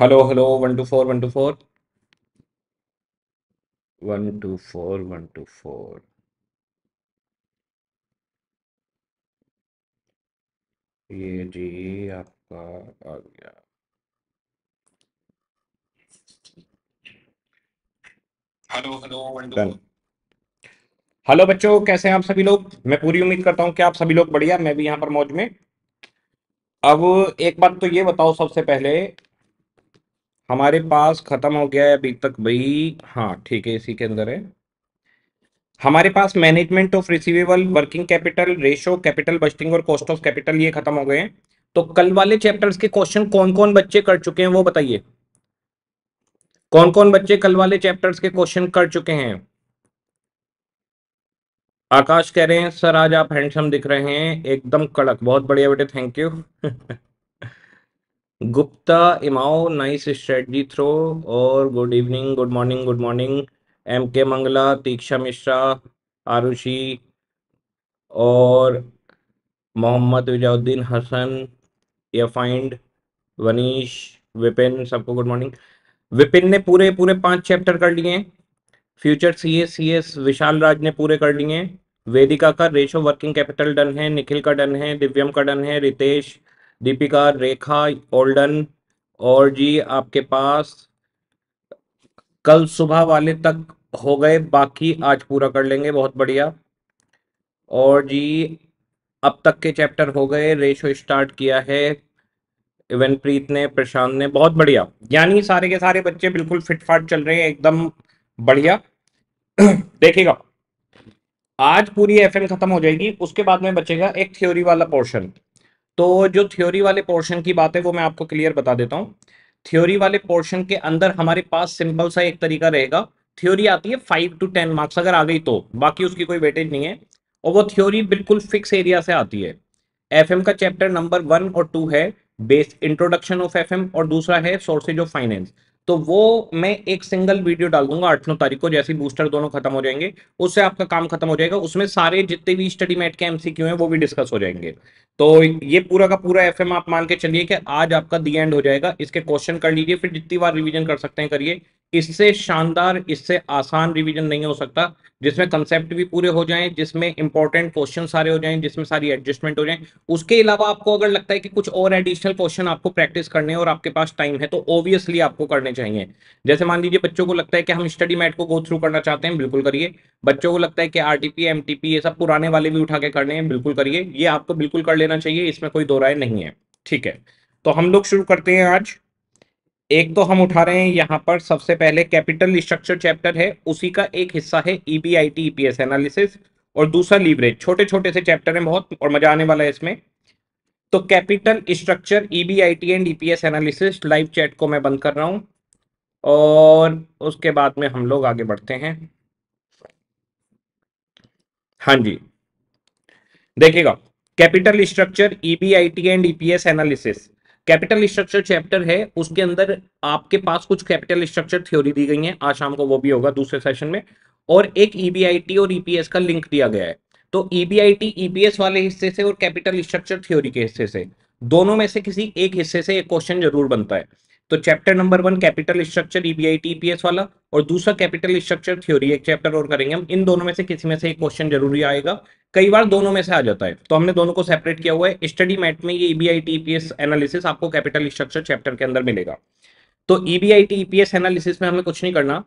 Hello hello one two four one two four one two four one two four ये जी आपका आ गया hello hello one two hello बच्चों कैसे हैं आप सभी लोग मैं पूरी उम्मीद करता हूं कि आप सभी लोग बढ़िया मैं भी यहां पर मौज में अब एक बात तो ये बताओ सबसे पहले हमारे पास खत्म हो गया है अभी तक भाई हाँ ठीक है इसी के अंदर है हमारे पास management of receivable working capital ratio capital budgeting और कॉस्ट ऑफ कैपिटल ये खत्म हो गए हैं तो कल वाले चैप्टर्स के क्वेश्चन कौन कौन बच्चे कर चुके हैं वो बताइए कौन कौन बच्चे कल वाले चैप्टर्स के क्वेश्चन कर चुके हैं आकाश कह रहे हैं सर आज आप हैंडसम दिख रहे हैं एकदम कड़क बहुत बढ़िया बेटे थैंक यू गुप्ता इमाओ नाइस स्ट्रेटजी थ्रो और good evening good morning good morning M K Mangla तीक्षा Mishra Arushi और मोहम्मद विजाउद्दीन हसन या फाइंड वनीश विपिन सबको गुड मॉर्निंग विपिन ने पूरे पूरे पांच चैप्टर कर लिए future C S C S Vishal Raj ने पूरे कर लिए वेदिका का रेशो वर्किंग कैपिटल डन है निखिल का डन है दिव्यम का डन है रितेश दीपिका रेखा ओल्डन और जी आपके पास कल सुबह वाले तक हो गए बाकी आज पूरा कर लेंगे बहुत बढ़िया और जी अब तक के चैप्टर हो गए रेशो स्टार्ट किया है इवनप्रीत ने प्रशांत ने बहुत बढ़िया यानी सारे के सारे बच्चे बिल्कुल फिटफाट चल रहे हैं एकदम बढ़िया देखिएगा आज पूरी एफएम खत्म हो जाएगी उसके बाद में बचेगा एक थ्योरी वाला पोर्शन तो जो थ्योरी वाले पोर्शन की बात है वो मैं आपको क्लियर बता देता हूँ थ्योरी वाले पोर्शन के अंदर हमारे पास सिंपल सा एक तरीका रहेगा थ्योरी आती है फाइव टू टेन मार्क्स अगर आ गई तो बाकी उसकी कोई वेटेज नहीं है और वो थ्योरी बिल्कुल फिक्स एरिया से आती है एफ का चैप्टर नंबर वन और टू है बेस इंट्रोडक्शन ऑफ एफ और दूसरा है सोर्सेज ऑफ फाइनेंस तो वो मैं एक सिंगल वीडियो डाल दूंगा आठ नौ तारीख को जैसे बूस्टर दोनों खत्म हो जाएंगे उससे आपका काम खत्म हो जाएगा उसमें सारे जितने भी स्टडी मैट के एमसीक्यू हैं वो भी डिस्कस हो जाएंगे तो ये पूरा का पूरा एफएम आप मान के चलिए कि आज आपका दी एंड हो जाएगा इसके क्वेश्चन कर लीजिए फिर जितनी बार रिविजन कर सकते हैं करिए इससे शानदार इससे आसान रिवीजन नहीं हो सकता जिसमें कंसेप्ट भी पूरे हो जाएं जिसमें इंपॉर्टेंट क्वेश्चन सारे हो जाएं जिसमें सारी एडजस्टमेंट हो जाएं उसके अलावा आपको अगर लगता है कि कुछ और एडिशनल क्वेश्चन आपको प्रैक्टिस करने और आपके पास टाइम है तो ऑब्वियसली आपको करने चाहिए जैसे मान लीजिए बच्चों को लगता है कि हम स्टडी मैट को गो थ्रू करना चाहते हैं बिल्कुल करिए बच्चों को लगता है कि आर टी ये सब पुराने वाले भी उठा के करने हैं बिल्कुल करिए ये आपको बिल्कुल कर लेना चाहिए इसमें कोई दो राय नहीं है ठीक है तो हम लोग शुरू करते हैं आज एक तो हम उठा रहे हैं यहाँ पर सबसे पहले कैपिटल स्ट्रक्चर चैप्टर है उसी का एक हिस्सा है ईबीआईटी ईपीएस एनालिसिस और दूसरा लीवरेज छोटे छोटे से चैप्टर हैं बहुत और मजा आने वाला है इसमें तो capital structure EBIT and EPS analysis live chat को मैं बंद कर रहा हूँ और उसके बाद में हम लोग आगे बढ़ते हैं हाँ जी देखिएगा capital structure EBIT and EPS analysis capital structure chapter है उसके अंदर आपके पास कुछ कैपिटल स्ट्रक्चर थ्योरी दी गई है आज शाम को वो भी होगा दूसरे सेशन में और एक ईबीआईटी e और ईपीएस e का लिंक दिया गया है तो ईबीआईटी e ईपीएस वाले हिस्से से और कैपिटल स्ट्रक्चर थ्योरी के हिस्से से दोनों में से किसी एक हिस्से से एक क्वेश्चन जरूर बनता है तो chapter number one capital structure EBIT EPS वाला और दूसरा कैपिटल स्ट्रक्चर थ्योरी एक चैप्टर और करेंगे हम इन दोनों में से किसी में से एक क्वेश्चन जरूरी आएगा कई बार दोनों में से आ जाता है तो हमने दोनों को सेपरेट किया हुआ है स्टडी मैट में ये ईबीआई टीपीएस एनालिसिस आपको कैपिटल स्ट्रक्चर चैप्टर के अंदर मिलेगा तो ईबीआई टीपीएस एनालिसिस में हमें कुछ नहीं करना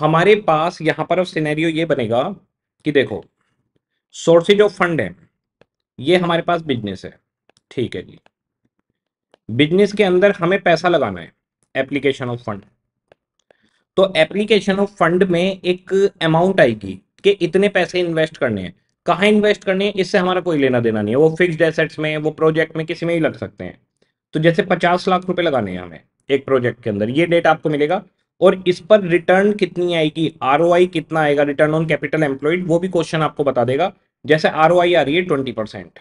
हमारे पास यहाँ पर सिनेरियो ये बनेगा कि देखो सोर्सेज ऑफ फंड है ये हमारे पास बिजनेस है ठीक है जी बिजनेस के अंदर हमें पैसा लगाना है एप्लीकेशन ऑफ फंड तो एप्लीकेशन ऑफ फंड में एक अमाउंट आएगी कि इतने पैसे इन्वेस्ट करने हैं कहाँ इन्वेस्ट करने हैं इससे हमारा कोई लेना देना नहीं है वो फिक्स्ड एसेट्स में वो प्रोजेक्ट में किसी में ही लग सकते हैं तो जैसे पचास लाख रुपए लगाने हैं हमें एक प्रोजेक्ट के अंदर ये डेट आपको मिलेगा और इस पर रिटर्न कितनी आएगी आर कितना आएगा रिटर्न ऑन कैपिटल एम्प्लॉयड वो भी क्वेश्चन आपको बता देगा जैसे आर आ रही है ट्वेंटी परसेंट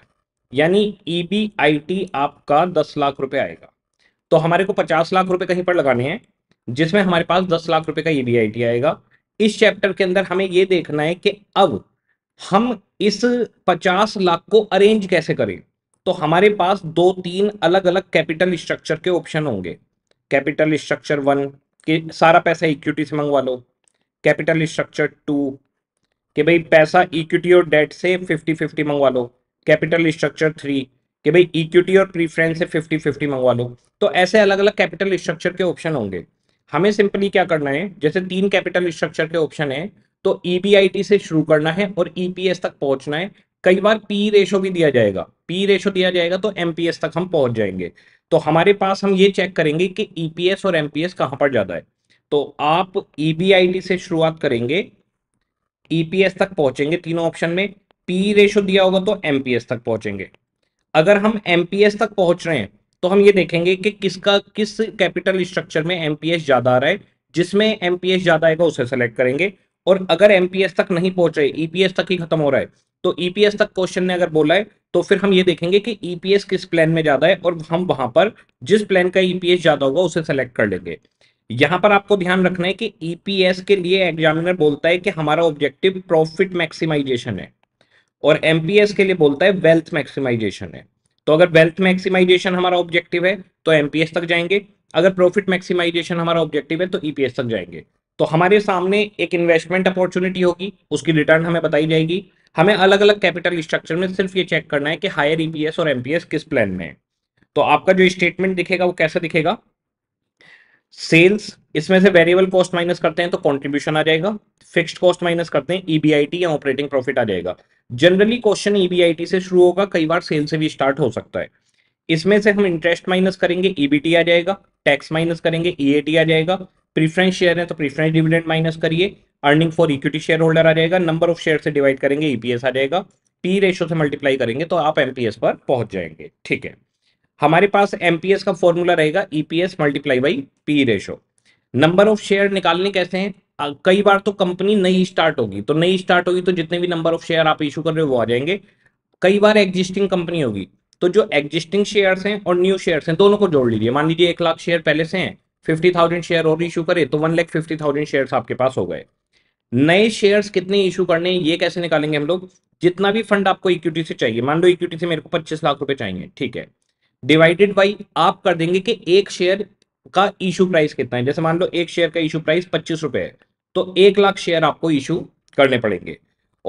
यानी ई e आपका दस लाख रुपए आएगा तो हमारे को पचास लाख रुपए कहीं पर लगाने हैं जिसमें हमारे पास दस लाख रुपए का ई e आएगा इस चैप्टर के अंदर हमें ये देखना है कि अब हम इस पचास लाख को अरेंज कैसे करें तो हमारे पास दो तीन अलग अलग कैपिटल स्ट्रक्चर के ऑप्शन होंगे कैपिटल स्ट्रक्चर वन के सारा पैसा इक्विटी से मंगवा लो कैपिटल स्ट्रक्चर टू कि भाई पैसा इक्विटी और डेट से फिफ्टी फिफ्टी मंगवा लो कैपिटल स्ट्रक्चर थ्री कि भाई इक्विटी और प्रीफ्रेंस से फिफ्टी फिफ्टी मंगवा लो तो ऐसे अलग अलग कैपिटल स्ट्रक्चर के ऑप्शन होंगे हमें सिंपली क्या करना है जैसे तीन कैपिटल स्ट्रक्चर के ऑप्शन है तो ई e से शुरू करना है और ईपीएस e तक पहुंचना है कई बार पी रेशो भी दिया जाएगा पी रेशो दिया जाएगा तो एमपीएस तक हम पहुंच जाएंगे तो हमारे पास हम ये चेक करेंगे कि ईपीएस e और एमपीएस कहां कहाँ पर ज़्यादा है तो आप ई से शुरुआत करेंगे ईपीएस तक पहुंचेंगे तीनों ऑप्शन में पी रेशो दिया होगा तो एमपीएस तक पहुंचेंगे अगर हम एमपीएस तक पहुंच रहे हैं तो हम ये देखेंगे कि किसका किस कैपिटल स्ट्रक्चर में एमपीएस ज्यादा आ रहा है जिसमें एमपीएस ज्यादा आएगा उसे सेलेक्ट करेंगे और अगर एमपीएस तक नहीं पहुंच रहे ईपीएस तक ही खत्म हो रहा है तो ईपीएस तक क्वेश्चन ने अगर बोला है तो फिर हम ये देखेंगे कि ईपीएस किस प्लान में ज्यादा है और हम वहां पर जिस प्लान का ईपीएस ज्यादा होगा उसे सेलेक्ट कर लेंगे यहां पर आपको ध्यान रखना है कि ईपीएस के लिए एग्जामिनर बोलता है कि हमारा ऑब्जेक्टिव प्रॉफिट मैक्सिमाइजेशन है और एमपीएस के लिए बोलता है वेल्थ मैक्सिमाइजेशन है तो अगर वेल्थ मैक्सिमाइजेशन हमारा ऑब्जेक्टिव है तो एमपीएस तक जाएंगे अगर प्रॉफिट मैक्सिमाइजेशन हमारा ऑब्जेक्टिव है तो ईपीएस e तक जाएंगे तो हमारे सामने एक इन्वेस्टमेंट अपॉर्चुनिटी होगी उसकी रिटर्न हमें बताई जाएगी हमें अलग अलग कैपिटल स्ट्रक्चर में सिर्फ ये चेक करना है कि हायर ईपीएस e और एमपीएस किस प्लान में है तो आपका जो स्टेटमेंट दिखेगा वो कैसा दिखेगा सेल्स इसमें से वेरिएबल कॉस्ट माइनस करते हैं तो कंट्रीब्यूशन आ जाएगा फिक्स्ड कॉस्ट माइनस करते हैं ईबीआईटी e या ऑपरेटिंग प्रॉफिट आ जाएगा जनरली क्वेश्चन ईबीआईटी से शुरू होगा कई बार सेल से भी स्टार्ट हो सकता है इसमें से हम इंटरेस्ट माइनस करेंगे ईबीटी e आ जाएगा टैक्स माइनस करेंगे ईएटी e आ जाएगा प्रीफरेंस शेयर है तो प्रीफरेंस डिविडेंड माइनस करिए earning for equity share holder आ जाएगा नंबर ऑफ शेयर से डिवाइड करेंगे ईपीएस आ जाएगा पी रेशो से मल्टीप्लाई करेंगे तो आप एमपीएस पर पहुंच जाएंगे ठीक है हमारे पास एमपीएस का फॉर्मूला रहेगा EPS multiply by P ratio number of share निकालने कैसे हैं कई बार तो कंपनी नई स्टार्ट होगी तो नई स्टार्ट होगी तो जितने भी नंबर ऑफ शेयर आप इशू कर रहे हो वो आ जाएंगे कई बार एग्जिस्टिंग कंपनी होगी तो जो एग्जिस्टिंग शेयर्स हैं और न्यू शेयर्स हैं दोनों को जोड़ लीजिए मान लीजिए एक लाख शेयर पहले से हैं फिफ्टी थाउजेंड शेयर और इशू करे तो one lakh fifty thousand share आपके पास हो गए नए शेयर्स कितने इशू करने हैं ये कैसे निकालेंगे हम लोग जितना भी फंड आपको इक्विटी से चाहिए मान लो इक्विटी से मेरे को पच्चीस लाख रुपए चाहिए ठीक है डिवाइडेड बाई आप कर देंगे कि एक शेयर का इशू प्राइस कितना है जैसे मान लो एक शेयर का इशू प्राइस पच्चीस रुपए है तो एक लाख शेयर आपको इशू करने पड़ेंगे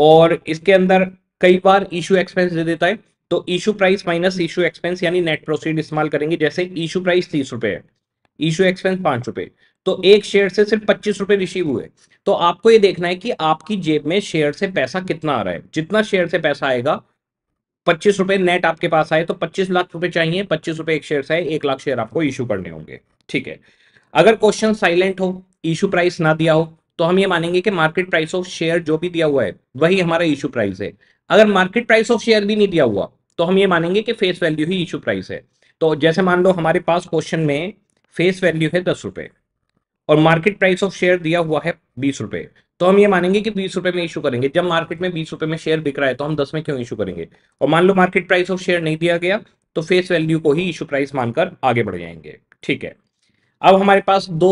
और इसके अंदर कई बार इशू एक्सपेंस दे देता है तो issue price minus issue expense यानी नेट प्रोसीड इस्तेमाल करेंगे जैसे इशू प्राइस तीस रुपए है इशू एक्सपेंस पांच रुपए तो एक शेयर से सिर्फ पच्चीस रुपए रिसीव हुए तो आपको ये देखना है कि आपकी जेब में शेयर से पैसा कितना आ रहा है जितना शेयर से पैसा आएगा पच्चीस रुपए नेट आपके पास आए तो पच्चीस लाख रुपए चाहिए पच्चीस रुपए एक शेयर से एक लाख शेयर आपको इशू करने होंगे ठीक है अगर क्वेश्चन साइलेंट हो इशू प्राइस ना दिया हो तो हम ये मानेंगे कि मार्केट प्राइस ऑफ शेयर जो भी दिया हुआ है वही हमारा इशू प्राइस है अगर मार्केट प्राइस ऑफ शेयर भी नहीं दिया हुआ तो हम ये मानेंगे कि फेस वैल्यू ही इशू प्राइस है तो जैसे मान लो हमारे पास क्वेश्चन में फेस वैल्यू है दस रुपए और मार्केट प्राइस ऑफ शेयर दिया हुआ है बीस रुपये तो हम ये मानेंगे कि बीस रुपए में इशू करेंगे जब मार्केट में बीस रुपए में शेयर बिक रहा है तो हम दस में क्यों इशू करेंगे और मान लो मार्केट प्राइस ऑफ शेयर नहीं दिया गया तो फेस वैल्यू को ही इशू प्राइस मानकर आगे बढ़ जाएंगे ठीक है अब हमारे पास दो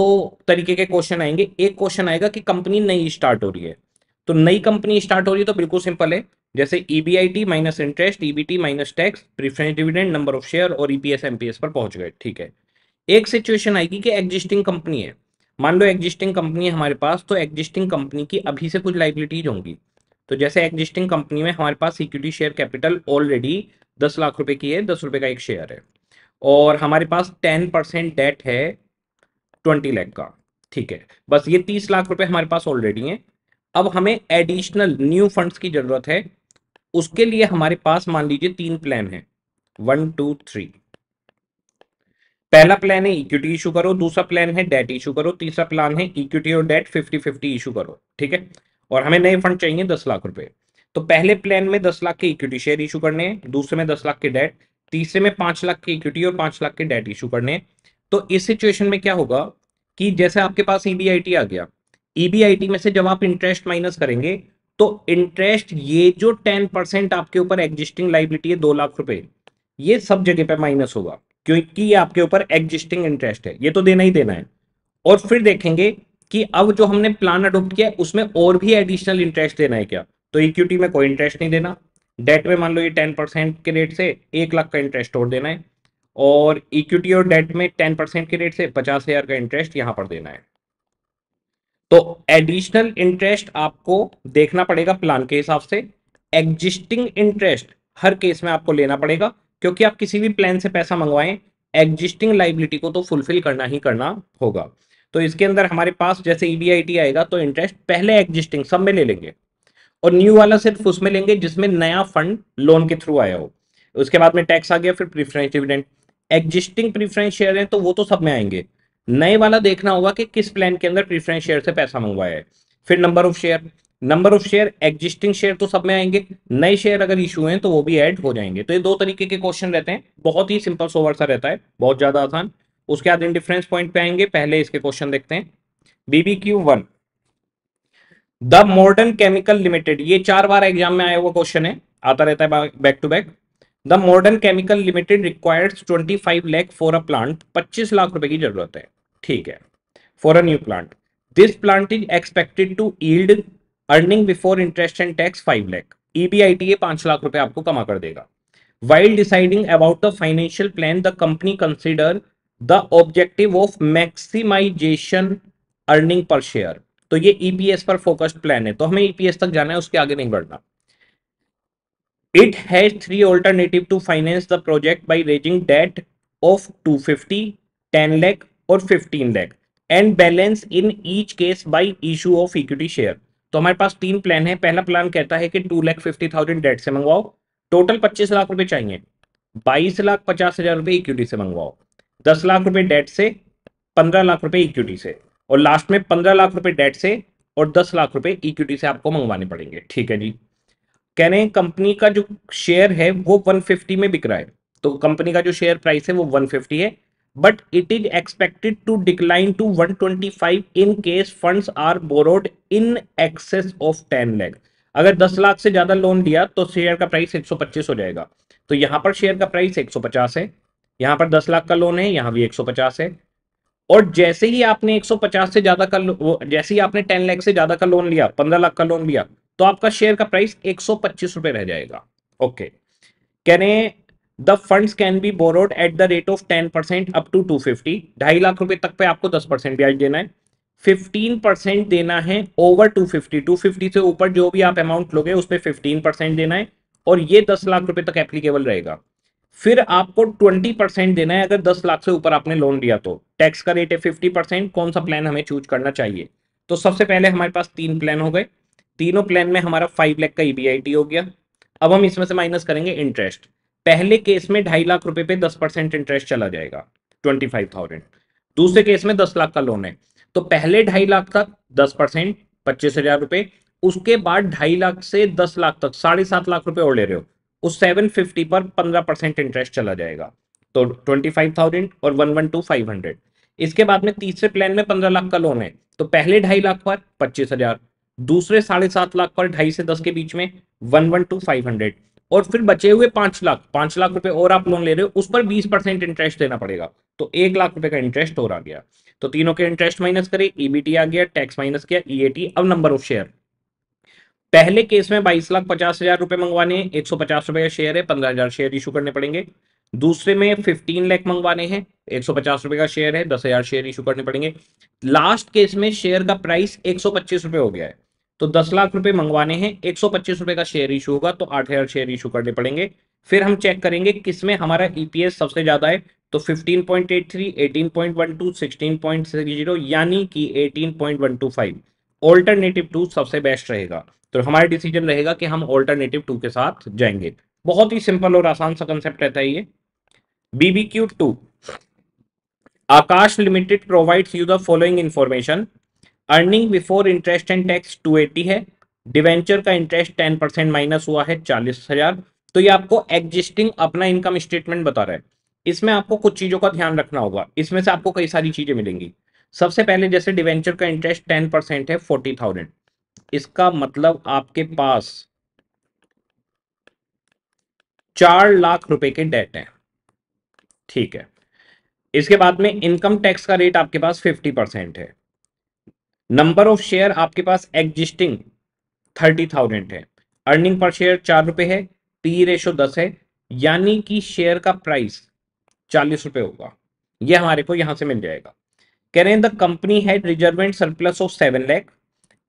तरीके के क्वेश्चन आएंगे एक क्वेश्चन आएगा कि कंपनी नई स्टार्ट हो रही है तो नई कंपनी स्टार्ट हो रही है तो बिल्कुल सिंपल है जैसे EBIT minus interest EBT minus tax preference dividend number of share और ईपीएस e एमपीएस पर पहुंच गए ठीक है एक सिचुएशन आएगी कि एग्जिस्टिंग कंपनी है मान लो एग्जिस्टिंग कंपनी है हमारे पास तो एग्जिस्टिंग कंपनी की अभी से कुछ लाइबिलिटीज होंगी तो जैसे एग्जिस्टिंग कंपनी में हमारे पास इक्विटी शेयर कैपिटल ऑलरेडी दस लाख रुपए की है दस रुपए का एक शेयर है और हमारे पास टेन परसेंट डेट है ट्वेंटी लाख का ठीक है बस ये तीस लाख रुपए हमारे पास ऑलरेडी हैं अब हमें एडिशनल न्यू फंड्स की जरूरत है उसके लिए हमारे पास मान लीजिए तीन प्लान है वन टू थ्री पहला प्लान है इक्विटी इशू करो दूसरा प्लान है डेट इशू करो तीसरा प्लान है इक्विटी और डेट फिफ्टी फिफ्टी इशू करो ठीक है और हमें नए फंड चाहिए दस लाख रुपए तो पहले प्लान में दस लाख के इक्विटी शेयर इशू करने हैं दूसरे में दस लाख के डेट तीसरे में पांच लाख के इक्विटी और पांच लाख के डेट इशू करने हैं तो इस सिचुएशन में क्या होगा कि जैसे आपके पास ईबीआईटी e आ गया ईबीआईटी e में से जब आप इंटरेस्ट माइनस करेंगे तो इंटरेस्ट ये जो टेन परसेंट आपके ऊपर एग्जिस्टिंग लाइबिलिटी है दो लाख रुपए ये सब जगह पे माइनस होगा क्योंकि ये आपके ऊपर एग्जिस्टिंग इंटरेस्ट है ये तो देना ही देना है और फिर देखेंगे कि अब जो हमने प्लान अडोप्ट किया उसमें और भी एडिशनल इंटरेस्ट देना है क्या तो इक्विटी में कोई इंटरेस्ट नहीं देना डेट में मान लो ये टेन परसेंट के रेट से एक लाख का इंटरेस्ट और देना है और इक्विटी और डेट में टेन परसेंट के रेट से पचास हजार का इंटरेस्ट यहां पर देना है तो एडिशनल इंटरेस्ट आपको देखना पड़ेगा प्लान के हिसाब से एग्जिस्टिंग इंटरेस्ट हर केस में आपको लेना पड़ेगा क्योंकि आप किसी भी प्लान से पैसा मंगवाएं एग्जिस्टिंग लाइबिलिटी को तो फुलफिल करना ही करना होगा तो इसके अंदर हमारे पास जैसे ईडीआईटी e आएगा तो इंटरेस्ट पहले एग्जिस्टिंग सब में ले लेंगे और न्यू वाला सिर्फ उसमें लेंगे जिसमें नया फंड लोन के थ्रू आया हो उसके बाद में टैक्स आ गया फिर preference dividend existing preference share है तो वो तो सब में आएंगे नए वाला देखना होगा कि किस प्लान के अंदर प्रीफरेंस शेयर से पैसा मंगवाया है फिर number of share number of share existing share तो सब में आएंगे नए शेयर अगर इशू हैं तो वो भी ऐड हो जाएंगे तो ये दो तरीके के क्वेश्चन रहते हैं बहुत ही सिंपल सोवर सा रहता है बहुत ज्यादा आसान उसके बाद इन डिफरेंस पॉइंट पे आएंगे पहले इसके क्वेश्चन देखते हैं BB Q one the Modern Chemical Limited ये चार बार एग्जाम में आया हुआ क्वेश्चन है आता रहता है back to back the Modern Chemical Limited requires five lakh for a plant पच्चीस लाख रुपए की जरूरत है ठीक है for a new plant this plant is expected to yield earning before interest and tax five lakh EBIT e पांच लाख रुपए आपको कमा कर देगा while deciding about the financial plan the company consider the objective of maximization earning पर share तो ये EPS e पर फोकस्ड प्लान है तो हमें ईपीएस e तक जाना है उसके आगे नहीं बढ़ना it has three alternative to finance the project by raising debt of two fifty ten lakh और fifteen lakh and balance in each case by issue of equity share तो हमारे पास तीन प्लान है पहला प्लान कहता है कि two lakh fifty thousand debt से मंगवाओ टोटल पच्चीस लाख रुपए चाहिए बाईस लाख पचास हजार रुपए इक्विटी से मंगवाओ दस लाख रुपए डेट से पंद्रह लाख रुपए इक्विटी से और लास्ट में पंद्रह लाख रुपए डेट से और दस लाख रुपए इक्विटी से आपको मंगवाने पड़ेंगे ठीक है जी कह रहे हैं कंपनी का जो शेयर है वो वन में बिक रहा है तो कंपनी का जो शेयर प्राइस है वो वन है but it is expected to decline to 125 in case funds are borrowed in excess of 10 lakh अगर 10 लाख से ज्यादा लोन दिया तो शेयर का प्राइस 125 हो जाएगा तो यहां पर शेयर का प्राइस 150 है यहां पर 10 लाख का लोन है यहां भी 150 है और जैसे ही आपने 150 से ज्यादा का जैसे ही आपने 10 लाख से ज्यादा का लोन लिया 15 लाख का लोन लिया तो आपका शेयर का प्राइस एक सौ रह जाएगा ओके कह रहे हैं the fund can be borrowed at the rate of ten percent up to two fifty ढाई लाख रुपए तक पे आपको दस परसेंट ब्याज देना है फिफ्टीन परसेंट देना है over two fifty two fifty से ऊपर जो भी आप अमाउंट लोगे उस पर फिफ्टीन परसेंट देना है और ये दस लाख रुपए तक एप्लीकेबल रहेगा फिर आपको ट्वेंटी परसेंट देना है अगर दस लाख से ऊपर आपने लोन लिया तो टैक्स का रेट है फिफ्टी परसेंट कौन सा प्लान हमें चूज करना चाहिए तो सबसे पहले हमारे पास तीन प्लान हो गए तीनों प्लान में हमारा फाइव लैख का ई e हो गया अब हम इसमें से माइनस करेंगे इंटरेस्ट पहले केस में ढाई लाख रुपए पे दस परसेंट इंटरेस्ट चला जाएगा ट्वेंटी फाइव थाउजेंड दूसरे केस में दस लाख का लोन है तो पहले ढाई लाख तक दस परसेंट पच्चीस हजार रुपए उसके बाद ढाई लाख से दस लाख तक साढ़े सात लाख रुपए और ले रहे हो उस सेवन फिफ्टी पर पंद्रह परसेंट इंटरेस्ट चला जाएगा तो ट्वेंटी फाइव थाउजेंड और one one two five hundred इसके बाद में तीसरे प्लान में पंद्रह लाख का लोन है तो पहले ढाई लाख पर पच्चीस हजार दूसरे साढ़े सात लाख पर ढाई से दस के बीच में one one two five hundred और फिर बचे हुए पांच लाख पांच लाख रुपए और आप लोन ले रहे हो उस पर बीस परसेंट इंटरेस्ट देना पड़ेगा तो एक लाख रुपए का इंटरेस्ट और आ गया तो तीनों के इंटरेस्ट माइनस करें ईबीटी e आ गया टैक्स माइनस किया ईएटी e अब नंबर ऑफ शेयर पहले केस में बाईस लाख पचास हजार रुपए मंगवाने हैं एक सौ पचास रुपए का शेयर है पंद्रह हजार शेयर इशू करने पड़ेंगे दूसरे में फिफ्टीन लाख मंगवाने हैं एक सौ पचास रुपए का शेयर है दस हजार शेयर इशू करने पड़ेंगे लास्ट केस में शेयर का प्राइस एक सौ पच्चीस रुपए हो गया है तो दस लाख रुपए मंगवाने हैं एक सौ पच्चीस रुपए का शेयर इशू होगा तो आठ हजार शेयर इशू करने पड़ेंगे फिर हम चेक करेंगे किसमें हमारा ईपीएस e सबसे ज्यादा है तो 15.83, 18.12, 16.60 यानी कि 18.125 ऑल्टरनेटिव टू सबसे बेस्ट रहेगा तो हमारा डिसीजन रहेगा कि हम ऑल्टरनेटिव टू के साथ जाएंगे बहुत ही सिंपल और आसान सा कंसेप्ट रहता है ये BBQ two Akash Limited provides you the following information earning before interest and tax 280 है डिवेंचर का इंटरेस्ट 10 परसेंट माइनस हुआ है चालीस हजार तो ये आपको एग्जिस्टिंग अपना इनकम स्टेटमेंट बता रहा है इसमें आपको कुछ चीज़ों का ध्यान रखना होगा इसमें से आपको कई सारी चीज़ें मिलेंगी सबसे पहले जैसे डिवेंचर का इंटरेस्ट टेन परसेंट है फोर्टी थाउजेंड इसका मतलब आपके पास चार लाख रुपए के डेट है ठीक है इसके बाद में इनकम टैक्स का रेट आपके पास फिफ्टी परसेंट है नंबर ऑफ शेयर आपके पास एग्जिस्टिंग थर्टी थाउजेंड है अर्निंग पर शेयर चार रुपए है पी रेशो e दस है यानी कि शेयर का प्राइस चालीस रुपए होगा ये हमारे को यहां से मिल जाएगा कह रहे हैं द कंपनी है reserve and surplus of seven lakh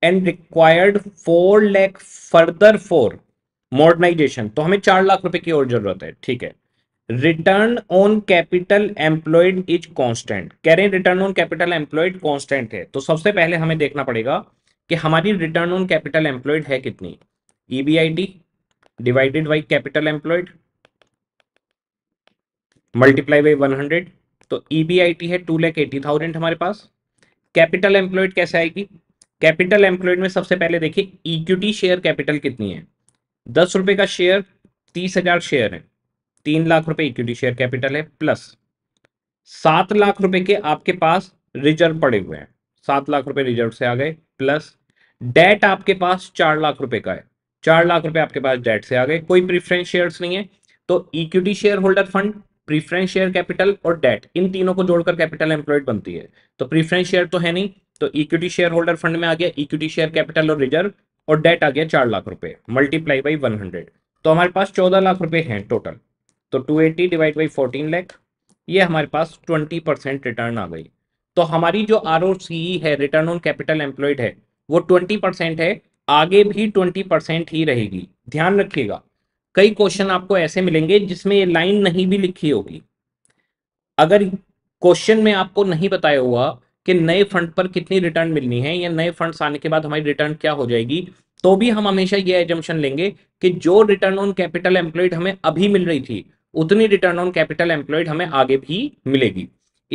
and required four lakh further for modernization तो हमें चार लाख रुपए की और जरूरत है ठीक है return on capital employed is constant कह रहे हैं return on capital employed constant है तो सबसे पहले हमें देखना पड़ेगा कि हमारी रिटर्न ऑन कैपिटल एम्प्लॉयड है कितनी EBIT divided by capital employed multiply by one hundred तो ईबीआईटी e है टू लैख एटी थाउजेंड हमारे पास कैपिटल एम्प्लॉयड कैसे आएगी कैपिटल एम्प्लॉयड में सबसे पहले देखिए इक्विटी शेयर कैपिटल कितनी है दस रुपए का शेयर तीस हजार शेयर है तीन लाख रुपए इक्विटी शेयर कैपिटल है प्लस सात लाख रुपए के आपके पास रिजर्व पड़े हुए हैं सात लाख रुपए रिजर्व से आ गए प्लस डेट आपके पास चार लाख रुपए का है चार लाख रुपए आपके पास डेट से आ गए कोई प्रीफरेंस शेयर्स नहीं है तो equity share holder fund preference share capital और डेट इन तीनों को जोड़कर कैपिटल एम्प्लॉयड बनती है तो प्रीफरेंस शेयर तो है नहीं तो इक्विटी शेयर होल्डर फंड में आ गया इक्विटी शेयर कैपिटल और रिजर्व और डेट आ गया चार लाख रुपए मल्टीप्लाई बाई वन हंड्रेड तो हमारे पास चौदह लाख रुपए हैं टोटल तो 280 डिवाइड बाई फोर्टीन लैख ये हमारे पास 20 परसेंट रिटर्न आ गई तो हमारी जो आर e है रिटर्न ऑन कैपिटल एम्प्लॉयड है वो 20 परसेंट है आगे भी 20 परसेंट ही रहेगी ध्यान रखिएगा कई क्वेश्चन आपको ऐसे मिलेंगे जिसमें ये लाइन नहीं भी लिखी होगी अगर क्वेश्चन में आपको नहीं बताया हुआ कि नए फंड पर कितनी रिटर्न मिलनी है या नए फंड्स आने के बाद हमारी रिटर्न क्या हो जाएगी तो भी हम हमेशा ये एजम्पन लेंगे कि जो रिटर्न ऑन कैपिटल एम्प्लॉयड हमें अभी मिल रही थी उतनी रिटर्न ऑन कैपिटल एम्प्लॉयड हमें आगे भी मिलेगी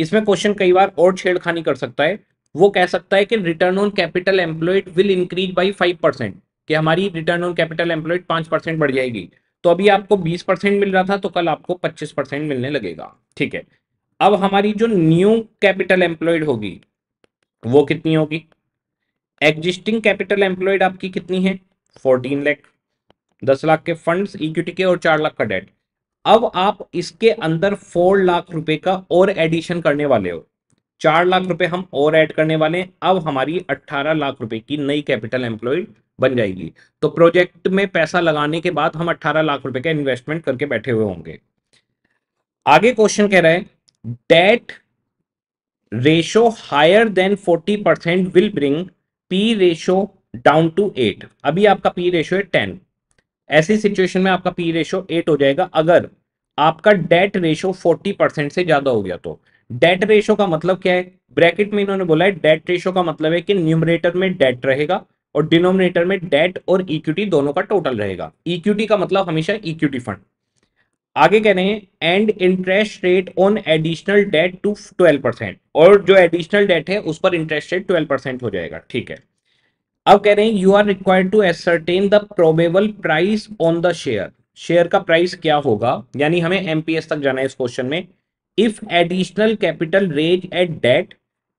इसमें क्वेश्चन कई बार और छेड़खानी कर सकता है वो कह सकता है कि return on capital employed will increase by five percent कि हमारी रिटर्न ऑन कैपिटल एम्प्लॉयड पांच परसेंट बढ़ जाएगी तो अभी आपको बीस परसेंट मिल रहा था तो कल आपको पच्चीस परसेंट मिलने लगेगा ठीक है अब हमारी जो न्यू कैपिटल एम्प्लॉयड होगी वो कितनी होगी एग्जिस्टिंग कैपिटल एम्प्लॉयड आपकी कितनी है फोर्टीन लाख दस लाख के फंड्स इक्विटी के और चार लाख का डेट अब आप इसके अंदर फोर लाख रुपए का और एडिशन करने वाले हो चार लाख रुपए हम और ऐड करने वाले हैं अब हमारी अट्ठारह लाख रुपए की नई कैपिटल एम्प्लॉयड बन जाएगी तो प्रोजेक्ट में पैसा लगाने के बाद हम अट्ठारह लाख रुपए का इन्वेस्टमेंट करके बैठे हुए होंगे आगे क्वेश्चन कह रहा है debt ratio higher than forty percent will bring P ratio down to eight अभी आपका पी रेशो है टेन ऐसी सिचुएशन में आपका पी रेशो एट हो जाएगा अगर आपका डेट रेशो 40 परसेंट से ज्यादा हो गया तो डेट रेशो का मतलब क्या है ब्रैकेट में इन्होंने बोला है डेट रेशो का मतलब है कि न्यूमरेटर में डेट रहेगा और डिनोमिनेटर में डेट और इक्विटी दोनों का टोटल रहेगा इक्विटी का मतलब हमेशा इक्विटी फंड आगे कह रहे हैं and interest rate on additional debt to twelve percent और जो एडिशनल डेट है उस पर इंटरेस्ट रेट ट्वेल्व परसेंट हो जाएगा ठीक है अब कह रहे हैं you are required to ascertain the probable price on the share share का प्राइस क्या होगा यानी हमें एमपीएस तक जाना है इस क्वेश्चन में if additional capital raise at debt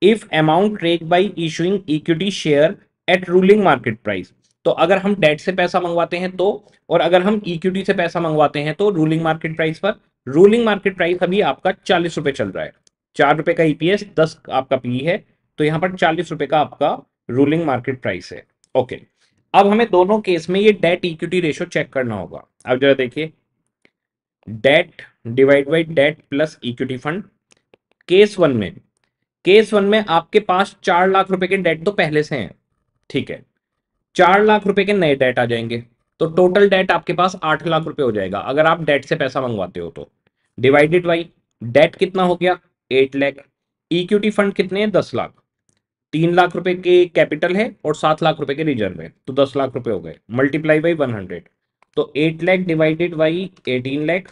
if amount raise by issuing equity share at ruling market price तो अगर हम डेट से पैसा मंगवाते हैं तो और अगर हम इक्विटी से पैसा मंगवाते हैं तो रूलिंग मार्केट प्राइस पर रूलिंग मार्केट प्राइस अभी आपका चालीस रुपए चल रहा है चार रुपए का ईपीएस e दस आपका पी e है तो यहाँ पर चालीस रुपए का आपका रूलिंग मार्केट प्राइस है ओके okay. अब हमें दोनों केस में ये डेट इक्विटी रेशियो चेक करना होगा अब जरा देखिए debt divide by debt plus equity fund case one में केस वन में आपके पास चार लाख रुपए के डेट तो पहले से हैं ठीक है चार लाख रुपए के नए डेट आ जाएंगे तो टोटल डेट आपके पास आठ लाख रुपए हो जाएगा अगर आप डेट से पैसा मंगवाते हो तो डिवाइडेड बाई डेट कितना हो गया एट लैख इक्विटी फंड कितने हैं दस लाख तीन लाख रुपए के कैपिटल है और सात लाख रुपए के रिजर्व है तो दस लाख रुपए हो गए मल्टीप्लाई बाई वन हंड्रेड तो eight lakh divided by eighteen lakh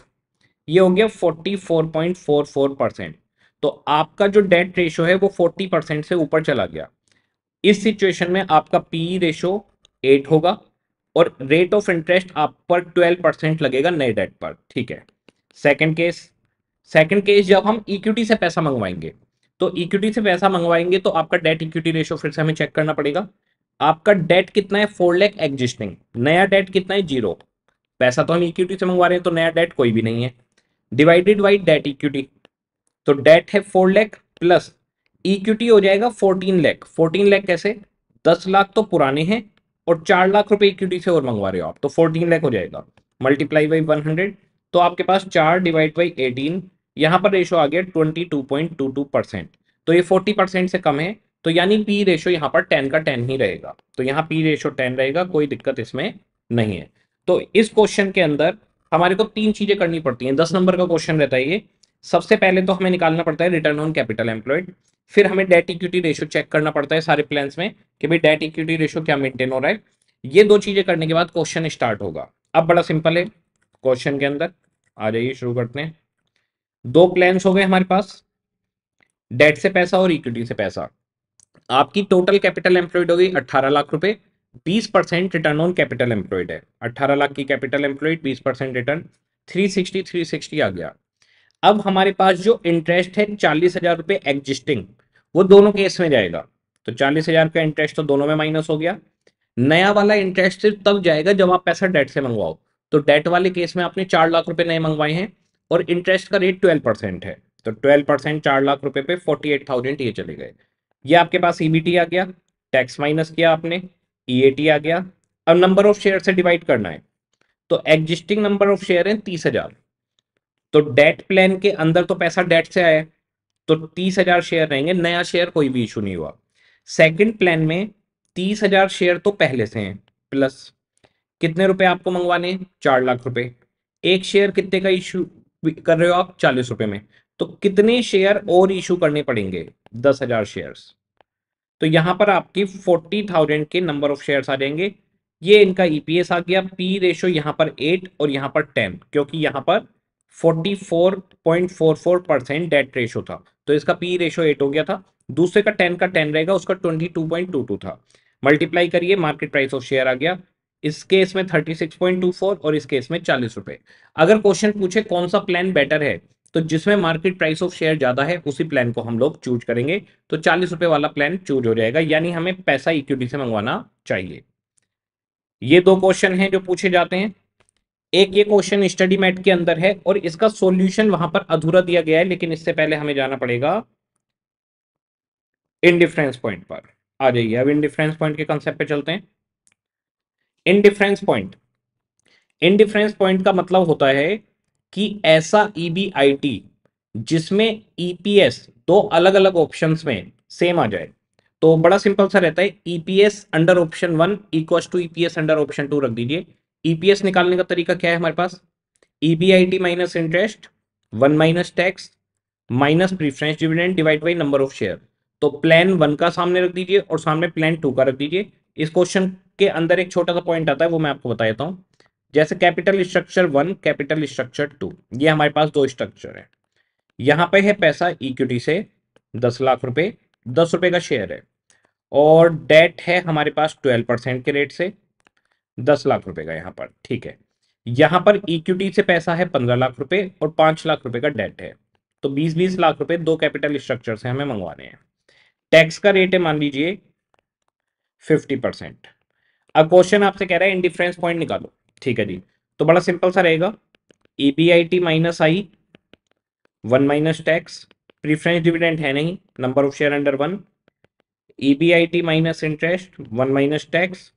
ये हो गया forty four point four four percent तो आपका जो डेट रेशो है वो फोर्टी परसेंट से ऊपर चला गया इस सिचुएशन में आपका पी रेशो एट होगा और रेट ऑफ इंटरेस्ट आप पर ट्वेल्व परसेंट लगेगा नए डेट पर ठीक है सेकेंड केस सेकेंड केस जब हम इक्विटी से पैसा मंगवाएंगे तो इक्विटी से पैसा मंगवाएंगे तो आपका डेट इक्विटी रेशियो फिर से हमें चेक करना पड़ेगा आपका डेट कितना है फोर लैख एग्जिस्टिंग नया डेट कितना है जीरो पैसा तो हम इक्विटी से मंगवा रहे हैं तो नया डेट कोई भी नहीं है डिवाइडेड बाई डेट इक्विटी तो डेट है फोर लैख प्लस इक्विटी हो जाएगा फोर्टीन लैख फोर्टीन लैख कैसे दस लाख तो पुराने हैं और चार लाख रुपए इक्विटी से और मंगवा रहे हो आप तो फोर्टीन लैख हो जाएगा मल्टीप्लाई बाई वन हंड्रेड तो आपके पास चार डिवाइड बाई एटीन यहां पर रेशो आ गया twenty two point two two percent तो ये फोर्टी परसेंट से कम है तो यानी पी रेशो यहां पर टेन का टेन ही रहेगा तो यहां पी रेशो टेन रहेगा कोई दिक्कत इसमें नहीं है तो इस क्वेश्चन के अंदर हमारे को तीन चीजें करनी पड़ती हैं दस नंबर का क्वेश्चन रहता है ये सबसे पहले तो हमें निकालना पड़ता है रिटर्न ऑन कैपिटल एम्प्लॉयड फिर हमें डेट इक्विटी रेशो चेक करना पड़ता है सारे प्लान में कि भाई डेट इक्विटी रेशो क्या मेंटेन हो रहा है ये दो चीजें करने के बाद क्वेश्चन स्टार्ट होगा अब बड़ा सिंपल है क्वेश्चन के अंदर आ जाइए शुरू करते हैं दो प्लान्स हो गए हमारे पास डेट से पैसा और इक्विटी से पैसा आपकी टोटल कैपिटल एम्प्लॉयड होगी 18 लाख रुपए 20 percent return on capital employed है 18 लाख की कैपिटल एम्प्लॉयड 20 परसेंट रिटर्न 360 360 आ गया अब हमारे पास जो इंटरेस्ट है चालीस हजार रुपए एग्जिस्टिंग वो दोनों केस में जाएगा तो चालीस हजार का इंटरेस्ट तो दोनों में माइनस हो गया नया वाला इंटरेस्ट सिर्फ तब जाएगा जब आप पैसा डेट से मंगवाओ तो डेट वाले केस में आपने चार लाख रुपए नए मंगवाए हैं और इंटरेस्ट का रेट ट्वेल्व परसेंट है तो ट्वेल्व परसेंट चार लाख रुपए पे फोर्टी एट थाउजेंड ये चले गए ये आपके पास ईबीटी e आ गया टैक्स माइनस किया आपने ईएटी e आ गया अब नंबर ऑफ शेयर से डिवाइड करना है तो एग्जिस्टिंग नंबर ऑफ शेयर है तीस हजार तो डेट प्लान के अंदर तो पैसा डेट से आया तो तीस हजार शेयर रहेंगे नया शेयर कोई भी इशू नहीं हुआ सेकेंड प्लान में तीस हजार शेयर तो पहले से हैं प्लस कितने रुपए आपको मंगवाने चार लाख रुपए एक शेयर कितने का इशू कर रहे हो आप चालीस रुपए में तो कितने शेयर और इशू करने पड़ेंगे दस हजार शेयर तो यहां पर आपकी फोर्टी थाउजेंड के नंबर ऑफ शेयर्स आ जाएंगे ये इनका ईपीएस e आ गया पी रेशो यहां पर एट और यहां पर टेन क्योंकि यहां पर forty four point four four percent debt ratio था तो इसका पी रेशो एट हो गया था दूसरे का टेन का टेन रहेगा उसका twenty two point two two था मल्टीप्लाई करिए मार्केट प्राइस ऑफ शेयर आ गया इस केस में 36.24 और इस केस में चालीस रुपए अगर क्वेश्चन पूछे कौन सा प्लान बेटर है तो जिसमें मार्केट प्राइस ऑफ शेयर ज्यादा है उसी प्लान को हम लोग चूज करेंगे तो चालीस रुपए वाला प्लान चूज हो जाएगा यानी हमें पैसा इक्विटी से मंगवाना चाहिए ये दो क्वेश्चन हैं जो पूछे जाते हैं एक ये क्वेश्चन स्टडी मैट के अंदर है और इसका सोल्यूशन वहां पर अधूरा दिया गया है लेकिन इससे पहले हमें जाना पड़ेगा इनडिफरेंस पॉइंट पर आ जाइए अब इनडिफरेंस पॉइंट के कंसेप्ट पे चलते हैं इनडिफरेंस पॉइंट इनडिफरेंस पॉइंट का मतलब होता है कि ऐसा ईबीआईटी e जिसमें ईपीएस e दो अलग अलग ऑप्शन में सेम आ जाए तो बड़ा सिंपल सा रहता है EPS under option one equal to EPS under option two रख दीजिए ईपीएस e निकालने का तरीका क्या है हमारे पास EBIT minus interest one minus tax minus preference dividend divide by number of share तो प्लान वन का सामने रख दीजिए और सामने प्लान टू का रख दीजिए इस क्वेश्चन के अंदर एक छोटा सा पॉइंट आता है वो मैं आपको बता देता हूँ जैसे capital structure one capital structure two ये हमारे पास दो स्ट्रक्चर है यहाँ पे है पैसा इक्विटी से दस लाख रुपए दस रुपए का शेयर है और डेट है हमारे पास ट्वेल्व परसेंट के रेट से दस लाख रुपए का यहाँ पर ठीक है यहाँ पर इक्विटी से पैसा है पंद्रह लाख रुपए और पांच लाख रुपए का डेट है तो बीस बीस लाख रुपए दो कैपिटल स्ट्रक्चर से हमें मंगवाने हैं टैक्स का रेट है मान लीजिए फिफ्टी अब क्वेश्चन आपसे कह रहा है इंडिफरेंस पॉइंट निकालो ठीक है जी तो बड़ा सिंपल सा रहेगा E B I T minus I one minus tax preference dividend है नहीं number of share under one E B I T minus interest one minus tax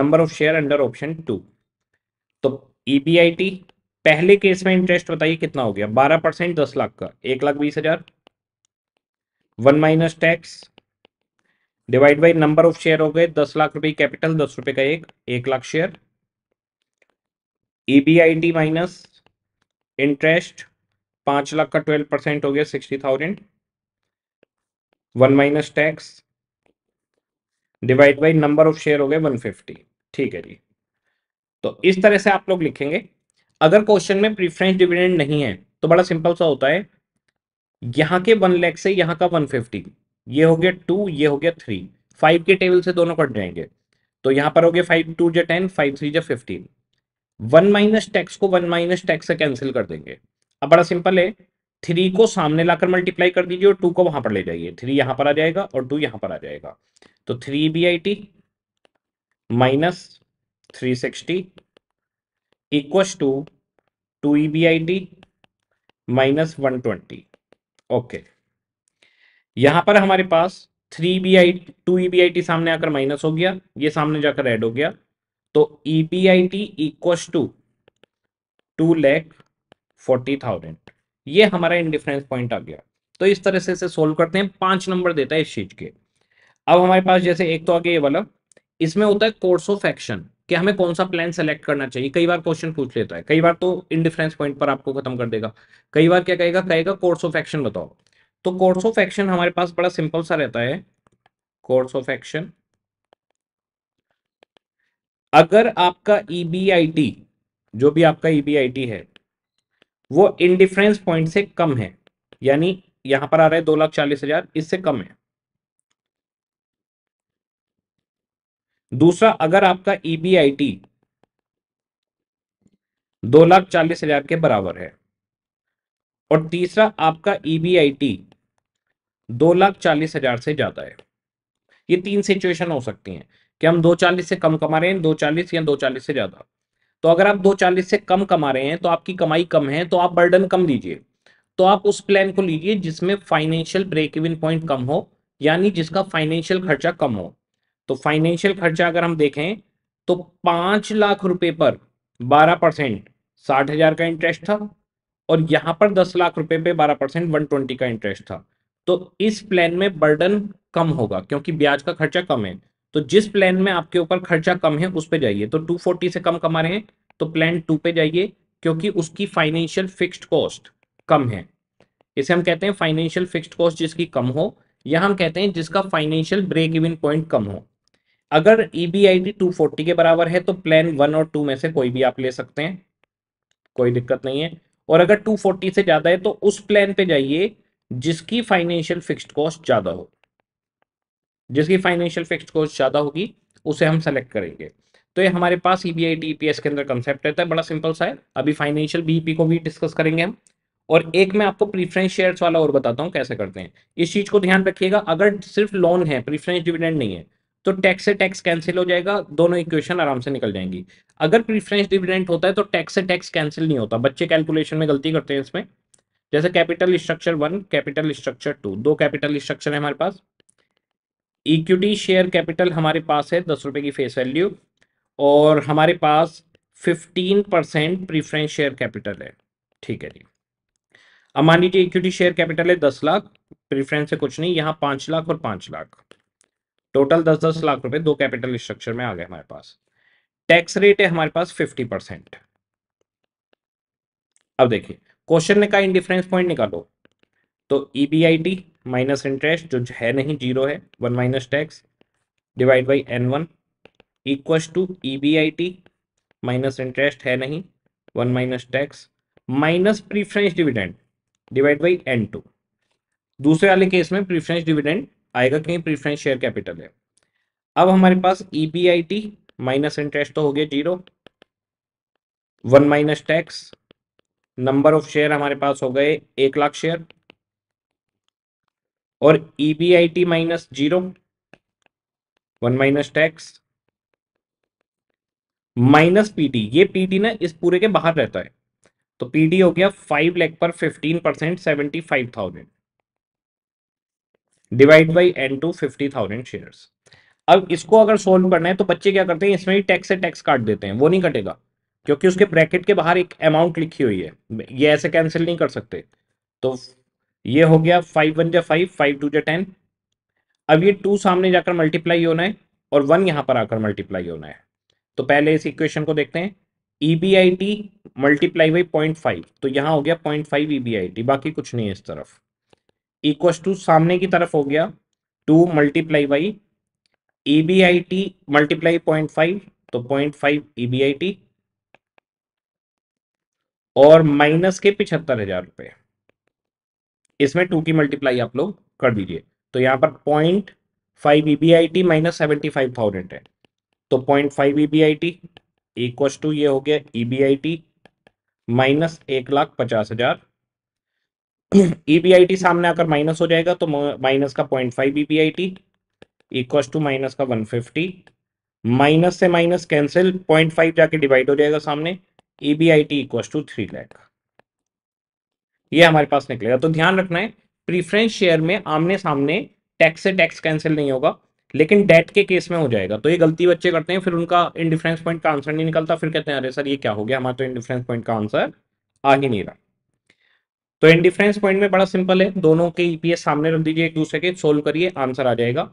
number of share under option two तो E B I T पहले case में interest बताइए कितना हो गया बारह परसेंट दस लाख का एक लाख बीस हजार one minus tax divide by number of share हो गए दस लाख रुपए कैपिटल दस रुपए का एक एक lakh share EBIT minus interest पांच लाख का ट्वेल्व परसेंट हो गया sixty thousand one minus tax divide by number of share हो गए वन फिफ्टी ठीक है जी तो इस तरह से आप लोग लिखेंगे अगर क्वेश्चन में प्रीफ्रेंस डिविडेंड नहीं है तो बड़ा सिंपल सा होता है यहां के वन लैख से यहाँ का वन फिफ्टी ये हो गया टू ये हो गया थ्री फाइव के टेबल से दोनों कट जाएंगे तो यहां पर हो गया फाइव टू जो टेन फाइव थ्री जो फिफ्टीन वन माइनस टैक्स को वन माइनस टैक्स से कैंसिल कर देंगे अब बड़ा सिंपल है थ्री को सामने लाकर मल्टीप्लाई कर दीजिए और टू को वहां पर ले जाइए थ्री यहां पर आ जाएगा और टू यहां पर आ जाएगा तो three B I T minus three sixty equal to two E B I T minus one twenty okay यहां पर हमारे पास three B I two E B I T सामने आकर माइनस हो गया ये सामने जाकर एड हो गया तो E B I T equal to two lakh forty thousand ये हमारा इनडिफरेंस पॉइंट आ गया तो इस तरह से इसे सोल्व करते हैं पांच नंबर देता है इस चीज के अब हमारे पास जैसे एक तो आगे ये वाला इसमें होता है कोर्स ऑफ एक्शन कि हमें कौन सा प्लान सेलेक्ट करना चाहिए कई बार क्वेश्चन पूछ लेता है कई बार तो इनडिफरेंस पॉइंट पर आपको खत्म कर देगा कई बार क्या कहेगा कहेगा कोर्स ऑफ एक्शन बताओ तो कोर्स ऑफ एक्शन हमारे पास बड़ा सिंपल सा रहता है कोर्स ऑफ एक्शन अगर आपका ईबीआईटी e जो भी आपका ईबीआईटी e है वो इनडिफरेंस पॉइंट से कम है यानी यहां पर आ रहा है दो लाख चालीस हजार इससे कम है दूसरा अगर आपका ईबीआईटी e दो लाख चालीस हजार के बराबर है और तीसरा आपका ईबीआईटी दो लाख चालीस हजार से ज्यादा है ये तीन सिचुएशन हो सकती हैं कि हम दो चालीस से कम कमा रहे हैं दो चालीस या दो चालीस से ज्यादा तो अगर आप दो चालीस से कम कमा रहे हैं तो आपकी कमाई कम है तो आप बर्डन कम लीजिए तो आप उस प्लान को लीजिए जिसमें फाइनेंशियल ब्रेक इवन पॉइंट कम हो यानी जिसका फाइनेंशियल खर्चा कम हो तो फाइनेंशियल खर्चा अगर हम देखें तो पांच लाख रुपए पर बारह परसेंट साठ हजार का इंटरेस्ट था और यहां पर दस लाख रुपए पे बारह परसेंट वन ट्वेंटी का इंटरेस्ट था तो इस प्लान में बर्डन कम होगा क्योंकि ब्याज का खर्चा कम है तो जिस प्लान में आपके ऊपर खर्चा कम है उस पे जाइए तो 240 से कम कमा रहे हैं तो प्लान टू पे जाइए क्योंकि उसकी फाइनेंशियल फिक्स्ड कॉस्ट कम है इसे हम कहते हैं फाइनेंशियल फिक्स्ड कॉस्ट जिसकी कम हो या हम कहते हैं जिसका फाइनेंशियल ब्रेक इवन पॉइंट कम हो अगर E B I D two forty के बराबर है तो प्लान वन और टू में से कोई भी आप ले सकते हैं कोई दिक्कत नहीं है और अगर टू फोर्टी से ज़्यादा है तो उस प्लान पे जाइए जिसकी फाइनेंशियल फिक्स्ड कॉस्ट ज़्यादा हो जिसकी फाइनेंशियल फिक्स्ड कॉस्ट ज़्यादा होगी उसे हम सेलेक्ट करेंगे तो ये हमारे पास ईबीआई बी के अंदर कंसेप्ट रहता है बड़ा सिंपल सा है अभी फाइनेंशियल बीपी को भी डिस्कस करेंगे हम और एक मैं आपको प्रीफरेंस शेयर्स वाला और बताता हूँ कैसे करते हैं इस चीज़ को ध्यान रखिएगा अगर सिर्फ लोन है प्रीफरेंस डिविडेंड नहीं है तो टैक्स से टैक्स कैंसिल हो जाएगा दोनों इक्वेशन आराम से निकल जाएंगी अगर प्रीफरेंस डिविडेंड होता है तो टैक्स से टैक्स कैंसिल नहीं होता बच्चे कैलकुलेशन में गलती करते हैं इसमें जैसे capital structure one capital structure two दो कैपिटल स्ट्रक्चर है हमारे पास इक्विटी शेयर कैपिटल हमारे पास है दस रुपए की फेस वैल्यू और हमारे पास fifteen percent preference share capital है ठीक है जी अब मान लीजिए इक्विटी शेयर कैपिटल है दस लाख प्रीफ्रेंस से कुछ नहीं यहाँ पांच लाख और पांच लाख टोटल दस दस लाख रुपए दो कैपिटल स्ट्रक्चर में आ गए हमारे पास टैक्स रेट है हमारे पास फिफ्टी परसेंट अब देखिए क्वेश्चन ने कहा इंडिफरेंस पॉइंट निकालो तो E B I T minus interest जो है नहीं जीरो है one minus tax divide by N one equals to E B I T minus interest है नहीं one minus tax minus preference dividend divide by N two दूसरे वाले case में preference dividend आएगा कहीं प्रीफरेंस शेयर कैपिटल है अब हमारे पास E B I T minus interest तो हो गया zero one minus tax number of share हमारे पास हो गए एक लाख शेयर और EBIT e minus zero one minus tax minus PT ये पीटी ना इस पूरे के बाहर रहता है तो पीटी हो गया फाइव लैख पर fifteen percent seventy five thousand divide by N two fifty thousand share अब इसको अगर सोल्व करना है तो बच्चे क्या करते हैं इसमें ही टैक्स से टैक्स काट देते हैं वो नहीं कटेगा क्योंकि उसके ब्रैकेट के बाहर एक अमाउंट लिखी हुई है ये ऐसे कैंसिल नहीं कर सकते तो ये हो गया फाइव वन जै फाइव फाइव टू जै टेन अब ये टू सामने जाकर मल्टीप्लाई होना है और वन यहां पर आकर मल्टीप्लाई होना है तो पहले इस इक्वेशन को देखते हैं E B I T multiply by point five तो यहां हो गया point five E B I T बाकी कुछ नहीं है इस तरफ इक्व टू सामने की तरफ हो गया two multiply by E B I T multiply point five तो point five E B I T और माइनस के पिछहत्तर हजार रुपए इसमें टू की मल्टीप्लाई आप लोग कर दीजिए तो यहां पर point five E B I T minus seventy five thousand है तो point five EBIT e equal to ये हो गया E B I T minus एक लाख पचास हजार ई बी आई टी सामने आकर माइनस हो जाएगा तो माइनस का point five E B I T equal to minus का वन फिफ्टी माइनस से माइनस कैंसिल पॉइंट फाइव जाके डिवाइड हो जाएगा सामने E B I T equal to three lakh ये हमारे पास निकलेगा तो ध्यान रखना है प्रीफरेंस शेयर में आमने सामने टैक्स से टैक्स कैंसिल नहीं होगा लेकिन डेट के केस में हो जाएगा तो ये गलती बच्चे करते हैं फिर उनका इंडिफरेंस पॉइंट का आंसर नहीं निकलता फिर कहते हैं अरे सर ये क्या हो गया हमारा तो इंडिफरेंस पॉइंट का आंसर आ ही नहीं रहा तो इंडिफरेंस पॉइंट में बड़ा सिंपल है दोनों के ईपीएस सामने रख दीजिए एक दूसरे के सोल्व करिए आंसर आ जाएगा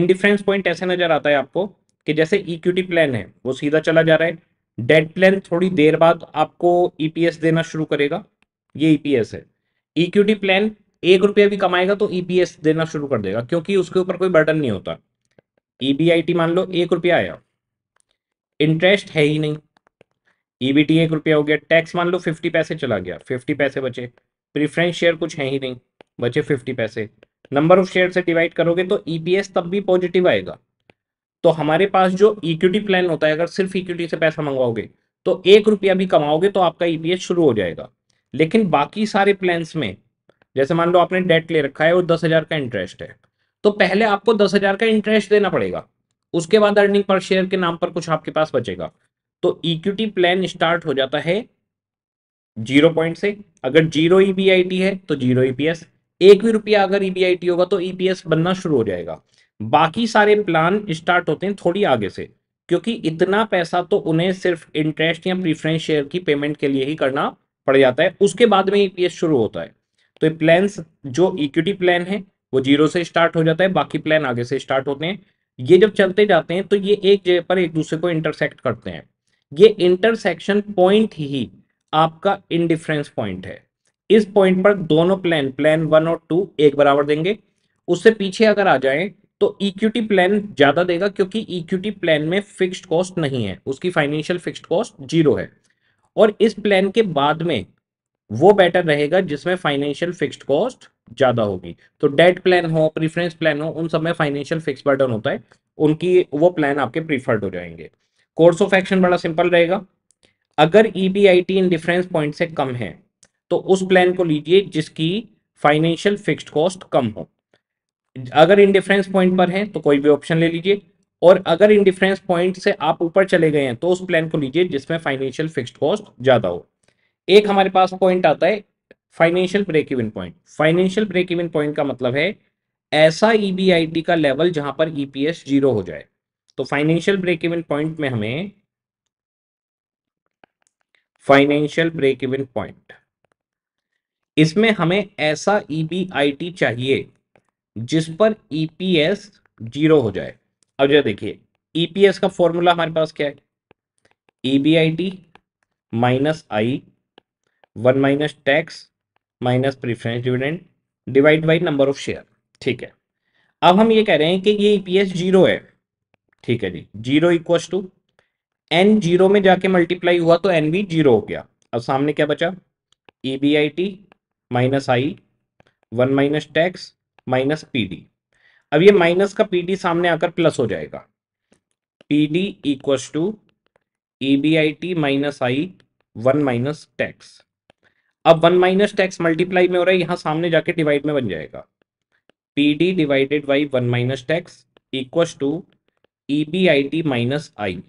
इंडिफरेंस पॉइंट ऐसे नजर आता है आपको कि जैसे इक्विटी प्लान है वो सीधा चला जा रहा है डेड प्लान थोड़ी देर बाद आपको ईपीएस e देना शुरू करेगा ये ईपीएस e है इक्विटी e प्लान एक रुपया भी कमाएगा तो ईपीएस देना शुरू कर देगा क्योंकि उसके ऊपर कोई बर्डन नहीं होता ईबीआईटी मान लो एक रुपया आया इंटरेस्ट है ही नहीं ईबीटी एक रुपया हो गया टैक्स मान लो फिफ्टी पैसे चला गया फिफ्टी पैसे बचे प्रिफरेंस शेयर कुछ है ही नहीं बचे फिफ्टी पैसे नंबर ऑफ शेयर से डिवाइड करोगे तो ईपीएस तब भी पॉजिटिव आएगा तो हमारे पास जो इक्विटी प्लान होता है अगर सिर्फ इक्विटी से पैसा मंगवाओगे तो एक रुपया भी कमाओगे तो आपका ईपीएस e शुरू हो जाएगा लेकिन बाकी सारे प्लान्स में जैसे मान लो आपने डेट ले रखा है और दस हजार का इंटरेस्ट है तो पहले आपको दस हजार का इंटरेस्ट देना पड़ेगा उसके बाद अर्निंग पर शेयर के नाम पर कुछ आपके पास बचेगा तो इक्विटी प्लान स्टार्ट हो जाता है जीरो पॉइंट से अगर जीरो ईबीआईटी e है तो जीरो ईपीएस e एक भी रुपया अगर ईबीआईटी होगा तो ईपीएस बनना शुरू हो जाएगा बाकी सारे प्लान स्टार्ट होते हैं थोड़ी आगे से क्योंकि इतना पैसा तो उन्हें सिर्फ इंटरेस्ट या प्रीफरेंस शेयर की पेमेंट के लिए ही करना पड़ जाता है उसके बाद में ई शुरू होता है तो प्लान जो इक्विटी प्लान है वो जीरो से स्टार्ट हो जाता है बाकी प्लान आगे से स्टार्ट होते हैं ये जब चलते जाते हैं तो ये एक जगह पर एक दूसरे को इंटरसेक्ट करते हैं ये इंटरसेक्शन पॉइंट ही आपका इनडिफरेंस पॉइंट है इस पॉइंट पर दोनों प्लान प्लान वन और टू एक बराबर देंगे उससे पीछे अगर आ जाए तो इक्विटी प्लान ज्यादा देगा क्योंकि इक्विटी प्लान में फिक्स्ड कॉस्ट नहीं है उसकी फाइनेंशियल फिक्स्ड कॉस्ट जीरो है और इस प्लान के बाद में वो बेटर रहेगा जिसमें फाइनेंशियल फिक्स्ड कॉस्ट ज्यादा होगी तो डेट प्लान हो प्रीफरेंस प्लान हो उन सब में फाइनेंशियल फिक्स बर्डन होता है उनकी वो प्लान आपके प्रीफर्ड हो जाएंगे कोर्स ऑफ एक्शन बड़ा सिंपल रहेगा अगर ईबीआईटी इन डिफरेंस पॉइंट से कम है तो उस प्लान को लीजिए जिसकी फाइनेंशियल फिक्स्ड कॉस्ट कम हो अगर इंडिफरेंस पॉइंट पर है तो कोई भी ऑप्शन ले लीजिए और अगर डिफरेंस पॉइंट से आप ऊपर चले गए हैं तो उस प्लान को लीजिए जिसमें फाइनेंशियल फिक्स्ड कॉस्ट ज़्यादा हो एक हमारे पास पॉइंट आता है financial break even point financial break even point का मतलब है ऐसा ईबीआईटी e का लेवल जहां पर ईपीएस e जीरो हो जाए तो फाइनेंशियल ब्रेक इवन पॉइंट में हमें फाइनेंशियल ब्रेक इवन पॉइंट इसमें हमें ऐसा ई e चाहिए जिस पर ईपीएस e जीरो हो जाए अब जो देखिए ईपीएस e का फॉर्मूला हमारे पास क्या है E B I T minus I one minus tax minus preference dividend divide by number of share ठीक है अब हम ये कह रहे हैं कि ये ईपीएस e जीरो है ठीक है जी zero equal to N zero में जाके मल्टीप्लाई हुआ तो एन भी जीरो हो गया अब सामने क्या बचा E B I T minus I one minus tax minus P अब ये माइनस का पी सामने आकर प्लस हो जाएगा P D equals to E B I T minus I one minus tax अब वन माइनस टैक्स मल्टीप्लाई में हो रहा है यहां सामने जाके डिवाइड में बन जाएगा P D divided by one minus tax equals to E B I T minus I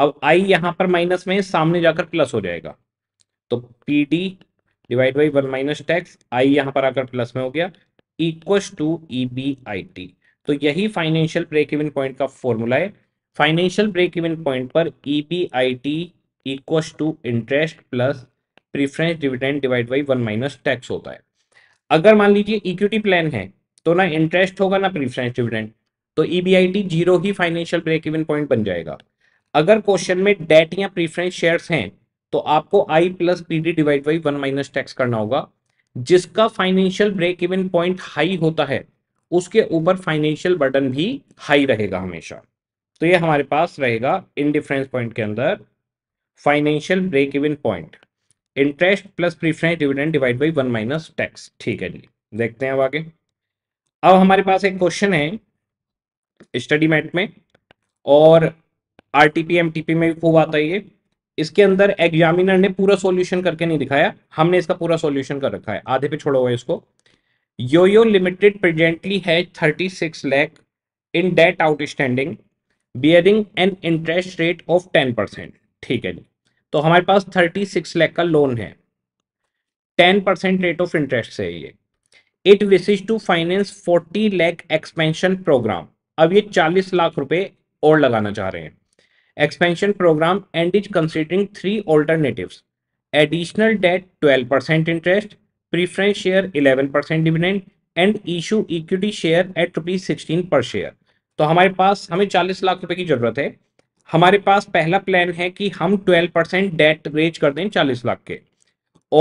अब आई यहां पर माइनस में सामने जाकर प्लस हो जाएगा तो P D divide by one minus tax I यहां पर आकर प्लस में हो गया equals to E B I T तो यही फाइनेंशियल ब्रेक इवन पॉइंट का फॉर्मूला है फाइनेंशियल ब्रेक इवन पॉइंट पर E B I T equals to interest plus preference dividend divide by one minus tax होता है अगर मान लीजिए इक्विटी प्लान है तो ना इंटरेस्ट होगा ना प्रीफरेंस डिविडेंड तो E B I T zero ही फाइनेंशियल ब्रेक इवन पॉइंट बन जाएगा अगर क्वेश्चन में डेट या प्रीफरेंस शेयर्स हैं तो आपको I plus P D divide by one minus tax करना होगा जिसका financial break even point high होता है उसके ऊपर फाइनेंशियल बर्डन भी हाई रहेगा हमेशा तो ये हमारे पास रहेगा इन डिफरेंस पॉइंट के अंदर financial break even point interest plus preference dividend divide by one minus tax ठीक है जी देखते हैं अब आगे अब हमारे पास एक क्वेश्चन है स्टडी मैट में और R T P M T P में भी खूब आता है ये इसके अंदर एग्जामिनर ने पूरा सॉल्यूशन करके नहीं दिखाया हमने इसका पूरा सॉल्यूशन कर रखा है आधे पे छोड़ो हुआ है इसको योयो लिमिटेड प्रेजेंटली है thirty six lakh in debt outstanding bearing an interest rate of ten percent ठीक है जी तो हमारे पास थर्टी सिक्स लैख का लोन है ten percent rate of interest से ये it wishes to finance forty lakh expansion programme अब ये चालीस लाख रुपए और लगाना चाह रहे हैं expansion programme and is considering three alternative additional debt twelve percent interest preference share eleven percent dividend and issue equity share at rupees sixteen per share तो हमारे पास हमें चालीस लाख रुपए की जरूरत है हमारे पास पहला प्लान है कि हम ट्वेल्व परसेंट डेट रेज कर दें चालीस लाख के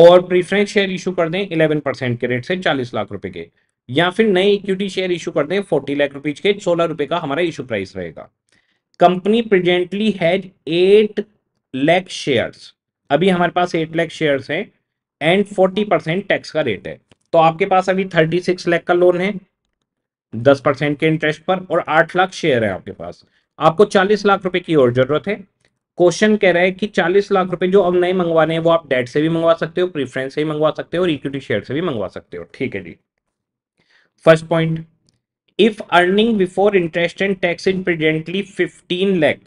और प्रीफरेंस शेयर इशू कर दें इलेवन परसेंट के रेट से चालीस लाख रुपए के या फिर नए इक्विटी शेयर इशू कर दें फोर्टी लाख रुपीज के सोलह रुपए का हमारा इशू प्राइस रहेगा company presently has eight lakh shares अभी हमारे पास एट लैख शेयर्स हैं एंड फोर्टी परसेंट टैक्स का रेट है तो आपके पास अभी थर्टी सिक्स लैख का लोन है दस परसेंट के इंटरेस्ट पर और आठ लाख शेयर है आपके पास आपको चालीस लाख रुपए की और जरूरत है क्वेश्चन कह रहा है कि चालीस लाख रुपए जो अब नए मंगवाने हैं वो आप डेट से भी मंगवा सकते हो प्रीफ्रेंस से भी मंगवा सकते हो और इक्विटी शेयर से भी मंगवा सकते हो ठीक है जी first point if earning before interest and tax is presently 15 lakh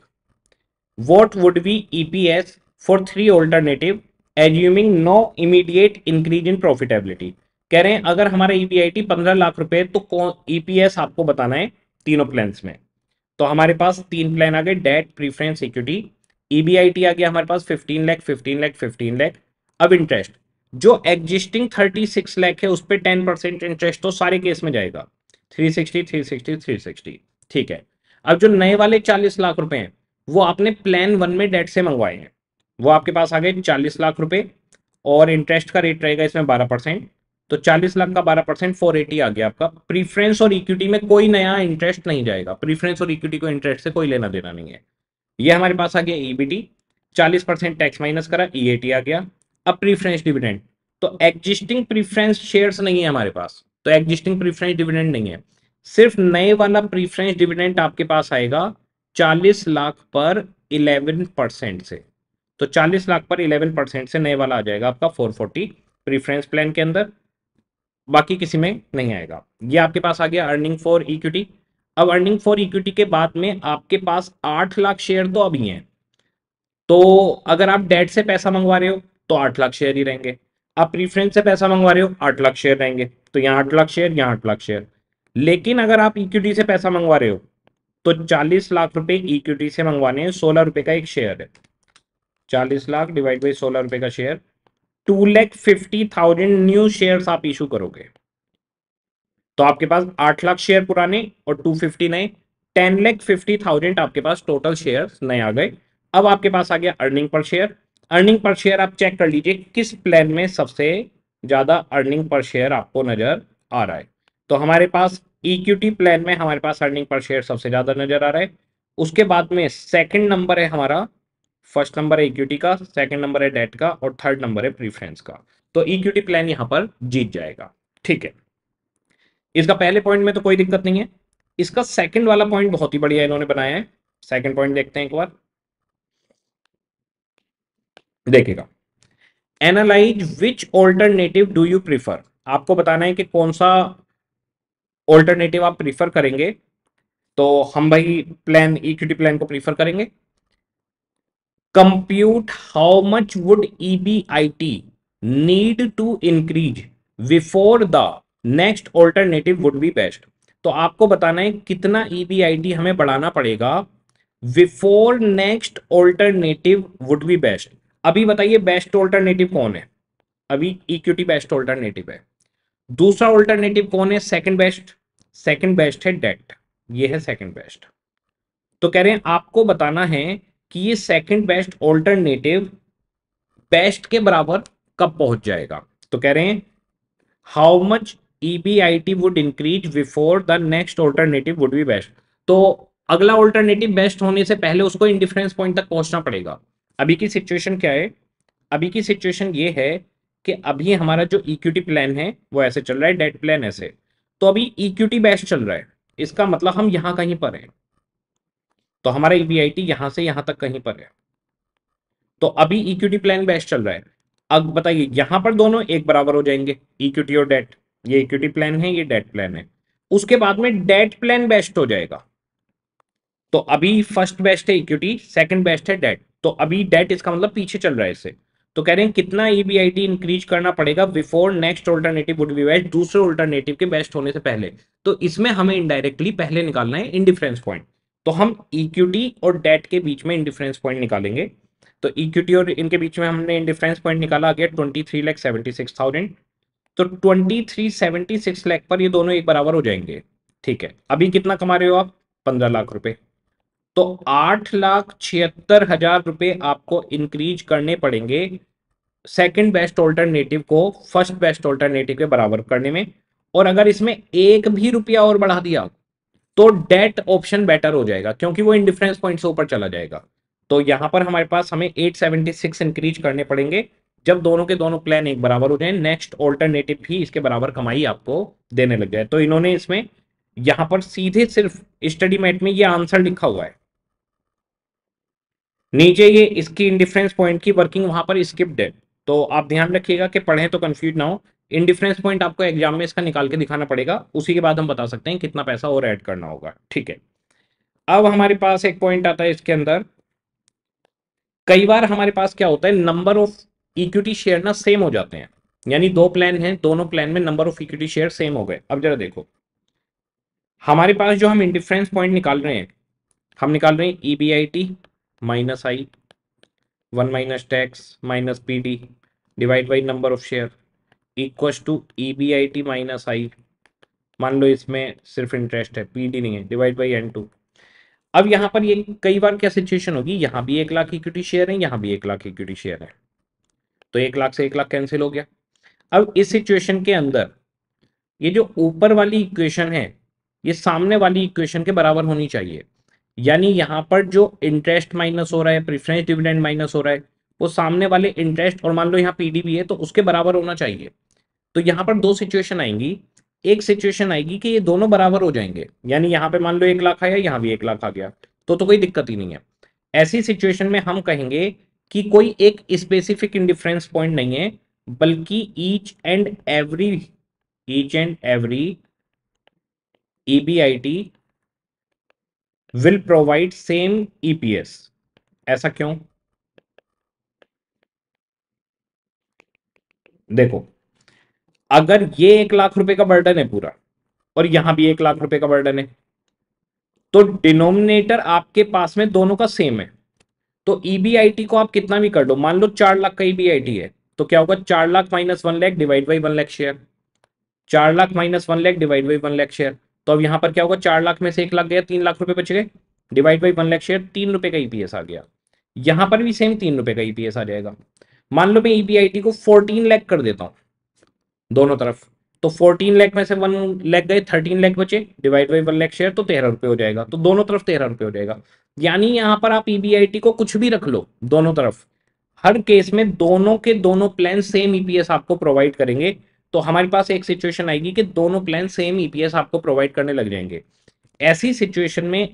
what would be eps for three alternative assuming no immediate increase in profitability कह रहे हैं अगर हमारा ईपीआईटी e पंद्रह लाख रुपए तो ईपीएस e आपको बताना है तीनों प्लान में तो हमारे पास तीन प्लान आ गए डेट प्रीफरेंस इक्विटी ईबीआईटी आ गया हमारे पास fifteen lakh fifteen lakh fifteen lakh अब इंटरेस्ट जो एग्जिस्टिंग थर्टी सिक्स लैख है उस पर टेन परसेंट इंटरेस्ट तो सारे केस में जाएगा three sixty three sixty three sixty ठीक है अब जो नए वाले चालीस लाख रुपए हैं वो आपने प्लान वन में डेट से मंगवाए हैं वो आपके पास आ गए चालीस लाख रुपए और इंटरेस्ट का रेट रहेगा इसमें बारह परसेंट तो चालीस लाख का बारह परसेंट फोर एटी आ गया आपका प्रीफरेंस और इक्विटी में कोई नया इंटरेस्ट नहीं जाएगा प्रीफरेंस और इक्विटी को इंटरेस्ट से कोई लेना देना नहीं है ये हमारे पास आ गया ईबीटी e चालीस परसेंट टैक्स माइनस करा ई e आ गया अब प्रीफरेंस डिविडेंड तो एग्जिस्टिंग प्रीफरेंस शेयर्स नहीं है हमारे पास तो एग्जिस्टिंग प्रीफरेंस डिविडेंड नहीं है सिर्फ नए वाला प्रीफरेंस डिविडेंट आपके पास आएगा चालीस लाख पर इलेवन परसेंट से तो चालीस लाख पर इलेवन परसेंट से नए वाला आ जाएगा आपका फोर फोर्टी प्रीफरेंस प्लान के अंदर बाकी किसी में नहीं आएगा ये आपके पास आ गया अर्निंग फॉर इक्विटी अब अर्निंग फॉर इक्विटी के बाद में आपके पास आठ लाख शेयर तो अभी हैं तो अगर आप डेट से पैसा मंगवा रहे हो तो आठ लाख शेयर ही रहेंगे आप प्रीफरेंस से पैसा मंगवा रहे हो आठ लाख शेयर रहेंगे तो यहाँ आठ लाख शेयर यहाँ आठ लाख शेयर लेकिन अगर आप इक्विटी से पैसा मंगवा रहे हो तो चालीस लाख रुपए इक्विटी से मंगवाने हैं सोलह रुपए का एक शेयर है चालीस लाख डिवाइड बाई सोलह रुपए का share two lakh fifty thousand new share आप इशू करोगे तो आपके पास आठ लाख शेयर पुराने और टू फिफ्टी नए टेन लैख फिफ्टी थाउजेंड आपके पास टोटल शेयर नए आ गए अब आपके पास आ गया अर्निंग पर शेयर अर्निंग पर शेयर आप चेक कर लीजिए किस प्लान में सबसे ज़्यादा अर्निंग पर शेयर आपको नज़र आ रहा है तो हमारे पास इक्विटी e प्लान में हमारे पास अर्निंग पर शेयर सबसे ज़्यादा नज़र आ रहा है उसके बाद में सेकंड नंबर है हमारा फर्स्ट नंबर है इक्विटी e का सेकंड नंबर है डेट का और थर्ड नंबर है प्रीफरेंस का तो इक्विटी प्लान यहां पर जीत जाएगा ठीक है इसका पहले पॉइंट में तो कोई दिक्कत नहीं है इसका सेकंड वाला पॉइंट बहुत ही बढ़िया इन्होंने बनाया है सेकंड पॉइंट देखते हैं एक बार देखेगा analyse which alternative do you prefer आपको बताना है कि कौन सा ऑल्टरनेटिव आप प्रीफर करेंगे तो हम भाई प्लान इक्विटी प्लान को प्रीफर करेंगे compute how much would EBIT need to increase before the next alternative would be best तो आपको बताना है कितना ईबीआईटी e हमें बढ़ाना पड़ेगा before next alternative would be best अभी बताइए बेस्ट ऑल्टरनेटिव कौन है अभी इक्विटी बेस्ट ऑल्टरनेटिव है दूसरा ऑल्टरनेटिव कौन है सेकंड बेस्ट सेकंड बेस्ट है डेट ये है सेकंड बेस्ट तो कह रहे हैं आपको बताना है कि ये सेकंड बेस्ट ऑल्टरनेटिव बेस्ट के बराबर कब पहुंच जाएगा तो कह रहे हैं how much EBIT would increase before the next alternative would be best तो अगला ऑल्टरनेटिव बेस्ट होने से पहले उसको इंडिफरेंस पॉइंट तक पहुंचना पड़ेगा अभी की सिचुएशन क्या है अभी की सिचुएशन ये है कि अभी हमारा जो इक्विटी प्लान है वो ऐसे चल रहा है डेट प्लान ऐसे तो अभी इक्विटी बेस्ट चल रहा है इसका मतलब हम यहाँ कहीं पर है तो हमारा ईबीआईटी e यहाँ से यहाँ तक कहीं पर है तो अभी इक्विटी प्लान बेस्ट चल रहा है अब बताइए यहाँ पर दोनों एक बराबर हो जाएंगे इक्विटी और डेट ये इक्विटी प्लान है ये डेट प्लान है उसके बाद में डेट प्लान बेस्ट हो जाएगा तो अभी फर्स्ट बेस्ट है इक्विटी सेकंड बेस्ट है डेट तो अभी डेट इसका मतलब पीछे चल रहा है इसे तो कह रहे हैं कितना ईबीआईटी इंक्रीज करना पड़ेगा before next alternative would be best दूसरे ऑल्टरनेटिव के बेस्ट होने से पहले तो इसमें हमें इनडायरेक्टली पहले निकालना है इंडिफरेंस पॉइंट तो हम इक्विटी और डेट के बीच में इंडिफरेंस पॉइंट निकालेंगे तो इक्विटी और इनके बीच में हमने इंडिफरेंस पॉइंट निकाला आ गया twenty three lakh seventy six thousand तो twenty three seventy six lakh पर ये दोनों एक बराबर हो जाएंगे ठीक है अभी कितना कमा रहे हो आप पंद्रह लाख रुपए तो आठ लाख छिहत्तर हजार रुपए आपको इंक्रीज करने पड़ेंगे सेकंड बेस्ट ऑल्टरनेटिव को फर्स्ट बेस्ट ऑल्टरनेटिव के बराबर करने में और अगर इसमें एक भी रुपया और बढ़ा दिया तो डेट ऑप्शन बेटर हो जाएगा क्योंकि वो इन डिफरेंस पॉइंट से ऊपर चला जाएगा तो यहां पर हमारे पास हमें 876 इंक्रीज करने पड़ेंगे जब दोनों के दोनों प्लान एक बराबर हो जाए नेक्स्ट ऑल्टरनेटिव भी इसके बराबर कमाई आपको देने लग जाए तो इन्होंने इसमें यहां पर सीधे सिर्फ स्टडी मैट में ये आंसर लिखा हुआ है नीचे ये इसकी इंडिफरेंस पॉइंट की वर्किंग वहां पर स्किप्ड है तो आप ध्यान रखिएगा कि पढ़ें तो कंफ्यूज ना हो इंडिफरेंस पॉइंट आपको एग्जाम में इसका निकाल के दिखाना पड़ेगा उसी के बाद हम बता सकते हैं कितना पैसा और ऐड करना होगा ठीक है अब हमारे पास एक पॉइंट आता है इसके अंदर कई बार हमारे पास क्या होता है नंबर ऑफ इक्विटी शेयर ना सेम हो जाते हैं यानी दो प्लान हैं दोनों प्लान में number of equity share same हो गए अब जरा देखो हमारे पास जो हम इंडिफरेंस पॉइंट निकाल रहे हैं हम निकाल रहे हैं E e I one minus tax minus P D divide by number of share इक्व to E B I T minus I मान लो इसमें सिर्फ इंटरेस्ट है डी नहीं है डिवाइड बाई एन टू अब यहाँ पर ये कई बार क्या सिचुएशन होगी यहाँ भी एक लाख इक्विटी शेयर है यहाँ भी एक लाख इक्विटी शेयर है तो एक लाख से एक लाख कैंसिल हो गया अब इस सिचुएशन के अंदर ये जो ऊपर वाली इक्वेशन है ये सामने वाली इक्वेशन के बराबर होनी चाहिए यानी यहां पर जो इंटरेस्ट माइनस हो रहा है प्रिफरेंस डिविडेंड माइनस हो रहा है वो सामने वाले इंटरेस्ट और मान लो यहाँ पीडीबी है तो उसके बराबर होना चाहिए तो यहाँ पर दो सिचुएशन आएंगी एक सिचुएशन आएगी कि ये दोनों बराबर हो जाएंगे यानी यहाँ पे मान लो एक लाख आया यहाँ भी एक लाख आ गया तो तो कोई दिक्कत ही नहीं है ऐसी सिचुएशन में हम कहेंगे कि कोई एक स्पेसिफिक इंडिफरेंस पॉइंट नहीं है बल्कि each and every each and every E B I T will provide same EPS ऐसा क्यों देखो अगर ये एक लाख रुपए का बर्डन है पूरा और यहां भी एक लाख रुपए का बर्डन है तो डिनोमिनेटर आपके पास में दोनों का सेम है तो ईबीआईटी e को आप कितना भी कर दो मान लो चार लाख का ईबीआईटी e है तो क्या होगा चार lakh minus one lakh divide by one lakh share चार lakh minus one lakh divide by one lakh share तो अब यहाँ पर क्या होगा चार लाख में से एक लाख गया तीन लाख रुपए बच गए divide by one lakh share तीन रुपए का ईपीएस e आ गया यहां पर भी सेम तीन रुपए का ईपीएस e आ जाएगा मान लो मैं ईपीआईटी e को फोर्टीन लैख कर देता हूँ दोनों तरफ तो 14 लाख में से वन लाख गए 13 लाख बचे divide by one lakh share तो तेरह रुपये हो जाएगा तो दोनों तरफ तेरह रुपये हो जाएगा यानी यहां पर आप ईबीआईटी को कुछ भी रख लो दोनों तरफ हर केस में दोनों के दोनों प्लान सेम ईपीएस आपको प्रोवाइड करेंगे तो हमारे पास एक सिचुएशन आएगी कि दोनों प्लान सेम ईपीएस आपको प्रोवाइड करने लग जाएंगे ऐसी सिचुएशन में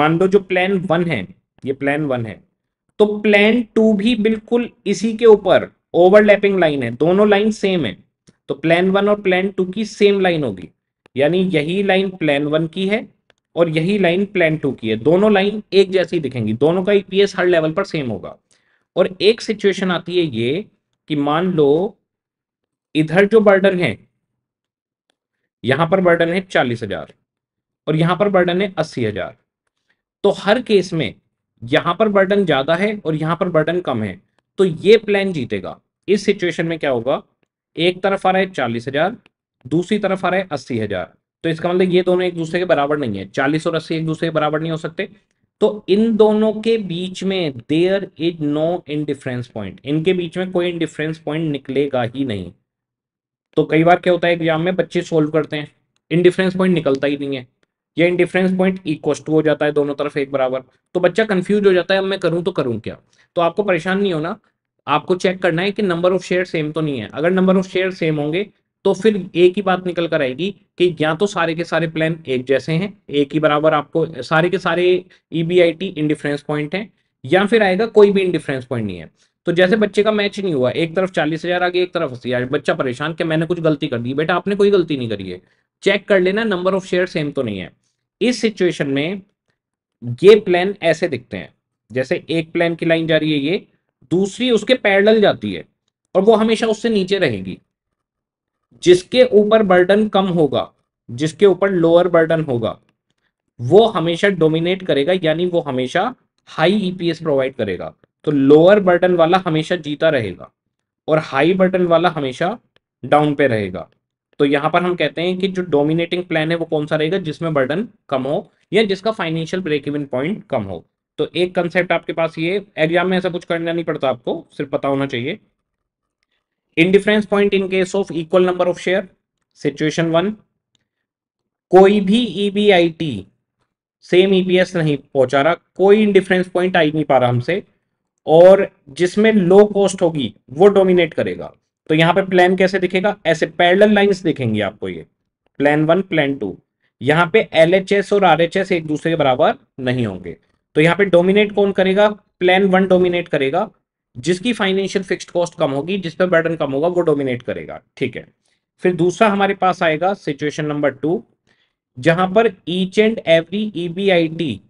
मान लो जो प्लान वन है ये प्लान वन है तो प्लान टू भी बिल्कुल इसी के ऊपर ओवरलैपिंग लाइन है दोनों लाइन सेम है तो प्लान वन और प्लान टू की सेम लाइन होगी यानी यही लाइन प्लान वन की है और यही लाइन प्लान टू की है दोनों लाइन एक जैसी दिखेंगी दोनों का ईपीएस e हर लेवल पर सेम होगा और एक सिचुएशन आती है ये कि मान लो इधर जो बर्डन है यहां पर बर्डन है चालीस हजार और यहां पर बर्डन है अस्सी हजार तो हर केस में यहां पर बर्डन ज्यादा है और यहां पर बर्डन कम है तो ये प्लान जीतेगा इस सिचुएशन में क्या होगा एक तरफ आ रहा है चालीस हजार दूसरी तरफ आ रहा है अस्सी हजार तो इसका मतलब ये दोनों एक दूसरे के बराबर नहीं है चालीस और अस्सी एक दूसरे के बराबर नहीं हो सकते तो इन दोनों के बीच में there is no indifference point इनके बीच में कोई इनडिफरेंस पॉइंट निकलेगा ही नहीं तो कई बार क्या होता है एग्जाम में बच्चे सोल्व करते हैं इनडिफरेंस पॉइंट निकलता ही नहीं है या इनडिफरेंस पॉइंट इक्वस्ट हो जाता है दोनों तरफ एक बराबर तो बच्चा कंफ्यूज हो जाता है अब मैं करूँ तो करूँ क्या तो आपको परेशान नहीं होना आपको चेक करना है कि नंबर ऑफ शेयर सेम तो नहीं है अगर नंबर ऑफ शेयर सेम होंगे तो फिर एक ही बात निकल कर आएगी कि या तो सारे के सारे प्लान एक जैसे हैं एक ही बराबर आपको सारे के सारे E B I T indifference point हैं या फिर आएगा कोई भी इन डिफरेंस पॉइंट नहीं है तो जैसे बच्चे का मैच नहीं हुआ एक तरफ चालीस हजार आ गया एक तरफ अस्सी बच्चा परेशान कि मैंने कुछ गलती कर दी बेटा आपने कोई गलती नहीं करी है चेक कर लेना नंबर ऑफ शेयर सेम तो नहीं है इस सिचुएशन में ये प्लान ऐसे दिखते हैं जैसे एक प्लान की लाइन जा रही है ये दूसरी उसके पैरल जाती है और वो हमेशा उससे नीचे रहेगी जिसके ऊपर बर्डन कम होगा जिसके ऊपर लोअर बर्डन होगा वो हमेशा डोमिनेट करेगा यानी वो हमेशा हाई ईपीएस प्रोवाइड करेगा तो लोअर बटन वाला हमेशा जीता रहेगा और हाई बटन वाला हमेशा डाउन पे रहेगा तो यहां पर हम कहते हैं कि जो डोमिनेटिंग प्लान है वो कौन सा रहेगा जिसमें बर्डन कम हो या जिसका फाइनेंशियल ब्रेक इवन पॉइंट कम हो तो एक कंसेप्ट आपके पास ये एग्जाम में ऐसा कुछ करना नहीं पड़ता आपको सिर्फ पता होना चाहिए indifference point in case of equal number of share situation one कोई भी ईबीआईटी सेम ईपीएस नहीं पहुंचा रहा कोई इनडिफरेंस पॉइंट आ ही नहीं पा रहा हमसे और जिसमें लो कॉस्ट होगी वो डोमिनेट करेगा तो यहां पे प्लान कैसे दिखेगा ऐसे पैरेलल लाइंस दिखेंगी आपको ये प्लान वन प्लान टू यहां पे एल और आर एक दूसरे के बराबर नहीं होंगे तो यहां पे डोमिनेट कौन करेगा प्लान वन डोमिनेट करेगा जिसकी फाइनेंशियल फिक्स्ड कॉस्ट कम होगी जिस पर बर्डन कम होगा वो डोमिनेट करेगा ठीक है फिर दूसरा हमारे पास आएगा सिचुएशन नंबर टू जहां पर ईच एंड एवरी ईबीआईटी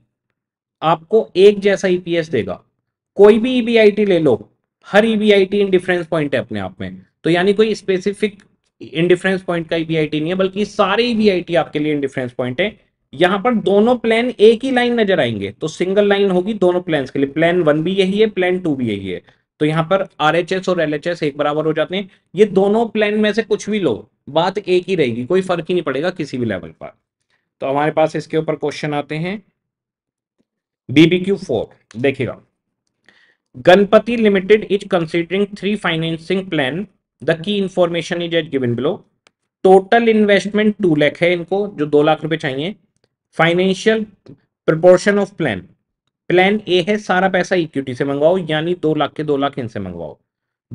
आपको एक जैसा ईपीएस e देगा कोई भी ईबीआईटी e ले लो हर ईबीआईटी इंडिफरेंस पॉइंट है अपने आप में तो यानी कोई स्पेसिफिक इंडिफरेंस पॉइंट का ईबीआईटी e नहीं है बल्कि सारे ईबीआईटी e आपके लिए इंडिफरेंस पॉइंट है यहां पर दोनों प्लान एक ही लाइन नजर आएंगे तो सिंगल लाइन होगी दोनों प्लान के लिए प्लान वन भी यही है प्लान टू भी यही है तो यहां पर आर और एल एक बराबर हो जाते हैं ये दोनों प्लान में से कुछ भी लो बात एक ही रहेगी कोई फर्क ही नहीं पड़ेगा किसी भी लेवल पर तो हमारे पास इसके ऊपर क्वेश्चन आते हैं बीबीक्यू फोर देखिएगा Ganpati limited is considering three financing plan the key information is at given below total investment two lakh है इनको जो दो लाख रुपए चाहिए financial proportion of plan plan A है सारा पैसा इक्विटी से मंगवाओ यानी दो लाख के दो लाख इनसे मंगवाओ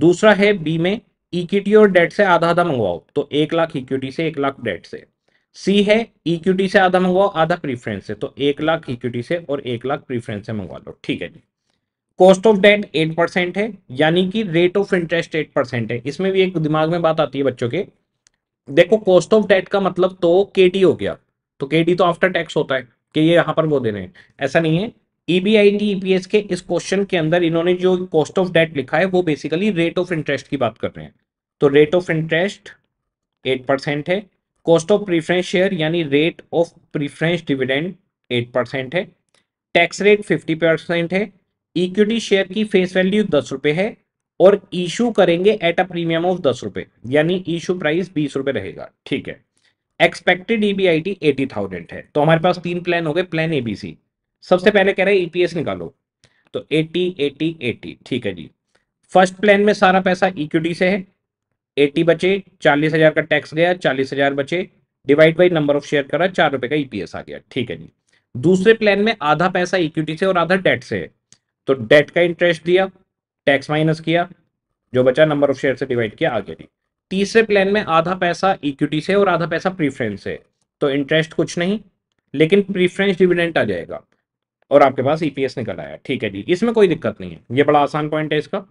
दूसरा है बी में इक्विटी और डेट से आधा आधा मंगवाओ तो एक लाख इक्विटी से एक लाख डेट से सी है इक्विटी से आधा मंगवाओ आधा प्रीफरेंस से तो एक लाख इक्विटी से और एक लाख प्रीफरेंस से मंगवा लो ठीक है जी cost of debt eight percent है यानी कि rate of interest eight percent है इसमें भी एक दिमाग में बात आती है बच्चों के देखो कॉस्ट ऑफ डेट का मतलब तो के हो गया तो के तो आफ्टर टैक्स होता है कि ये यहां पर वो दे रहे हैं ऐसा नहीं है ईबीआईटी e ईपीएस e के इस क्वेश्चन के अंदर इन्होंने जो कॉस्ट ऑफ डेट लिखा है वो बेसिकली रेट ऑफ इंटरेस्ट की बात कर रहे हैं तो rate of interest eight percent है कॉस्ट ऑफ प्रीफरेंस शेयर यानी rate of preference dividend eight percent है टैक्स रेट फिफ्टी परसेंट है इक्विटी शेयर की फेस वैल्यू दस रुपए है और इशू करेंगे एट अ प्रीमियम ऑफ दस रुपए यानी इशू प्राइस बीस रुपए रहेगा ठीक है एक्सपेक्टेड ईबीआईटी एटी थाउजेंड है तो हमारे पास तीन प्लान हो गए प्लान एबीसी सबसे पहले कह रहे हैं ईपीएस e निकालो तो एटी एटी एटी ठीक है जी फर्स्ट प्लान में सारा पैसा इक्विटी से है एटी बचे चालीस हजार का टैक्स गया चालीस हजार बचे divide by number of share करा चार रुपए का ईपीएस e आ गया ठीक है जी दूसरे प्लान में आधा पैसा इक्विटी से और आधा डेट से है तो डेट का इंटरेस्ट दिया टैक्स माइनस किया जो बचा नंबर ऑफ शेयर से डिवाइड किया आगे दी तीसरे प्लान में आधा पैसा इक्विटी से और आधा पैसा प्रीफरेंस से तो इंटरेस्ट कुछ नहीं लेकिन प्रीफरेंस डिविडेंट आ जाएगा और आपके पास ईपीएस e निकल आया ठीक है जी इसमें कोई दिक्कत नहीं है ये बड़ा आसान पॉइंट है इसका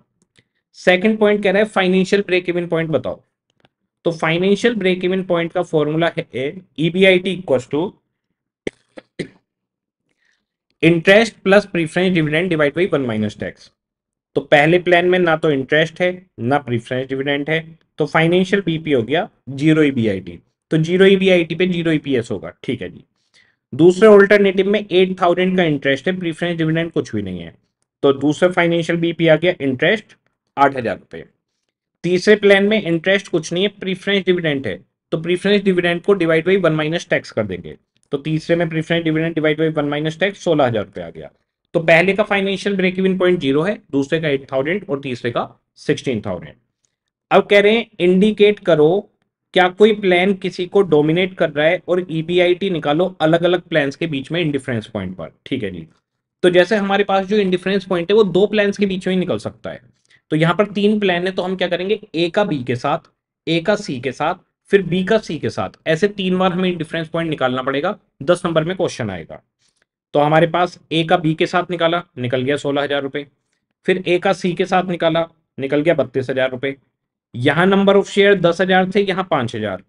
सेकंड पॉइंट कह रहा है फाइनेंशियल ब्रेक इवन पॉइंट बताओ तो फाइनेंशियल ब्रेक इवन पॉइंट का फॉर्मूला है ईबीआईटी बी इक्व to interest plus preference dividend divide by one minus tax तो पहले प्लान में ना तो इंटरेस्ट है ना प्रीफरेंस डिविडेंड है तो फाइनेंशियल बीपी हो गया जीरो ईबीआईटी e तो जीरो ईबीआईटी e पे जीरो ईपीएस e होगा ठीक है जी दूसरे ऑल्टरनेटिव में एट थाउजेंड का इंटरेस्ट है प्रीफरेंस डिविडेंड कुछ भी नहीं है तो दूसरे फाइनेंशियल बीपी आ गया इंटरेस्ट आठ हजार रुपये तीसरे प्लान में इंटरेस्ट कुछ नहीं है प्रीफरेंस डिविडेंट है तो प्रीफरेंस डिविडेंट को divide by one minus tax कर देंगे तो तीसरे में preference dividend divide by one minus tax सोलह हजार रुपये आ गया तो पहले का financial break even point zero है दूसरे का एट थाउजेंड और तीसरे का सिक्सटीन थाउजेंड अब कह रहे हैं इंडिकेट करो क्या कोई प्लान किसी को डोमिनेट कर रहा है और ईबीआईटी e निकालो अलग अलग प्लान के बीच में इंडिफरेंस पॉइंट पर ठीक है जी तो जैसे हमारे पास जो इंडिफरेंस पॉइंट है वो दो प्लान के बीच में ही निकल सकता है तो यहां पर तीन प्लान है तो हम क्या करेंगे ए का बी के साथ ए का सी के साथ फिर बी का सी के साथ ऐसे तीन बार हमें डिफरेंस पॉइंट निकालना पड़ेगा दस नंबर में क्वेश्चन आएगा तो हमारे पास ए का बी के साथ निकाला निकल गया सोलह हजार रुपये फिर ए का सी के साथ निकाला निकल गया बत्तीस हजार रुपये यहाँ नंबर ऑफ शेयर दस हजार थे यहाँ पांच हजार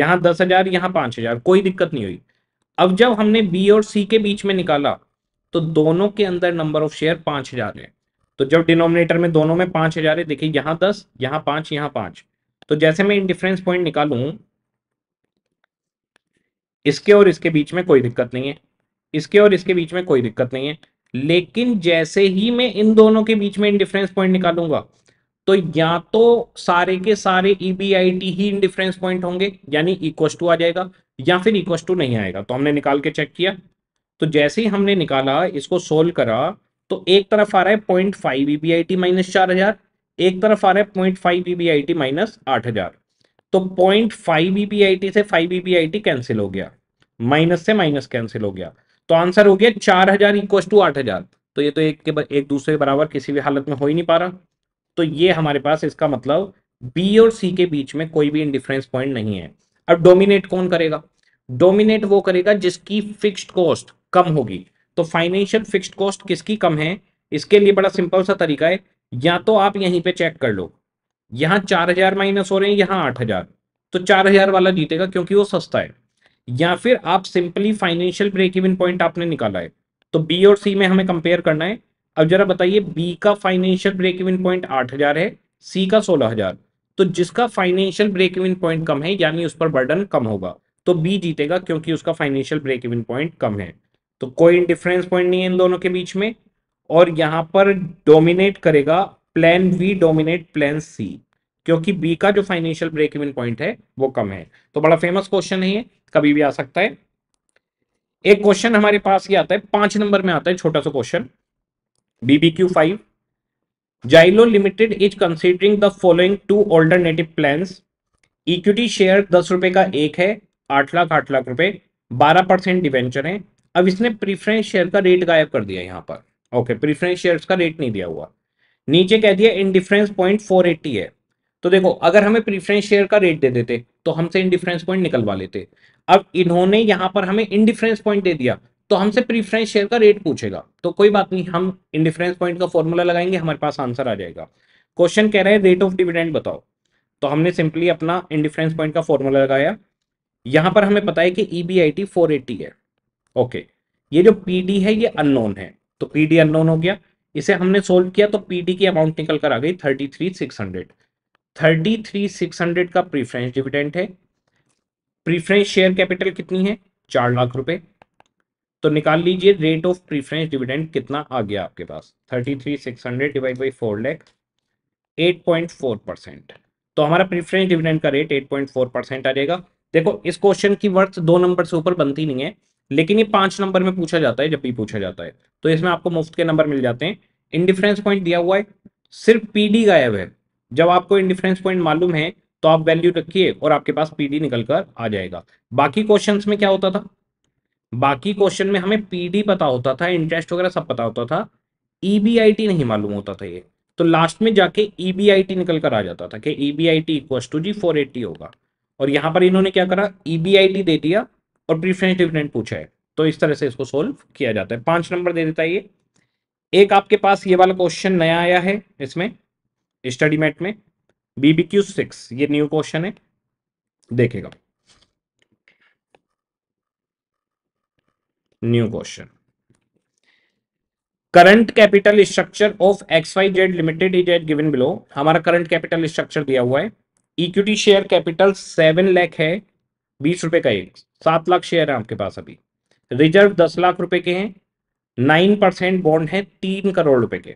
यहाँ दस हजार यहाँ पांच हजार कोई दिक्कत नहीं हुई अब जब हमने बी और सी के बीच में निकाला तो दोनों के अंदर नंबर ऑफ शेयर पांच हजार है तो जब डिनोमिनेटर में दोनों में पांच हजार है देखिए यहाँ दस यहाँ पांच यहाँ पांच तो जैसे मैं इन डिफरेंस पॉइंट निकालूं इसके और इसके बीच में कोई दिक्कत नहीं है इसके और इसके बीच में कोई दिक्कत नहीं है लेकिन जैसे ही मैं इन दोनों के बीच में इंडिफरेंस पॉइंट निकालूंगा तो या तो सारे के सारे ईबीआईटी e ही इंडिफरेंस पॉइंट होंगे यानी इक्वस टू आ जाएगा या फिर इक्वस टू नहीं आएगा तो हमने निकाल के चेक किया तो जैसे ही हमने निकाला इसको सोल्व करा तो एक तरफ आ रहा है पॉइंट फाइव ईबीआईटी माइनस चार हजार एक तरफ आ रहा है पॉइंट फाइव बीबीआईटी माइनस आठ हजार तो पॉइंट फाइव बीबीआईटी से फाइव बीबीआईटी कैंसिल हो गया माइनस से माइनस कैंसिल हो गया तो आंसर हो गया चार हजार इक्व टू आठ हजार तो ये तो एक के एक दूसरे के बराबर किसी भी हालत में हो ही नहीं पा रहा तो ये हमारे पास इसका मतलब बी और सी के बीच में कोई भी इंडिफरेंस पॉइंट नहीं है अब डोमिनेट कौन करेगा डोमिनेट वो करेगा जिसकी फिक्स्ड कॉस्ट कम होगी तो फाइनेंशियल फिक्स्ड कॉस्ट किसकी कम है इसके लिए बड़ा सिंपल सा तरीका है या तो आप यहीं पे चेक कर लो यहां चार हजार माइनस हो रहे हैं यहां आठ हजार तो चार हजार वाला जीतेगा क्योंकि वो सस्ता है या फिर आप simply financial break even point आपने निकाला है तो बी और सी में हमें कंपेयर करना है अब जरा बताइए बी का फाइनेंशियल ब्रेक इवन पॉइंट आठ हजार है सी का सोलह हजार तो जिसका फाइनेंशियल ब्रेक इवन पॉइंट कम है यानी उस पर बर्डन कम होगा तो बी जीतेगा क्योंकि उसका फाइनेंशियल ब्रेक इवन पॉइंट कम है तो कोई डिफरेंस पॉइंट नहीं है इन दोनों के बीच में और यहां पर डोमिनेट करेगा plan B dominate plan C क्योंकि बी का जो फाइनेंशियल ब्रेक इवन पॉइंट है वो कम है तो बड़ा फेमस क्वेश्चन है ये कभी भी आ सकता है एक क्वेश्चन हमारे पास ये आता है पांच नंबर में आता है छोटा सा question BBQ five Xylo limited is considering the following two alternative plan equity share दस रुपए का एक है आठ लाख आठ लाख रुपए बारह परसेंट डिवेंचर है अब इसने प्रीफरेंस शेयर का रेट गायब कर दिया यहां पर ओके प्रिफरेंस शेयर्स का रेट नहीं दिया हुआ नीचे कह दिया इनडिफरेंस पॉइंट फोर एट्टी है तो देखो अगर हमें प्रिफरेंस शेयर का रेट दे देते तो हमसे इनडिफरेंस पॉइंट निकलवा लेते अब इन्होंने यहां पर हमें इनडिफरेंस पॉइंट दे दिया तो हमसे प्रीफरेंस शेयर का रेट पूछेगा तो कोई बात नहीं हम इंडिफरेंस पॉइंट का फॉर्मूला लगाएंगे हमारे पास आंसर आ जाएगा क्वेश्चन कह रहा है रेट ऑफ डिविडेंड बताओ तो हमने सिंपली अपना इंडिफरेंस पॉइंट का फॉर्मूला लगाया यहां पर हमें पता है कि ई बी फोर एट्टी है ओके ये जो पी है ये अननोन है तो पी डी अननोन हो गया इसे हमने सोल्व किया तो पी डी की अमाउंट निकल कर आ गई thirty three six hundred thirty three six hundred का प्रीफरेंस डिविडेंट है प्रीफरेंस शेयर कैपिटल कितनी है चार लाख रुपए तो निकाल लीजिए रेट ऑफ प्रीफरेंस डिविडेंट कितना आ गया आपके पास thirty three six hundred divide by four lakh eight point four percent तो हमारा प्रीफरेंस डिविडेंट का rate eight point four percent आ जाएगा देखो इस क्वेश्चन की वर्थ दो नंबर से ऊपर बनती नहीं है लेकिन ये पांच नंबर में पूछा जाता है जब भी पूछा जाता है तो इसमें आपको मुफ्त के नंबर मिल जाते हैं इंडिफरेंस पॉइंट दिया हुआ है सिर्फ पीडी गायब है जब आपको इंडिफरेंस पॉइंट मालूम है तो आप वैल्यू रखिए और आपके पास पीडी निकल कर आ जाएगा बाकी क्वेश्चन में क्या होता था बाकी क्वेश्चन में हमें पीडी पता होता था इंटरेस्ट वगैरह सब पता होता था ईबीआईटी e नहीं मालूम होता था ये तो लास्ट में जाके ईबीआईटी e निकल कर आ जाता था कि EBIT equal to G four eighty होगा और यहां पर इन्होंने क्या करा ईबीआईटी e दे दिया और प्रीफ्रेंस डिविडेंट पूछा है तो इस तरह से इसको सोल्व किया जाता है पांच नंबर दे देता है ये एक आपके पास ये वाला क्वेश्चन नया आया है इसमें स्टडी मेट में बीबीक्यू सिक्स ये न्यू क्वेश्चन है देखेगा new question current capital structure of X Y Z limited is at given below हमारा करंट कैपिटल स्ट्रक्चर दिया हुआ है equity share capital seven lakh है बीस रुपए का एक सात लाख शेयर है आपके पास अभी रिजर्व दस लाख रुपए के हैं नाइन परसेंट बॉन्ड है तीन करोड़ रुपए के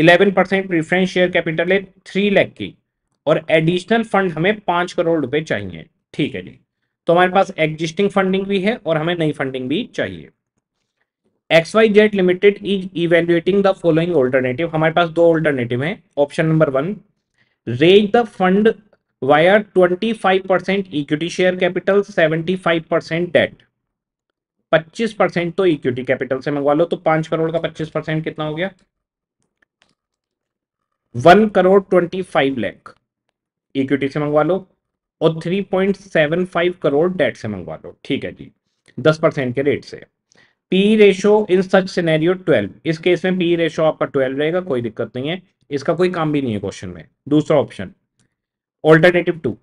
eleven percent preference share capital है थ्री लैख की और एडिशनल फंड हमें पांच करोड़ रुपए चाहिए ठीक है जी तो हमारे पास एग्जिस्टिंग फंडिंग भी है और हमें नई फंडिंग भी चाहिए X Y Z limited is evaluating the following alternative हमारे पास दो ऑल्टरनेटिव हैं option number one raise the fund via twenty five percent equity share capital seventy five percent debt पच्चीस परसेंट तो इक्विटी कैपिटल से मंगवा लो तो पांच करोड़ का पच्चीस परसेंट कितना हो गया one crore twenty five lakh equity से मंगवा लो और three point seven five crore debt से मंगवा लो ठीक है जी दस परसेंट के रेट से P ratio in such scenario twelve इस केस में पी रेशो आपका ट्वेल्व रहेगा कोई दिक्कत नहीं है इसका कोई काम भी नहीं है क्वेश्चन में दूसरा option alternative two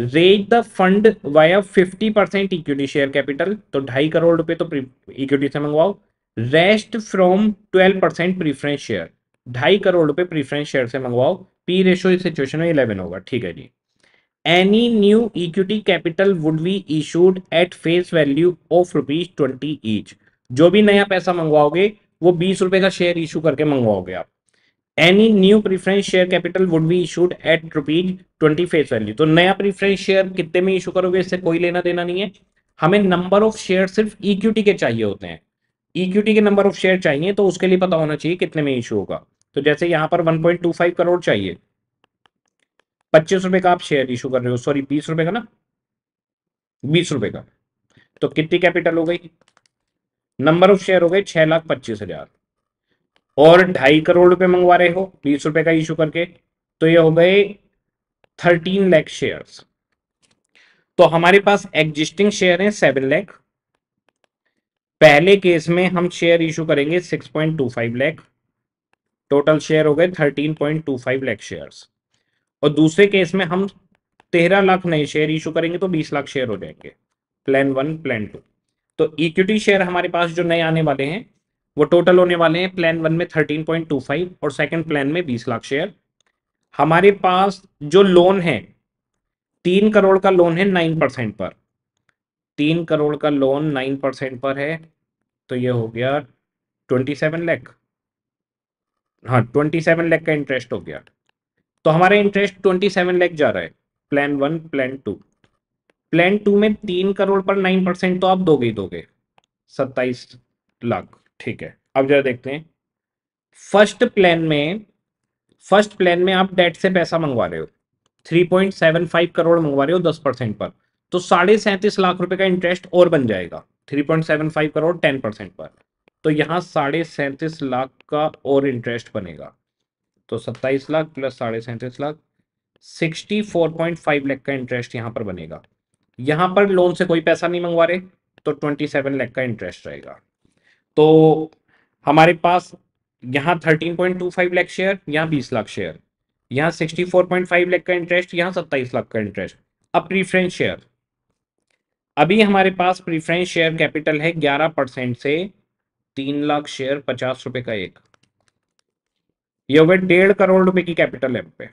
raise the fund via 50 percent equity share capital तो ढाई करोड़ रुपए तो इक्विटी से मंगवाओ rest from 12 percent preference share ढाई करोड़ रुपए प्रीफरेंस शेयर से मंगवाओ पी रेशो इस सिचुएशन में इलेवन होगा ठीक है जी any new equity capital would be issued at face value of rupees twenty each जो भी नया पैसा मंगवाओगे वो बीस रुपए का शेयर इशू करके मंगवाओगे आप any new preference share capital would be issued at rupees twenty face value तो नया प्रीफरेंस शेयर कितने में इशू करोगे इससे कोई लेना देना नहीं है हमें नंबर ऑफ शेयर सिर्फ इक्विटी के चाहिए होते हैं इक्विटी के नंबर ऑफ शेयर चाहिए तो उसके लिए पता होना चाहिए कितने में इशू होगा तो जैसे यहाँ पर 1.25 करोड़ चाहिए पच्चीस रुपए का आप शेयर इशू कर रहे हो सॉरी बीस रुपए का ना बीस रुपए का तो कितनी कैपिटल हो गई नंबर ऑफ शेयर हो गए छह लाख पच्चीस हजार और ढाई करोड़ रुपए मंगवा रहे हो बीस रुपए का इशू करके तो ये हो गए थर्टीन लैख शेयर्स तो हमारे पास एग्जिस्टिंग शेयर है सेवन लैख पहले केस में हम शेयर इशू करेंगे six point two five lakh total share हो गए thirteen point two five lakh share और दूसरे केस में हम तेरह लाख नए शेयर इशू करेंगे तो बीस लाख शेयर हो जाएंगे प्लान वन प्लान टू तो इक्विटी शेयर हमारे पास जो नए आने वाले हैं वो टोटल होने वाले हैं प्लान वन में थर्टीन पॉइंट टू फाइव और सेकंड प्लान में बीस लाख शेयर हमारे पास जो लोन है तीन करोड़ का लोन है नाइन परसेंट पर तीन करोड़ का लोन नाइन परसेंट पर है तो ये हो गया ट्वेंटी सेवन लैख हाँ ट्वेंटी सेवन लैख का इंटरेस्ट हो गया तो हमारा इंटरेस्ट ट्वेंटी सेवन लैख जा रहा है plan one plan two plan two में तीन करोड़ पर नाइन परसेंट तो आप दोगे ही दोगे सत्ताईस लाख ठीक है अब जरा देखते हैं फर्स्ट प्लान में फर्स्ट प्लान में आप डेट से पैसा मंगवा रहे हो 3.75 करोड़ मंगवा रहे हो 10 परसेंट पर तो साढ़े सैंतीस लाख रुपए का इंटरेस्ट और बन जाएगा 3.75 करोड़ 10 परसेंट पर तो यहां साढ़े सैंतीस लाख का और इंटरेस्ट बनेगा तो सत्ताईस लाख प्लस साढ़े सैंतीस lakh sixty four point five lakh का इंटरेस्ट यहां पर बनेगा यहां पर लोन से कोई पैसा नहीं मंगवा रहे तो ट्वेंटी सेवन लाख का इंटरेस्ट रहेगा तो हमारे पास यहाँ thirteen point two five lakh share यहाँ बीस लाख शेयर यहाँ sixty four point five lakh का इंटरेस्ट यहाँ सत्ताईस लाख का इंटरेस्ट अब प्रीफरेंस शेयर अभी हमारे पास प्रीफरेंस शेयर कैपिटल है ग्यारह परसेंट से तीन लाख शेयर पचास रुपए का एक ये हो गए डेढ़ करोड़ रुपए की कैपिटल है पे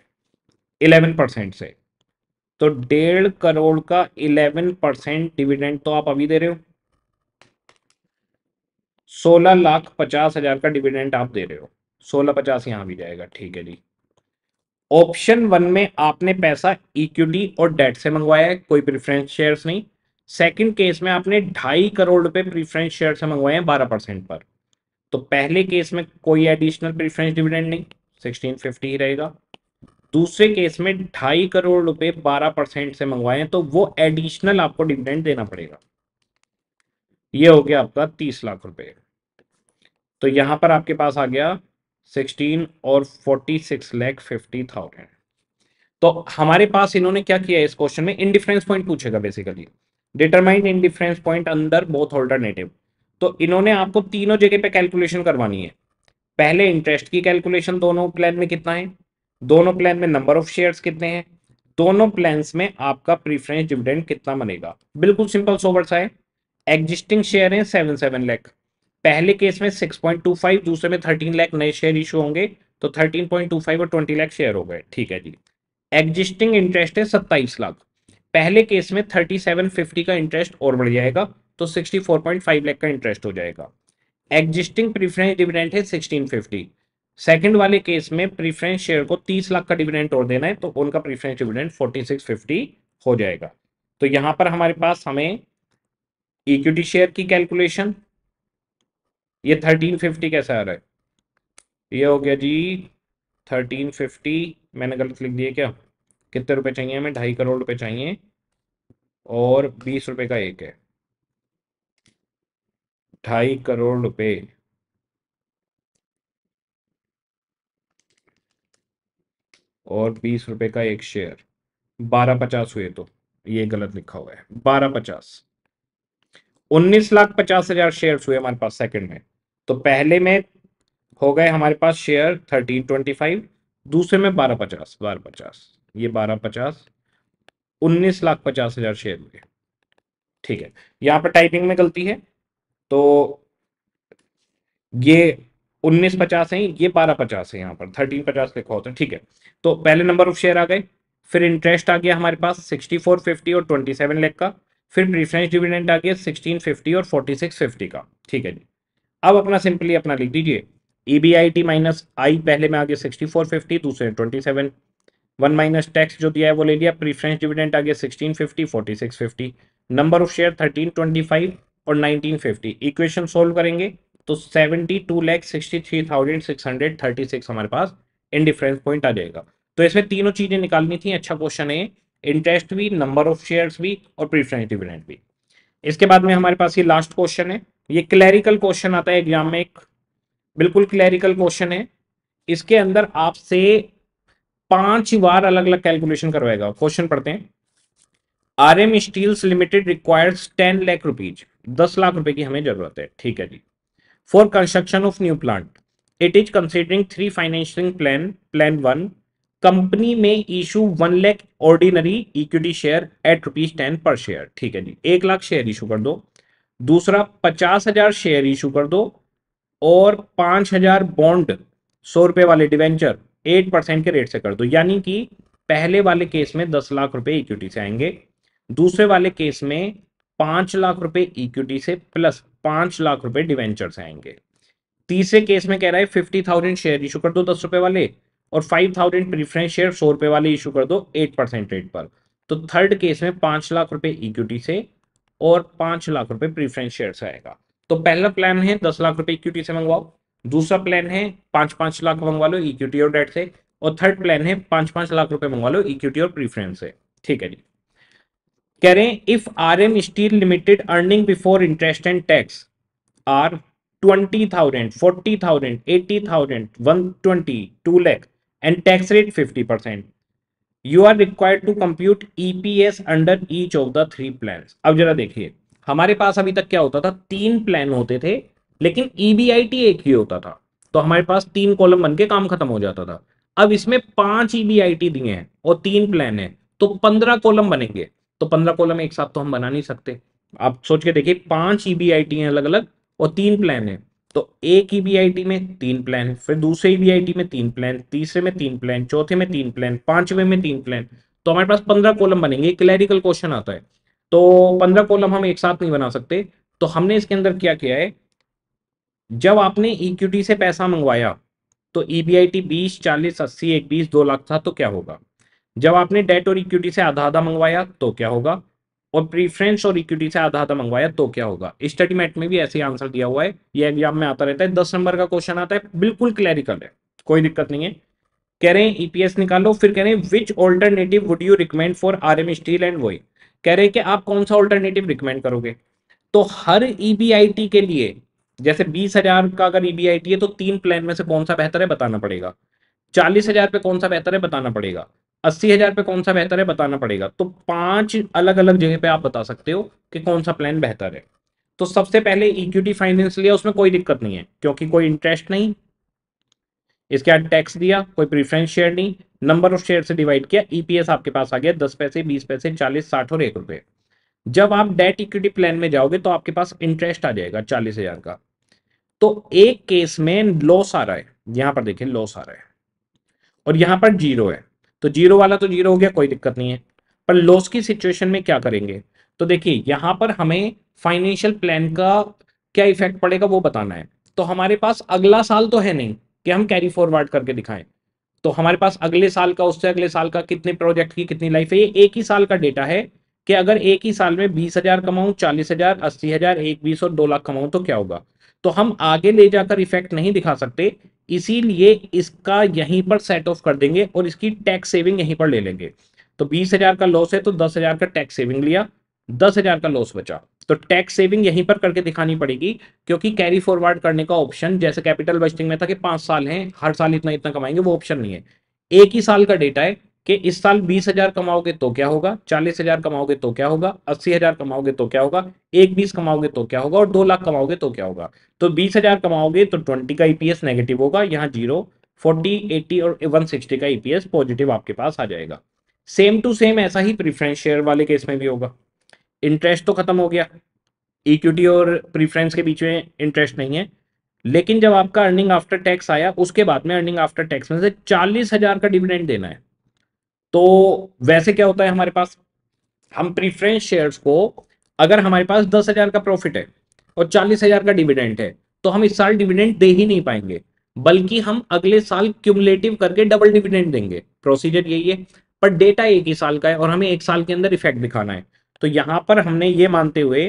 इलेवन परसेंट से तो डेढ़ करोड़ का इलेवन परसेंट डिविडेंड तो आप अभी दे रहे हो सोलह लाख पचास हजार का डिविडेंट आप दे रहे हो सोलह पचास यहां भी जाएगा ठीक है जी ऑप्शन वन में आपने पैसा इक्विटी और डेट से मंगवाया है कोई प्रिफरेंस शेयर्स नहीं सेकंड केस में आपने ढाई करोड़ रुपए प्रिफरेंस शेयर से मंगवाए हैं बारह परसेंट पर तो पहले केस में कोई एडिशनल प्रिफरेंस डिविडेंड नहीं सिक्सटीन फिफ्टी ही रहेगा दूसरे केस में ढाई करोड़ रुपए बारह परसेंट से मंगवाए तो वो एडिशनल आपको डिविडेंड देना पड़ेगा ये हो गया आपका तीस लाख रुपए तो यहां पर आपके पास आ गया सिक्सटीन और forty six lakh fifty thousand तो हमारे पास इन्होंने क्या किया इस क्वेश्चन में इनडिफरेंस पॉइंट पूछेगा बेसिकली डिटरमाइंड इनडिफरेंस पॉइंट अंदर बोथ ऑल्टरनेटिव तो इन्होंने आपको तीनों जगह पे कैलकुलेशन करवानी है पहले इंटरेस्ट की कैलकुलेशन दोनों प्लान में कितना है दोनों प्लान में नंबर ऑफ शेयर्स कितने हैं दोनों प्लान में आपका प्रीफरेंस डिविडेंड कितना बनेगा बिल्कुल सिंपल सोवर सा है एग्जिस्टिंग शेयर हैं सेवन सेवन लैख पहले केस में सिक्स पॉइंट टू फाइव दूसरे में थर्टीन लैख नए शेयर इशू होंगे तो थर्टीन पॉइंट टू फाइव और ट्वेंटी लैख शेयर हो गए ठीक है जी एग्जिस्टिंग इंटरेस्ट है सत्ताईस लाख पहले केस में थर्टी सेवन फिफ्टी का इंटरेस्ट और बढ़ जाएगा तो sixty four point five lakh का इंटरेस्ट हो जाएगा एग्जिस्टिंग प्रीफरेंस डिविडेंट है सिक्सटीन फिफ्टी सेकेंड वाले केस में प्रीफरेंस शेयर को तीस लाख का डिविडेंट और देना है तो उनका preference dividend forty six fifty हो जाएगा तो यहां पर हमारे पास हमें इक्विटी e शेयर की कैलकुलेशन ये थर्टीन फिफ्टी कैसे आ रहा है ये हो गया जी थर्टीन फिफ्टी मैंने गलत लिख दिया क्या कितने रुपए चाहिए हमें ढाई करोड़ रुपए चाहिए और बीस रुपए का एक है ढाई करोड़ रुपए और बीस रुपए का एक शेयर बारह पचास हुए तो ये गलत लिखा हुआ है बारह पचास उन्नीस लाख पचास हजार शेयर हुए हमारे पास सेकंड में तो पहले में हो गए हमारे पास शेयर थर्टीन ट्वेंटी फाइव दूसरे में बारह पचास बारह पचास ये बारह पचास उन्नीस लाख पचास हजार शेयर हुए ठीक है यहां पर टाइपिंग में गलती है तो ये उन्नीस पचास है ये बारह पचास है यहाँ पर थर्टीन पचास लिखा होता है ठीक है तो पहले नंबर ऑफ शेयर आ गए फिर इंटरेस्ट आ गया हमारे पास सिक्सटी फोर फिफ्टी और ट्वेंटी सेवन लेख का फिर प्रीफ्रेंस डिविडेंड आ गया सिक्सटीन फिफ्टी और फोर्टी सिक्स फिफ्टी का ठीक है जी अब अपना सिंपली अपना लिख दीजिए E B I T minus I पहले में आ गया सिक्सटी फोर फिफ्टी दूसरे twenty seven one minus tax जो दिया है वो ले लिया प्रीफ्रेंस डिविडेंड आ गया sixteen fifty forty six fifty number of share thirteen twenty five और नाइनटीन फिफ्टी इक्वेशन सोल्व करेंगे तो seventy two lakh sixty three thousand six hundred thirty six हमारे पास इन डिफरेंस पॉइंट आ जाएगा तो इसमें तीनों चीज़ें निकालनी थी अच्छा क्वेश्चन है इंटरेस्ट भी नंबर ऑफ शेयर्स भी और प्रीफरेंस डिविडेंड भी इसके बाद में हमारे पास ये लास्ट क्वेश्चन है ये क्लैरिकल क्वेश्चन आता है एग्जाम में एक बिल्कुल क्लैरिकल क्वेश्चन है इसके अंदर आपसे पांच बार अलग अलग कैलकुलेशन करवाएगा क्वेश्चन पढ़ते हैं R M steels limited requires ten lakh rupees दस लाख रुपए की हमें जरूरत है ठीक है जी for construction of new plant it is considering three financial plan plan one company में issue one lakh ordinary equity share at rupees ten per share ठीक है जी एक लाख शेयर इशू कर दो दूसरा पचास हजार शेयर इशू कर दो और पांच हजार बॉन्ड सौ रुपए वाले डिवेंचर एट परसेंट के रेट से कर दो यानी कि पहले वाले केस में दस लाख रुपए इक्विटी से आएंगे दूसरे वाले केस में पांच लाख रुपए इक्विटी से प्लस पांच लाख रुपए डिवेंचर से आएंगे तीसरे केस में कह रहा है फिफ्टी थाउजेंड शेयर इशू कर दो दस रुपए वाले और फाइव थाउजेंड प्रीफरेंस शेयर सौ रुपए वाले इशू कर दो एट परसेंट रेट पर तो थर्ड केस में पांच लाख रुपए इक्विटी से और पांच लाख रुपए प्रीफरेंस शेयर से आएगा तो पहला प्लान है दस लाख रुपए इक्विटी से मंगवाओ दूसरा प्लान है पांच पांच लाख मंगवा लो इक्विटी और डेट से और थर्ड प्लान है पांच पांच लाख रुपए मंगवा लो इक्विटी और प्रीफरेंस से ठीक है जी कह रहे हैं if R M steel limited earning before interest and tax are twenty thousand forty thousand eighty thousand one twenty two lakh and tax rate 50%. You are required to compute EPS under each of the three plans. अब जरा देखिए हमारे पास अभी तक क्या होता था तीन प्लान होते थे लेकिन EBIT एक ही होता था तो हमारे पास तीन कॉलम बन के काम खत्म हो जाता था अब इसमें पांच ईबीआईटी e दिए हैं और तीन प्लान है तो पंद्रह कॉलम बनेंगे तो पंद्रह कॉलम एक साथ तो हम बना नहीं सकते आप सोच के देखिए पांच ईबीआईटी e हैं अलग अलग और तीन प्लान है तो एक आई टी में तीन प्लान फिर दूसरे ई टी में तीन प्लान तीसरे में तीन प्लान चौथे में तीन प्लान पांचवे में तीन प्लान तो हमारे पास पंद्रह कॉलम बनेंगे क्लैरिकल क्वेश्चन आता है तो पंद्रह कॉलम हम एक साथ नहीं बना सकते तो हमने इसके अंदर क्या किया है जब आपने इक्विटी से पैसा मंगवाया तो ईबीआईटी e बीस चालीस अस्सी एक बीस दो लाख था तो क्या होगा जब आपने डेट और इक्विटी से आधा आधा मंगवाया तो क्या होगा और प्रीफ्रेंस और इक्विटी से आधा आधा मंगवाया तो क्या होगा स्टडी मैट में भी ऐसे ही आंसर दिया हुआ है ये एग्जाम में आता रहता है दस नंबर का क्वेश्चन आता है बिल्कुल क्लैरिकल है कोई दिक्कत नहीं है कह रहे हैं ईपीएस e निकालो फिर कह रहे हैं which alternative would you recommend for R M steel and वोई कह रहे हैं कि आप कौन सा ऑल्टरनेटिव रिकमेंड करोगे तो हर ईबीआईटी e के लिए जैसे बीस हजार का अगर ईबीआईटी e है तो तीन प्लान में से कौन सा बेहतर है बताना पड़ेगा चालीस हजार पे कौन सा बेहतर है बताना पड़ेगा अस्सी हजार पे कौन सा बेहतर है बताना पड़ेगा तो पांच अलग अलग जगह पे आप बता सकते हो कि कौन सा प्लान बेहतर है तो सबसे पहले इक्विटी फाइनेंस लिया उसमें कोई दिक्कत नहीं है क्योंकि कोई इंटरेस्ट नहीं इसके बाद टैक्स दिया कोई प्रीफरेंस शेयर नहीं नंबर ऑफ शेयर से डिवाइड किया ईपीएस e आपके पास आ गया दस पैसे बीस पैसे चालीस साठ और एक रुपए जब आप डेट इक्विटी प्लान में जाओगे तो आपके पास इंटरेस्ट आ जाएगा चालीस हजार का तो एक केस में लॉस आ रहा है यहां पर देखें लॉस आ रहा है और यहां पर जीरो है तो जीरो वाला तो जीरो हो गया कोई दिक्कत नहीं है पर लॉस की सिचुएशन में क्या करेंगे तो देखिए यहां पर हमें फाइनेंशियल प्लान का क्या इफेक्ट पड़ेगा वो बताना है तो हमारे पास अगला साल तो है नहीं कि हम कैरी फॉरवर्ड करके दिखाएं तो हमारे पास अगले साल का उससे अगले साल का कितने प्रोजेक्ट की कितनी लाइफ है ये एक ही साल का डेटा है कि अगर एक ही साल में बीस हजार कमाऊं चालीस हजार अस्सी हजार एक बीस और दो लाख कमाऊं तो क्या होगा तो हम आगे ले जाकर इफेक्ट नहीं दिखा सकते इसीलिए इसका यहीं पर सेट ऑफ कर देंगे और इसकी टैक्स सेविंग यहीं पर ले लेंगे तो बीस हजार का लॉस है तो दस हजार का टैक्स सेविंग लिया दस हजार का लॉस बचा तो टैक्स सेविंग यहीं पर करके दिखानी पड़ेगी क्योंकि कैरी फॉरवर्ड करने का ऑप्शन जैसे कैपिटल बजटिंग में था कि पांच साल हैं हर साल इतना इतना कमाएंगे वो ऑप्शन नहीं है एक ही साल का डेटा है कि इस साल बीस हजार कमाओगे तो क्या होगा चालीस हजार कमाओगे तो क्या होगा अस्सी हजार कमाओगे तो क्या होगा एक बीस कमाओगे तो क्या होगा और दो लाख कमाओगे तो क्या होगा तो बीस हजार कमाओगे तो ट्वेंटी का ईपीएस e नेगेटिव होगा यहाँ जीरो फोर्टी एटी और वन सिक्सटी का ईपीएस e पॉजिटिव आपके पास आ जाएगा सेम टू सेम ऐसा ही प्रीफरेंस शेयर वाले केस में भी होगा इंटरेस्ट तो खत्म हो गया इक्विटी और प्रीफरेंस के बीच में इंटरेस्ट नहीं है लेकिन जब आपका अर्निंग आफ्टर टैक्स आया उसके बाद में अर्निंग आफ्टर टैक्स में से चालीस हजार का डिविडेंड देना है तो वैसे क्या होता है हमारे पास हम प्रीफ्रेंस शेयर्स को अगर हमारे पास दस हजार का प्रॉफिट है और चालीस हजार का डिविडेंट है तो हम इस साल डिविडेंट दे ही नहीं पाएंगे बल्कि हम अगले साल क्यूमुलेटिव करके डबल डिविडेंड देंगे प्रोसीजर यही है पर डेटा एक ही साल का है और हमें एक साल के अंदर इफेक्ट दिखाना है तो यहां पर हमने ये मानते हुए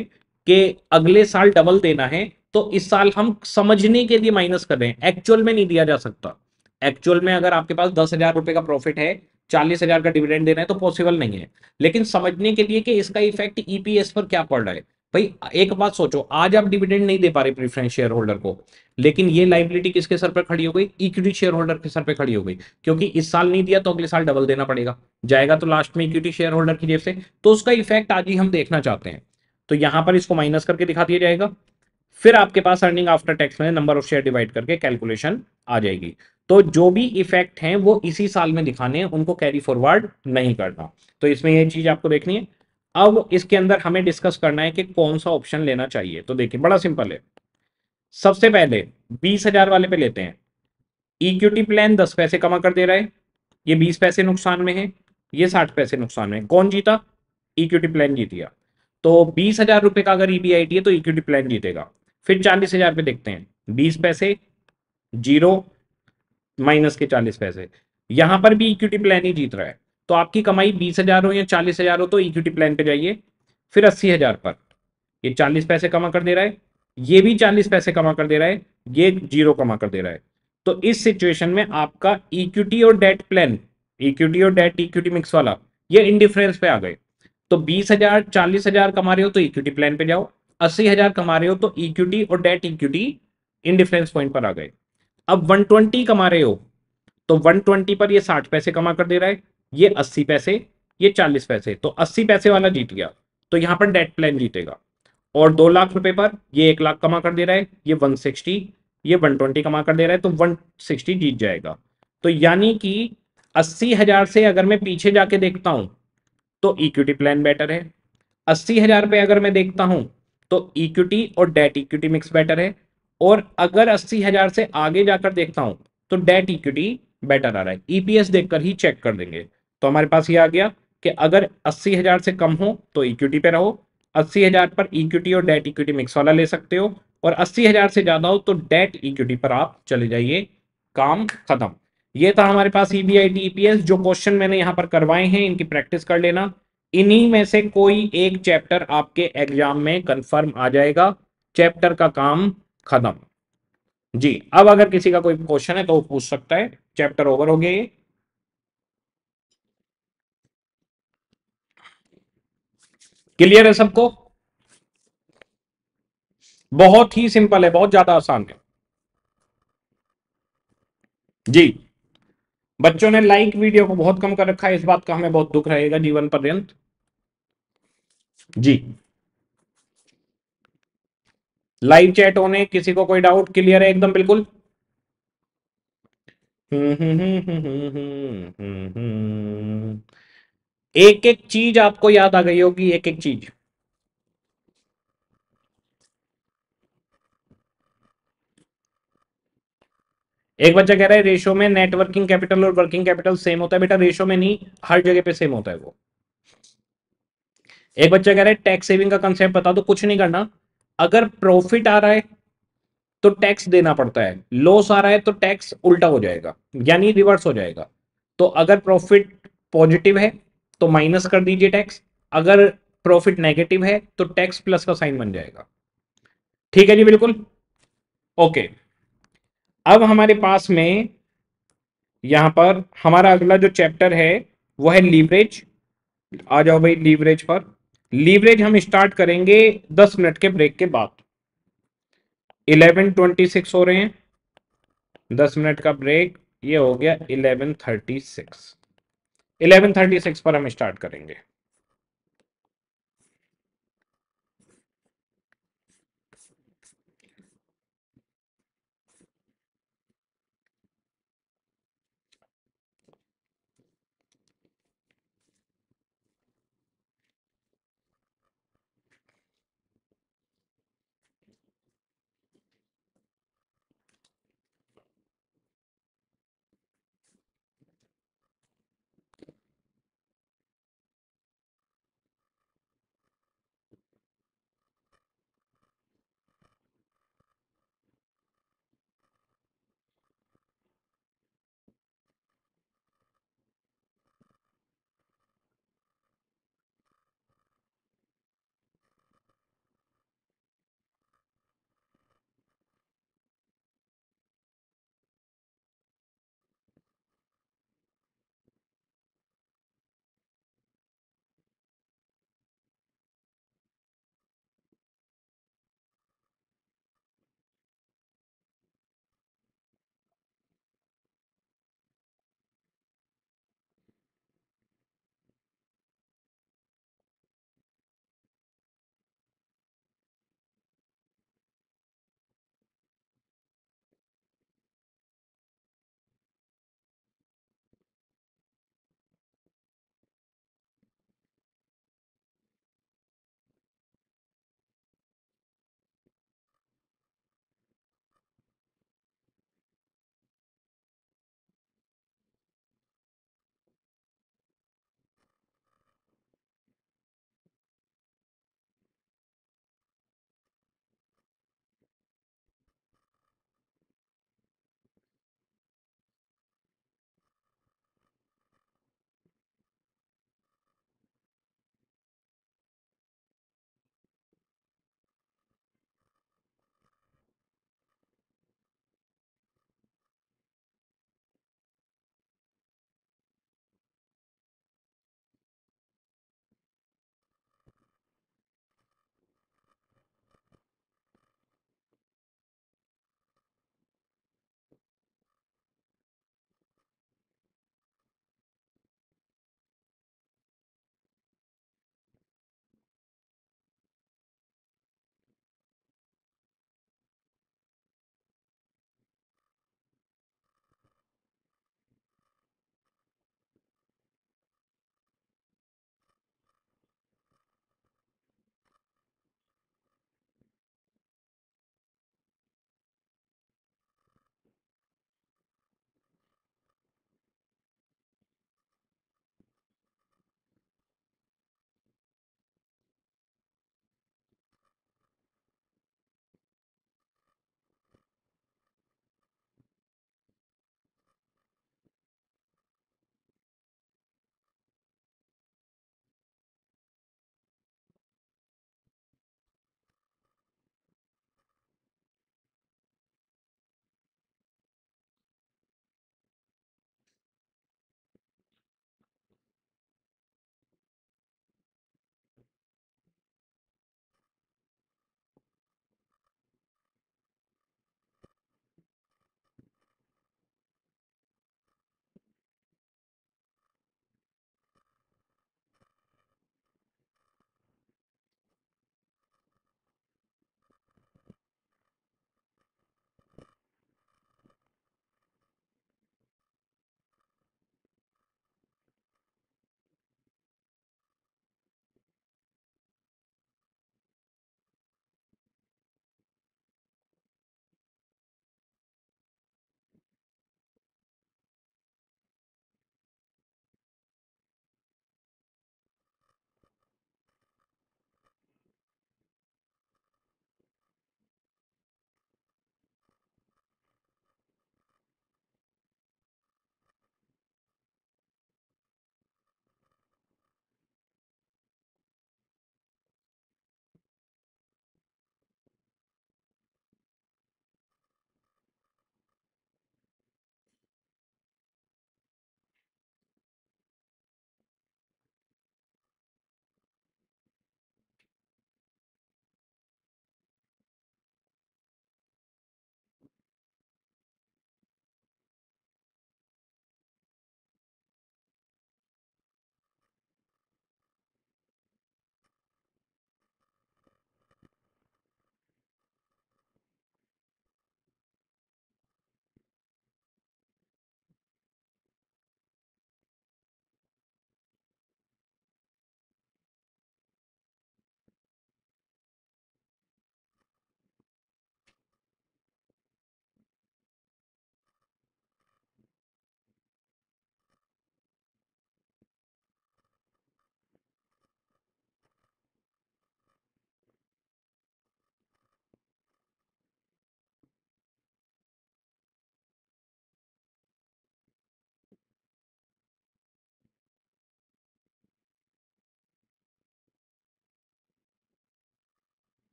कि अगले साल डबल देना है तो इस साल हम समझने के लिए माइनस कर रहे हैं एक्चुअल में नहीं दिया जा सकता एक्चुअल में अगर आपके पास दस हजार रुपए का प्रॉफिट है चालीस हजार का डिविडेंड देना है तो पॉसिबल नहीं है लेकिन समझने के लिए कि इसका इफेक्ट ईपीएस e पर क्या पड़ रहा है भाई एक बात सोचो आज आप डिविडेंड नहीं दे पा रहे प्रिफरेंस शेयर होल्डर को लेकिन ये लाइबिलिटी किसके सर पर खड़ी हो गई इक्विटी शेयर होल्डर के सर पर खड़ी हो गई क्योंकि इस साल नहीं दिया तो अगले साल डबल देना पड़ेगा जाएगा तो लास्ट में इक्विटी शेयर होल्डर की जेब से तो उसका इफेक्ट आज ही हम देखना चाहते हैं तो यहां पर इसको माइनस करके दिखा दिया जाएगा फिर आपके पास अर्निंग आफ्टर टैक्स में नंबर ऑफ शेयर डिवाइड करके कैलकुलेशन आ जाएगी तो जो भी इफेक्ट हैं वो इसी साल में दिखाने हैं उनको कैरी फॉरवर्ड नहीं करना तो इसमें यह चीज आपको देखनी है अब इसके अंदर हमें डिस्कस करना है कि कौन सा ऑप्शन लेना चाहिए तो देखिए बड़ा सिंपल है सबसे पहले बीस हजार वाले पे लेते हैं इक्विटी e प्लान दस पैसे कमा कर दे रहा है ये बीस पैसे नुकसान में है ये साठ पैसे नुकसान में कौन जीता इक्विटी प्लान जीत गया तो बीस हजार रुपए का अगर ईबीआईटी e है तो इक्विटी e प्लान जीतेगा फिर चालीस हजार पे देखते हैं बीस पैसे जीरो माइनस के चालीस पैसे यहां पर भी इक्विटी प्लान ही जीत रहा है तो आपकी कमाई बीस हजार हो या चालीस हजार हो तो इक्विटी प्लान पे जाइए फिर अस्सी हजार पर ये चालीस पैसे कमा कर दे रहा है ये भी चालीस पैसे कमा कर दे रहा है ये जीरो कमा कर दे रहा है तो इस सिचुएशन में आपका इक्विटी और डेट प्लान इक्विटी और डेट इक्विटी मिक्स वाला ये इंडिफरेंस पे आ गए तो बीस हजार चालीस हजार कमा रहे हो तो इक्विटी प्लान पे जाओ अस्सी हजार कमा रहे हो तो इक्विटी और डेट इक्विटी इंडिफरेंस पॉइंट पर आ गए अब 120 कमा रहे हो तो 120 पर ये 60 पैसे कमा कर दे रहा है ये 80 पैसे ये 40 पैसे तो 80 पैसे वाला जीत गया तो यहां पर डेट प्लान जीतेगा और दो लाख रुपए पर ये एक लाख कमा कर दे रहा है ये 160 ये 120 कमा कर दे रहा है तो 160 जीत जाएगा तो यानी कि अस्सी हजार से अगर मैं पीछे जाके देखता हूँ तो इक्विटी प्लान बेटर है अस्सी हजार पे अगर मैं देखता हूं तो इक्विटी और डेट इक्विटी मिक्स बेटर है और अगर अस्सी हजार से आगे जाकर देखता हूं तो डेट इक्विटी बेटर आ रहा है ईपीएस e देखकर ही चेक कर देंगे तो हमारे पास ये आ गया कि अगर अस्सी हजार से कम हो तो इक्विटी पे रहो अस्सी हजार पर इक्विटी और डेट इक्विटी मिक्स वाला ले सकते हो और अस्सी हजार से ज्यादा हो तो डेट इक्विटी पर आप चले जाइए काम खत्म ये था हमारे पास ईबीआईटी e ईपीएस e जो क्वेश्चन मैंने यहाँ पर करवाए हैं इनकी प्रैक्टिस कर लेना इन्हीं में से कोई एक चैप्टर आपके एग्जाम में कंफर्म आ जाएगा चैप्टर का काम खत्म जी अब अगर किसी का कोई क्वेश्चन है तो वो पूछ सकता है चैप्टर ओवर हो गया ये क्लियर है सबको बहुत ही सिंपल है बहुत ज्यादा आसान है जी बच्चों ने लाइक वीडियो को बहुत कम कर रखा है इस बात का हमें बहुत दुख रहेगा जीवन पर्यंत जी लाइव चैट होने किसी को कोई डाउट क्लियर है एकदम बिल्कुल एक एक चीज आपको याद आ गई होगी एक एक चीज एक बच्चा कह रहा है रेशो में नेटवर्किंग कैपिटल और वर्किंग कैपिटल सेम होता है बेटा रेशो में नहीं हर जगह पे सेम होता है वो एक बच्चा कह रहा है टैक्स सेविंग का कंसेप्ट बता दो कुछ नहीं करना अगर प्रॉफिट आ रहा है तो टैक्स देना पड़ता है लॉस आ रहा है तो टैक्स उल्टा हो जाएगा यानी रिवर्स हो जाएगा तो अगर प्रॉफिट पॉजिटिव है तो माइनस कर दीजिए टैक्स अगर प्रॉफिट नेगेटिव है तो टैक्स प्लस का साइन बन जाएगा ठीक है जी बिल्कुल ओके अब हमारे पास में यहां पर हमारा अगला जो चैप्टर है वह है लीवरेज आ जाओ भाई लीवरेज पर लीवरेज हम स्टार्ट करेंगे दस मिनट के ब्रेक के बाद इलेवन ट्वेंटी सिक्स हो रहे हैं दस मिनट का ब्रेक ये हो गया eleven thirty six eleven thirty six पर हम स्टार्ट करेंगे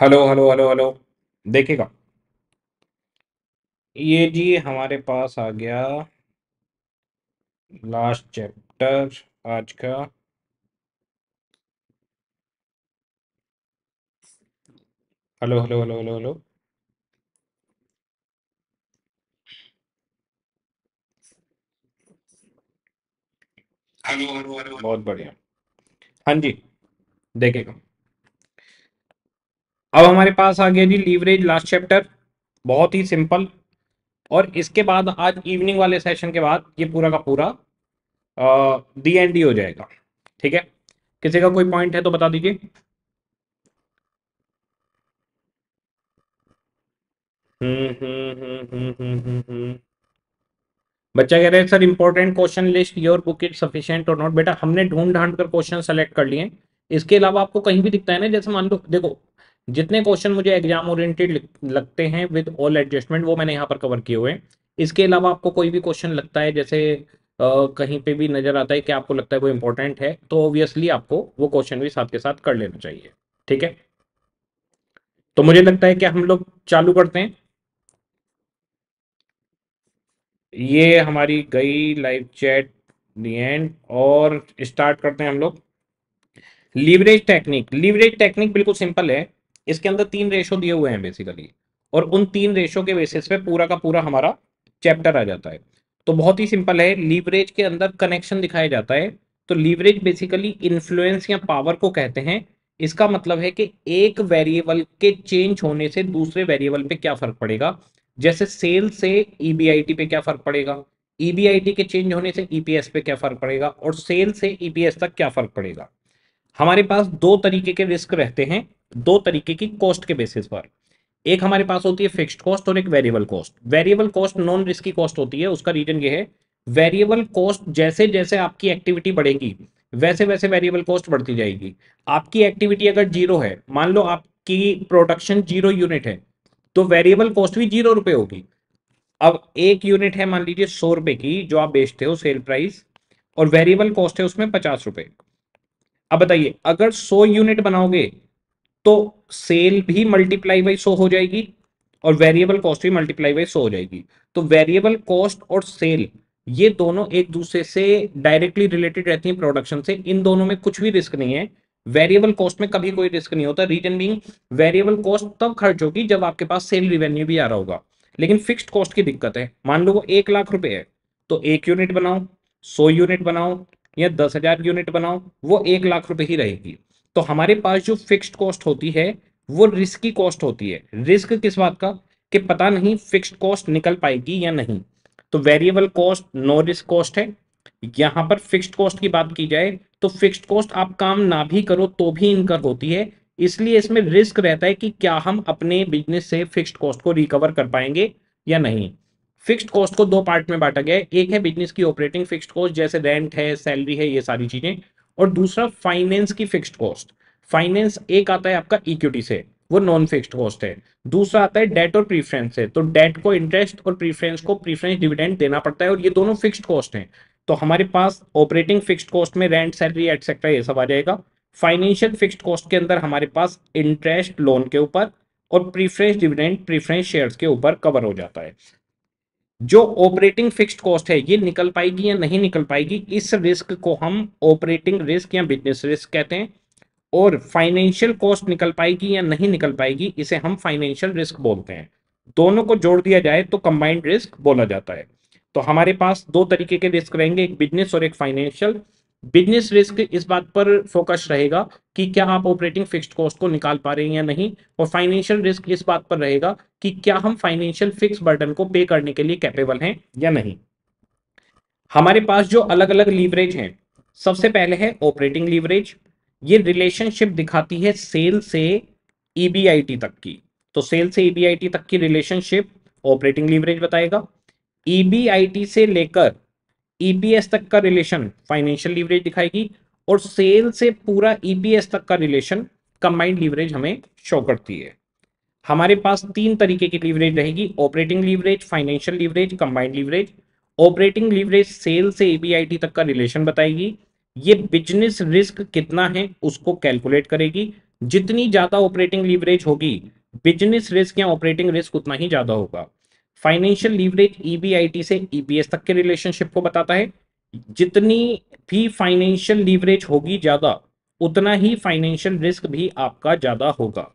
हेलो हेलो हेलो हेलो देखिएगा ये जी हमारे पास आ गया लास्ट चैप्टर आज का hello hello hello hello hello hello hello hello बहुत बढ़िया हाँ जी देखेगा अब हमारे पास आ गया जी लीवरेज लास्ट चैप्टर बहुत ही सिंपल और इसके बाद आज इवनिंग वाले सेशन के बाद ये पूरा का पूरा डी एंड डी हो जाएगा ठीक है किसी का कोई पॉइंट है तो बता दीजिए हम्म, हम्म, हम्म, बच्चा कह रहे हैं sir important question list your book is sufficient और नॉट बेटा हमने ढूंढ ढांड कर क्वेश्चन सेलेक्ट कर लिए इसके अलावा आपको कहीं भी दिखता है ना जैसे मान लो देखो जितने क्वेश्चन मुझे एग्जाम ओरिएंटेड लगते हैं विद ऑल एडजस्टमेंट वो मैंने यहाँ पर कवर किए हुए हैं इसके अलावा आपको कोई भी क्वेश्चन लगता है जैसे आ, कहीं पे भी नज़र आता है कि आपको लगता है वो इंपॉर्टेंट है तो ऑब्वियसली आपको वो क्वेश्चन भी साथ के साथ कर लेना चाहिए ठीक है तो मुझे लगता है कि हम लोग चालू करते हैं ये हमारी गई लाइव चैट दी एंड और स्टार्ट करते हैं हम लोग लीवरेज टेक्निक लीवरेज टेक्निक बिल्कुल सिंपल है इसके अंदर तीन रेशो दिए हुए हैं बेसिकली और उन तीन रेशो के बेसिस पे पूरा का पूरा हमारा चैप्टर आ जाता है तो बहुत ही सिंपल है लीवरेज के अंदर कनेक्शन दिखाया जाता है तो लीवरेज बेसिकली इन्फ्लुएंस या पावर को कहते हैं इसका मतलब है कि एक वेरिएबल के चेंज होने से दूसरे वेरिएबल पे क्या फर्क पड़ेगा जैसे सेल से ईबीआईटी e पे क्या फर्क पड़ेगा ईबीआईटी e के चेंज होने से ईपीएस e पे क्या फर्क पड़ेगा और सेल से ईपीएस तक क्या फर्क पड़ेगा हमारे पास दो तरीके के रिस्क रहते हैं दो तरीके की कॉस्ट के बेसिस पर एक हमारे पास होती है फिक्स्ड कॉस्ट और एक variable cost variable cost non risky cost होती है उसका रीजन ये है वेरिएबल कॉस्ट जैसे जैसे आपकी एक्टिविटी बढ़ेगी वैसे वैसे वेरिएबल कॉस्ट बढ़ती जाएगी आपकी एक्टिविटी अगर जीरो है मान लो आपकी प्रोडक्शन जीरो यूनिट है तो वेरिएबल कॉस्ट भी जीरो रुपये होगी अब एक यूनिट है मान लीजिए सौ रुपये की जो आप बेचते हो सेल प्राइस और वेरिएबल कॉस्ट है उसमें पचास रुपये अब बताइए अगर 100 यूनिट बनाओगे तो सेल भी मल्टीप्लाई बाई 100 हो जाएगी और वेरिएबल कॉस्ट भी मल्टीप्लाई बाई 100 हो जाएगी तो वेरिएबल कॉस्ट और सेल ये दोनों एक दूसरे से डायरेक्टली रिलेटेड रहती हैं प्रोडक्शन से इन दोनों में कुछ भी रिस्क नहीं है वेरिएबल कॉस्ट में कभी कोई रिस्क नहीं होता रीजन बिंग वेरिएबल कॉस्ट तब खर्च होगी जब आपके पास सेल रिवेन्यू भी आ रहा होगा लेकिन फिक्स्ड कॉस्ट की दिक्कत है मान लो वो एक लाख रुपए है तो एक यूनिट बनाओ सौ यूनिट बनाओ या दस हजार यूनिट बनाओ वो एक लाख रुपए ही रहेगी तो हमारे पास जो फिक्स्ड कॉस्ट होती है वो रिस्क की कॉस्ट होती है रिस्क किस बात का कि पता नहीं फिक्स्ड कॉस्ट निकल पाएगी या नहीं तो variable cost no risk cost है यहां पर फिक्स्ड कॉस्ट की बात की जाए तो फिक्स्ड कॉस्ट आप काम ना भी करो तो भी इनकर होती है इसलिए इसमें रिस्क रहता है कि क्या हम अपने बिजनेस से फिक्स्ड कॉस्ट को रिकवर कर पाएंगे या नहीं फिक्स्ड कॉस्ट को दो पार्ट में बांटा गया है एक है बिजनेस की ऑपरेटिंग फिक्स्ड कॉस्ट जैसे रेंट है सैलरी है ये सारी चीजें और दूसरा फाइनेंस की फिक्स्ड कॉस्ट फाइनेंस एक आता है आपका इक्विटी से वो नॉन फिक्स्ड कॉस्ट है दूसरा आता है डेट और प्रीफरेंस से तो डेट को इंटरेस्ट और प्रीफरेंस को प्रीफरेंस डिविडेंड देना पड़ता है और ये दोनों फिक्स्ड कॉस्ट है तो हमारे पास ऑपरेटिंग फिक्स्ड कॉस्ट में रेंट सैलरी एटसेट्रा ये सब आ जाएगा फाइनेंशियल फिक्स्ड कॉस्ट के अंदर हमारे पास इंटरेस्ट लोन के ऊपर और प्रीफरेंस डिविडेंड प्रीफरेंस शेयर्स के ऊपर कवर हो जाता है जो ऑपरेटिंग फिक्स्ड कॉस्ट है ये निकल पाएगी या नहीं निकल पाएगी इस रिस्क को हम ऑपरेटिंग रिस्क या बिजनेस रिस्क कहते हैं और फाइनेंशियल कॉस्ट निकल पाएगी या नहीं निकल पाएगी इसे हम फाइनेंशियल रिस्क बोलते हैं दोनों को जोड़ दिया जाए तो कंबाइंड रिस्क बोला जाता है तो हमारे पास दो तरीके के रिस्क रहेंगे एक बिजनेस और एक फाइनेंशियल बिजनेस रिस्क इस बात पर फोकस रहेगा कि क्या आप ऑपरेटिंग फिक्स्ड कॉस्ट को निकाल पा रहे हैं या नहीं और फाइनेंशियल रिस्क इस बात पर रहेगा कि क्या हम फाइनेंशियल फिक्स बर्डन को पे करने के लिए कैपेबल हैं या नहीं हमारे पास जो अलग अलग लीवरेज हैं सबसे पहले है ऑपरेटिंग लीवरेज ये रिलेशनशिप दिखाती है सेल से ईबीआईटी e तक की तो सेल से ईबीआईटी e तक की रिलेशनशिप ऑपरेटिंग लीवरेज बताएगा ईबीआईटी e से लेकर ईपीएस e तक का रिलेशन फाइनेंशियल लीवरेज दिखाएगी और सेल से पूरा ईपीएस e तक का रिलेशन कंबाइंड लीवरेज हमें शो करती है हमारे पास तीन तरीके की लीवरेज रहेगी operating leverage financial leverage combined leverage operating leverage sale से एबीआईटी e तक का रिलेशन बताएगी ये बिजनेस रिस्क कितना है उसको कैलकुलेट करेगी जितनी ज्यादा ऑपरेटिंग लीवरेज होगी बिजनेस रिस्क या ऑपरेटिंग रिस्क उतना ही ज्यादा होगा फाइनेंशियल लीवरेज ईबीआईटी से ईबीएस e तक के रिलेशनशिप को बताता है जितनी भी फाइनेंशियल लीवरेज होगी ज़्यादा उतना ही फाइनेंशियल रिस्क भी आपका ज़्यादा होगा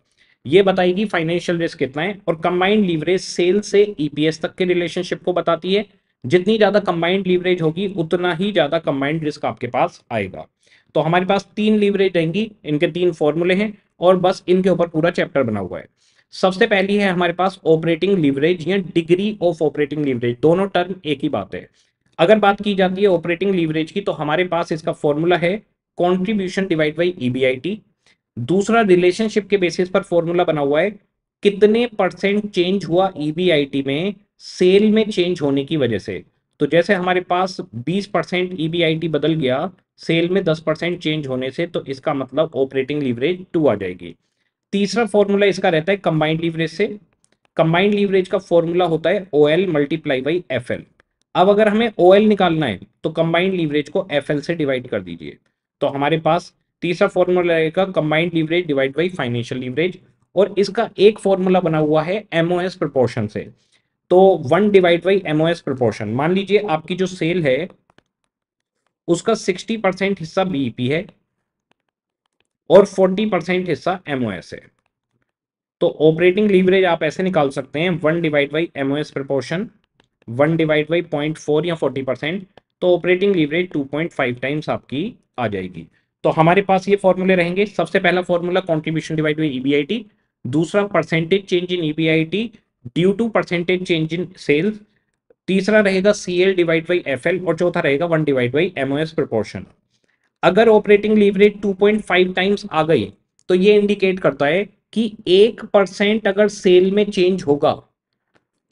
ये बताएगी फाइनेंशियल रिस्क कितना है और कंबाइंड लीवरेज सेल से ईपीएस e तक के रिलेशनशिप को बताती है जितनी ज़्यादा कंबाइंड लीवरेज होगी उतना ही ज़्यादा कंबाइंड रिस्क आपके पास आएगा तो हमारे पास तीन लीवरेज रहेंगी इनके तीन फॉर्मूले हैं और बस इनके ऊपर पूरा चैप्टर बना हुआ है सबसे पहली है हमारे पास ऑपरेटिंग लीवरेज या डिग्री ऑफ ऑपरेटिंग लीवरेज दोनों टर्म एक ही बात है अगर बात की जाती है ऑपरेटिंग लीवरेज की तो हमारे पास इसका फॉर्मूला है कॉन्ट्रीब्यूशन डिवाइड बाई ईबीआईटी दूसरा रिलेशनशिप के बेसिस पर फॉर्मूला बना हुआ है कितने परसेंट चेंज हुआ ईबीआईटी e में सेल में चेंज होने की वजह से तो जैसे हमारे पास 20 परसेंट ईबीआईटी बदल गया सेल में 10 परसेंट चेंज होने से तो इसका मतलब ऑपरेटिंग लीवरेज टू आ जाएगी तीसरा फॉर्मूला इसका रहता है कंबाइंड लीवरेज से कंबाइंड लीवरेज का फॉर्मूला होता है O L multiply by F L अब अगर हमें ओ एल निकालना है तो कंबाइंड लीवरेज को एफ एल से डिवाइड कर दीजिए तो हमारे पास तीसरा फॉर्मूला रहेगा combined leverage divide by financial leverage और इसका एक फॉर्मूला बना हुआ है एम ओ एस प्रपोर्शन से तो one divide by M O S proportion मान लीजिए आपकी जो सेल है उसका सिक्सटी परसेंट हिस्सा बीईपी e है और 40 परसेंट हिस्सा एमओएस है तो ऑपरेटिंग लीवरेज आप ऐसे निकाल सकते हैं one divide by M proportion one divide by point four या फोर्टी परसेंट तो operating leverage two point five times आपकी आ जाएगी तो हमारे पास ये फॉर्मूले रहेंगे सबसे पहला formula contribution divide by EBIT दूसरा percentage change in EBIT due to percentage change in sales तीसरा रहेगा C L divide by F L और चौथा रहेगा one divide by M O S proportion अगर ऑपरेटिंग लीवरेज 2.5 टाइम्स आ गई तो ये इंडिकेट करता है कि एक परसेंट अगर सेल में चेंज होगा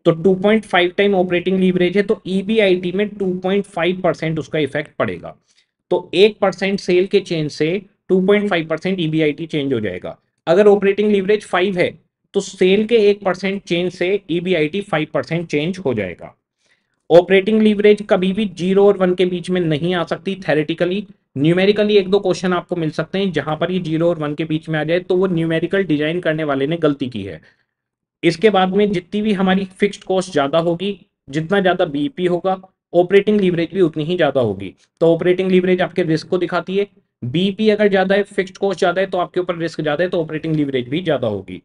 तो 2.5 टाइम ऑपरेटिंग लीवरेज है तो ईबीआईटी e में 2.5 परसेंट उसका इफेक्ट पड़ेगा तो एक परसेंट सेल के चेंज से 2.5 परसेंट ईबीआईटी e चेंज हो जाएगा अगर ऑपरेटिंग लीवरेज 5 है तो सेल के एक परसेंट चेंज से ईबीआईटी e 5 परसेंट चेंज हो जाएगा ऑपरेटिंग लीवरेज कभी भी जीरो और वन के बीच में नहीं आ सकती थेरेटिकली न्यूमेरिकली एक दो क्वेश्चन आपको मिल सकते हैं जहां पर ये जीरो और वन के बीच में आ जाए तो वो न्यूमेरिकल डिजाइन करने वाले ने गलती की है इसके बाद में जितनी भी हमारी फिक्स्ड कॉस्ट ज़्यादा होगी जितना ज़्यादा बीपी होगा ऑपरेटिंग लीवरेज भी उतनी ही ज़्यादा होगी तो ऑपरेटिंग लीवरेज आपके रिस्क को दिखाती है बीपी अगर ज़्यादा है फिक्स्ड कॉस्ट ज़्यादा है तो आपके ऊपर रिस्क ज़्यादा है तो ऑपरेटिंग लीवरेज भी ज़्यादा होगी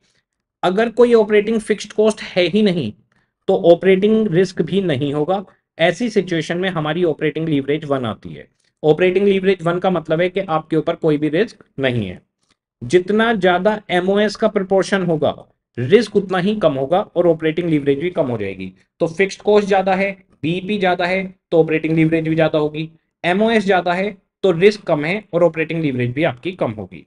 अगर कोई ऑपरेटिंग फिक्स्ड कॉस्ट है ही नहीं तो ऑपरेटिंग रिस्क भी नहीं होगा ऐसी सिचुएशन में हमारी ऑपरेटिंग लीवरेज वन आती है ऑपरेटिंग लीवरेज वन का मतलब है कि आपके ऊपर कोई भी रिस्क नहीं है जितना ज्यादा एमओएस का प्रपोर्शन होगा रिस्क उतना ही कम होगा और ऑपरेटिंग लीवरेज भी कम हो जाएगी तो फिक्स्ड कॉस्ट ज्यादा है बीपी ज्यादा है तो ऑपरेटिंग लीवरेज भी ज्यादा होगी एमओएस ज्यादा है तो रिस्क कम है और ऑपरेटिंग लीवरेज भी आपकी कम होगी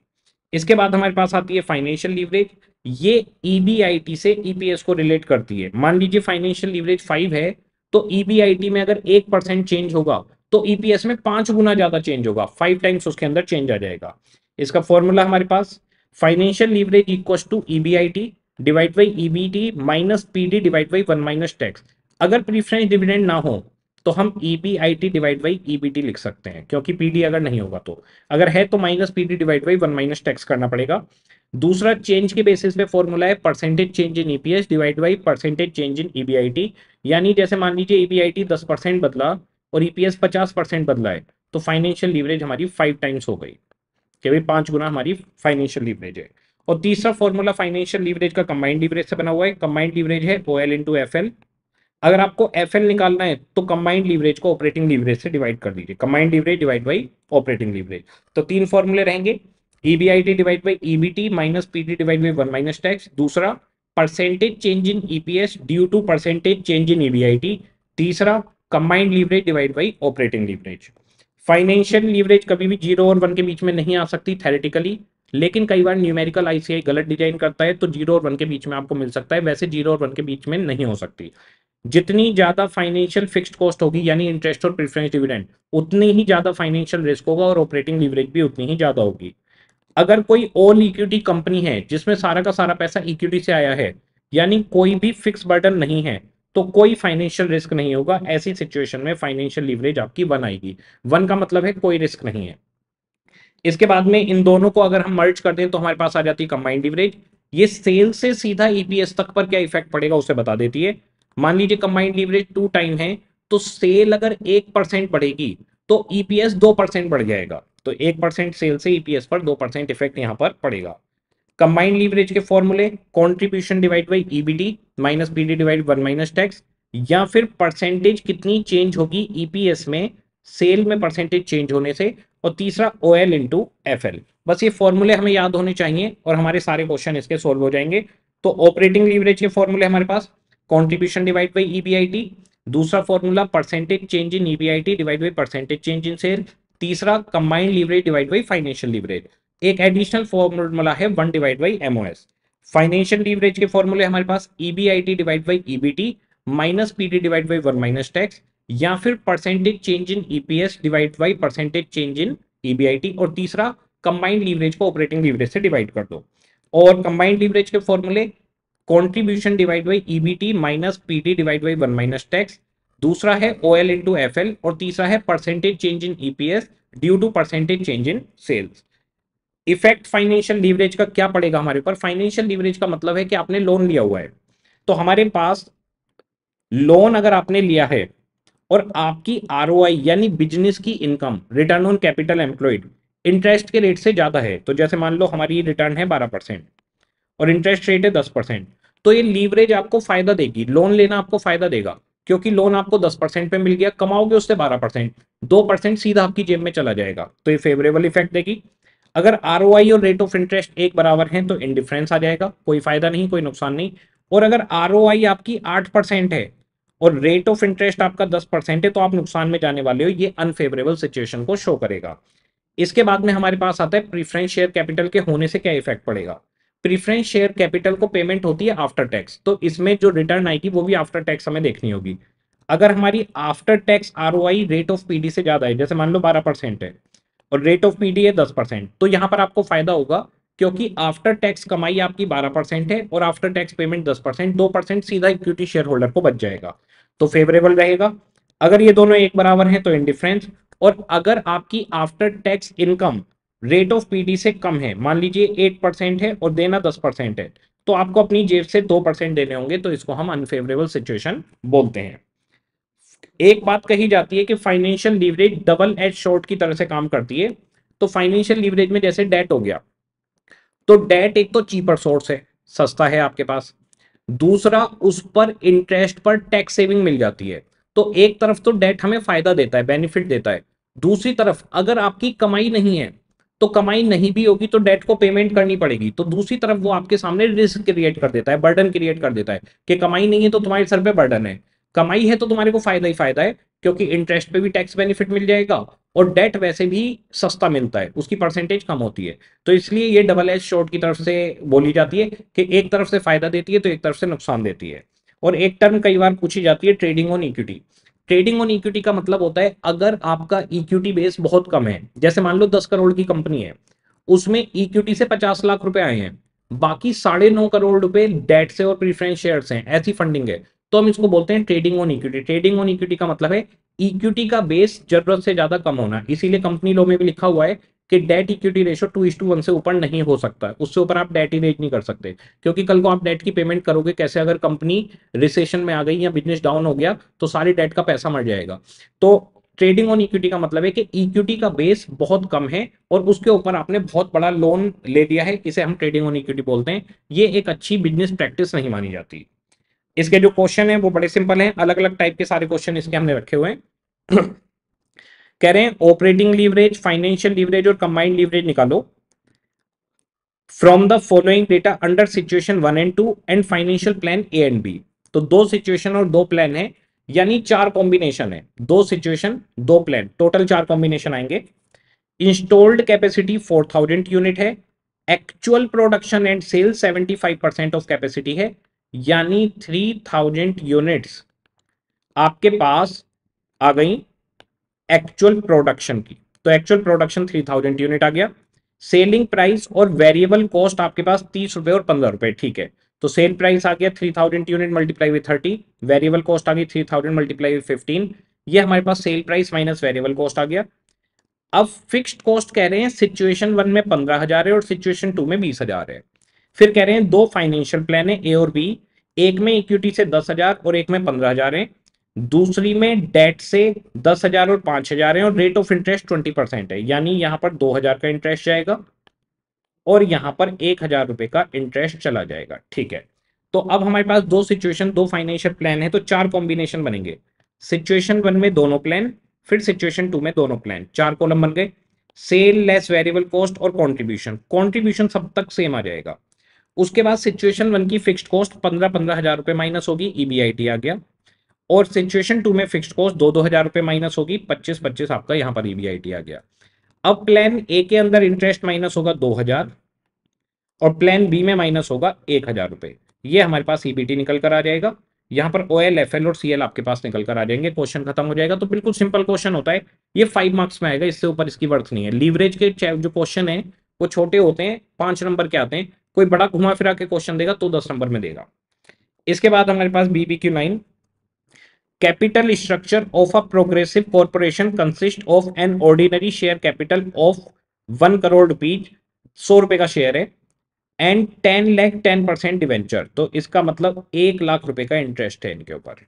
इसके बाद हमारे पास आती है फाइनेंशियल लीवरेज ये ईबीआईटी e से ईपीएस e को रिलेट करती है मान लीजिए फाइनेंशियल लीवरेज फाइव है तो ईबीआईटी e में अगर एक परसेंट चेंज होगा तो ईपीएस में पांच गुना ज्यादा चेंज होगा फाइव टाइम्स उसके अंदर चेंज आ जाएगा इसका फॉर्मूला हमारे पास financial leverage equal to EBIT divide by EBT minus PD divide by one minus tax अगर प्रीफरेंस डिविडेंड ना हो तो हम ईबीआईटी डिवाइड बाई ईबीटी लिख सकते हैं क्योंकि पीडी अगर नहीं होगा तो अगर है तो minus PD divide by one minus tax करना पड़ेगा दूसरा चेंज के बेसिस पे फॉर्मूला है percentage change in EPS divide by percentage change in EBIT यानी जैसे मान लीजिए ईबीआईटी e 10 परसेंट बदला और ईपीएस e 50 परसेंट बदला है तो फाइनेंशियल लीवरेज हमारी फाइव टाइम्स हो गई कि भाई पांच गुना हमारी फाइनेंशियल लीवरेज है और तीसरा फॉर्मूला फाइनेंशियल लीवरेज का कंबाइंड लीवरेज से बना हुआ है कंबाइंड लीवरेज है O L into F L अगर आपको एफ एल निकालना है तो कंबाइंड लीवरेज को ऑपरेटिंग लीवरेज से डिवाइड कर दीजिए combined leverage divide by operating leverage तो तीन फॉर्मूले रहेंगे EBIT divide by EBT minus PT divide by one minus tax दूसरा percentage change in EPS due to percentage change in EBIT तीसरा combined leverage divide by operating leverage financial leverage कभी भी zero और one के बीच में नहीं आ सकती थेरेटिकली लेकिन कई बार न्यूमेरिकल आईसीआई गलत डिजाइन करता है तो जीरो और वन के बीच में आपको मिल सकता है वैसे जीरो और वन के बीच में नहीं हो सकती जितनी ज्यादा फाइनेंशियल फिक्स्ड कॉस्ट होगी यानी इंटरेस्ट और प्रिफरेंस डिविडेंड उतनी ही ज्यादा फाइनेंशियल रिस्क होगा और ऑपरेटिंग लीवरेज भी उतनी ही ज्यादा होगी अगर कोई ऑल इक्विटी कंपनी है जिसमें सारा का सारा पैसा इक्विटी से आया है यानी कोई भी फिक्स बर्डन नहीं है तो कोई फाइनेंशियल रिस्क नहीं होगा ऐसी सिचुएशन में फाइनेंशियल लीवरेज आपकी वन आएगी वन का मतलब है कोई रिस्क नहीं है इसके बाद में इन दोनों को अगर हम मर्ज कर दें तो हमारे पास आ जाती है कंबाइंड लीवरेज ये सेल से सीधा ईपीएस तक पर क्या इफेक्ट पड़ेगा उसे बता देती है मान लीजिए कंबाइंड लीवरेज टू टाइम है तो सेल अगर एक परसेंट बढ़ेगी तो ईपीएस दो परसेंट बढ़ जाएगा तो एक परसेंट सेल से ईपीएस e पर दो परसेंट इफेक्ट यहां पर पड़ेगा कंबाइंड लीवरेज के फॉर्मूले contribution divide by EBD minus PD divide one minus tax या फिर परसेंटेज कितनी चेंज होगी ईपीएस e में सेल में परसेंटेज चेंज होने से और तीसरा O L into F L बस ये फॉर्मूले हमें याद होने चाहिए और हमारे सारे क्वेश्चन इसके सोल्व हो जाएंगे तो ऑपरेटिंग लीवरेज के फॉर्मूले हमारे पास कॉन्ट्रीब्यूशन डिवाइड बाई ईबीआईटी दूसरा formula percentage change in EBIT divide by percentage change in sale तीसरा combined leverage divide by financial leverage एक एडिशनल फॉर्मूला है one divide by MOS financial leverage के फॉर्मूले हमारे पास EBIT divide by EBT minus PT divide by one minus tax या फिर percentage change in EPS divide by percentage change in EBIT और तीसरा कंबाइंड लिवरेज को ऑपरेटिंग लिवरेज से डिवाइड कर दो और कंबाइंड लिवरेज के फॉर्मूले contribution divide by EBT minus PT divide by one minus tax दूसरा है O L into F L और तीसरा है percentage change in EPS due to percentage change in sales effect financial leverage का क्या पड़ेगा हमारे ऊपर फाइनेंशियल लीवरेज का मतलब है कि आपने लोन लिया हुआ है तो हमारे पास लोन अगर आपने लिया है और आपकी आर यानी बिजनेस की income return on capital employed interest के रेट से ज़्यादा है तो जैसे मान लो हमारी रिटर्न है बारह परसेंट और इंटरेस्ट रेट है दस परसेंट तो ये लीवरेज आपको फायदा देगी लोन लेना आपको फायदा देगा क्योंकि लोन आपको दस परसेंट पे मिल गया कमाओगे उससे बारह परसेंट दो परसेंट सीधा आपकी जेब में चला जाएगा तो ये फेवरेबल इफेक्ट देगी अगर आर और रेट ऑफ इंटरेस्ट एक बराबर है तो इनडिफरेंस आ जाएगा कोई फायदा नहीं कोई नुकसान नहीं और अगर आर आपकी आठ परसेंट है और रेट ऑफ इंटरेस्ट आपका दस परसेंट है तो आप नुकसान में जाने वाले हो ये अनफेवरेबल सिचुएशन को शो करेगा इसके बाद में हमारे पास आता है प्रीफरेंस शेयर कैपिटल के होने से क्या इफेक्ट पड़ेगा प्रीफरेंस शेयर कैपिटल को पेमेंट होती है आफ्टर टैक्स तो इसमें जो रिटर्न आएगी वो भी आफ्टर टैक्स हमें देखनी होगी अगर हमारी after tax R rate of PD से ज़्यादा है जैसे मान लो बारह परसेंट है और रेट ऑफ पीडी है दस परसेंट तो यहाँ पर आपको फायदा होगा क्योंकि आफ्टर टैक्स कमाई आपकी बारह परसेंट है और आफ्टर टैक्स पेमेंट दस परसेंट दो परसेंट सीधा इक्विटी शेयर होल्डर को बच जाएगा तो फेवरेबल रहेगा अगर ये दोनों एक बराबर है तो इनडिफरेंस और अगर आपकी after tax income rate of PT से कम है मान लीजिए एट परसेंट है और देना दस परसेंट है तो आपको अपनी जेब से दो परसेंट देने होंगे तो इसको हम अनफेवरेबल सिचुएशन बोलते हैं एक बात कही जाती है कि financial leverage double edge sword की तरह से काम करती है तो फाइनेंशियल लीवरेज में जैसे डेट हो गया तो डेट एक तो चीपर सोर्स है सस्ता है आपके पास दूसरा उस पर इंटरेस्ट पर टैक्स सेविंग मिल जाती है तो एक तरफ तो डेट हमें फायदा देता है बेनिफिट देता है दूसरी तरफ अगर आपकी कमाई नहीं है तो कमाई नहीं भी होगी तो डेट को पेमेंट करनी पड़ेगी तो दूसरी तरफ वो आपके सामने रिस्क क्रिएट कर देता है बर्डन क्रिएट कर देता है कि कमाई नहीं है तो तुम्हारे सर पे बर्डन है कमाई है तो तुम्हारे को फायदा ही फायदा है क्योंकि इंटरेस्ट पे भी टैक्स बेनिफिट मिल जाएगा और डेट वैसे भी सस्ता मिलता है उसकी परसेंटेज कम होती है तो इसलिए ये डबल एच शॉर्ट की तरफ से बोली जाती है कि एक तरफ से फायदा देती है तो एक तरफ से नुकसान देती है और एक टर्म कई बार पूछी जाती है trading on equity trading on equity का मतलब होता है अगर आपका इक्विटी बेस बहुत कम है जैसे मान लो दस करोड़ की कंपनी है उसमें इक्विटी से पचास लाख रुपए आए हैं बाकी साढ़े नौ करोड़ रुपए डेट से और प्रीफरेंस शेयर है ऐसी फंडिंग है तो हम इसको बोलते हैं trading on equity trading on equity का मतलब है इक्विटी का बेस जरूरत से ज्यादा कम होना इसीलिए कंपनी लो में भी लिखा हुआ है कि debt equity ratio two is to one से ऊपर नहीं हो सकता उससे ऊपर आप डेट इरेज नहीं कर सकते क्योंकि कल को आप डेट की पेमेंट करोगे कैसे अगर कंपनी रिसेशन में आ गई या बिजनेस डाउन हो गया तो सारे डेट का पैसा मर जाएगा तो ट्रेडिंग ऑन इक्विटी का मतलब है कि इक्विटी का बेस बहुत कम है और उसके ऊपर आपने बहुत बड़ा लोन ले लिया है इसे हम ट्रेडिंग ऑन इक्विटी बोलते हैं ये एक अच्छी बिजनेस प्रैक्टिस नहीं मानी जाती इसके जो क्वेश्चन है वो बड़े सिंपल हैं अलग अलग टाइप के सारे क्वेश्चन इसके हमने रखे हुए हैं कह रहे हैं ऑपरेटिंग लीवरेज फाइनेंशियल लीवरेज और कंबाइंड लीवरेज निकालो from the following data under situation one and two and financial plan A and B तो दो सिचुएशन और दो प्लान है यानी चार कॉम्बिनेशन है दो सिचुएशन दो प्लान टोटल चार कॉम्बिनेशन आएंगे installed capacity four thousand unit है actual production and sale seventy five percent of capacity है यानी थ्री थाउजेंड यूनिट्स आपके पास आ गई एक्चुअल प्रोडक्शन की तो actual production three thousand unit आ गया सेलिंग प्राइस और वेरिएबल कॉस्ट आपके पास तीस रुपए और पंद्रह रुपए ठीक है तो सेल प्राइस आ गया three thousand unit multiply with thirty variable cost आ गई three thousand multiply with fifteen ये हमारे पास sale price minus variable cost आ गया अब फिक्स्ड कॉस्ट कह रहे हैं सिचुएशन वन में पंद्रह हजार है और सिचुएशन टू में बीस हजार है फिर कह रहे हैं दो फाइनेंशियल प्लान है ए और बी एक में इक्विटी से दस हजार और एक में पंद्रह हजार है दूसरी में डेट से दस हजार और पांच हजार है और rate of interest twenty percent है यानी यहां पर दो हजार का इंटरेस्ट जाएगा और यहां पर एक हजार रुपए का इंटरेस्ट चला जाएगा ठीक है तो अब हमारे पास दो सिचुएशन दो फाइनेंशियल प्लान है तो चार कॉम्बिनेशन बनेंगे सिचुएशन वन में दोनों प्लान फिर सिचुएशन टू में दोनों प्लान चार कॉलम बन गए सेल लेस वेरिएबल कॉस्ट और कॉन्ट्रीब्यूशन कॉन्ट्रीब्यूशन सब तक सेम आ जाएगा उसके बाद सिचुएशन वन की फिक्स्ड कॉस्ट पंद्रह पंद्रह हजार रुपए माइनस होगी ईबीआईटी e आ गया और सिचुएशन टू में फिक्स्ड कॉस्ट दो दो हजार रुपए माइनस होगी पच्चीस पच्चीस आपका यहां पर ईबीआईटी e आ गया अब प्लान ए के अंदर इंटरेस्ट माइनस होगा दो हजार और प्लान बी में माइनस होगा एक हजार रुपए ये हमारे पास ईबीटी e निकल कर आ जाएगा यहां पर ओ एल एफ एल और सी एल आपके पास निकल कर आ जाएंगे क्वेश्चन खत्म हो जाएगा तो बिल्कुल सिंपल क्वेश्चन होता है ये फाइव मार्क्स में आएगा इससे ऊपर इसकी वर्थ नहीं है लीवरेज के जो क्वेश्चन है वो छोटे होते हैं पांच नंबर के आते हैं कोई बड़ा घुमा फिरा के क्वेश्चन देगा तो दस नंबर में देगा इसके बाद हमारे पास BB Q nine capital structure of a progressive corporation consist of an ordinary share capital of one crore rupees सौ रुपए का शेयर है and ten lakh ten percent debenture तो इसका मतलब एक लाख रुपए का इंटरेस्ट है इनके ऊपर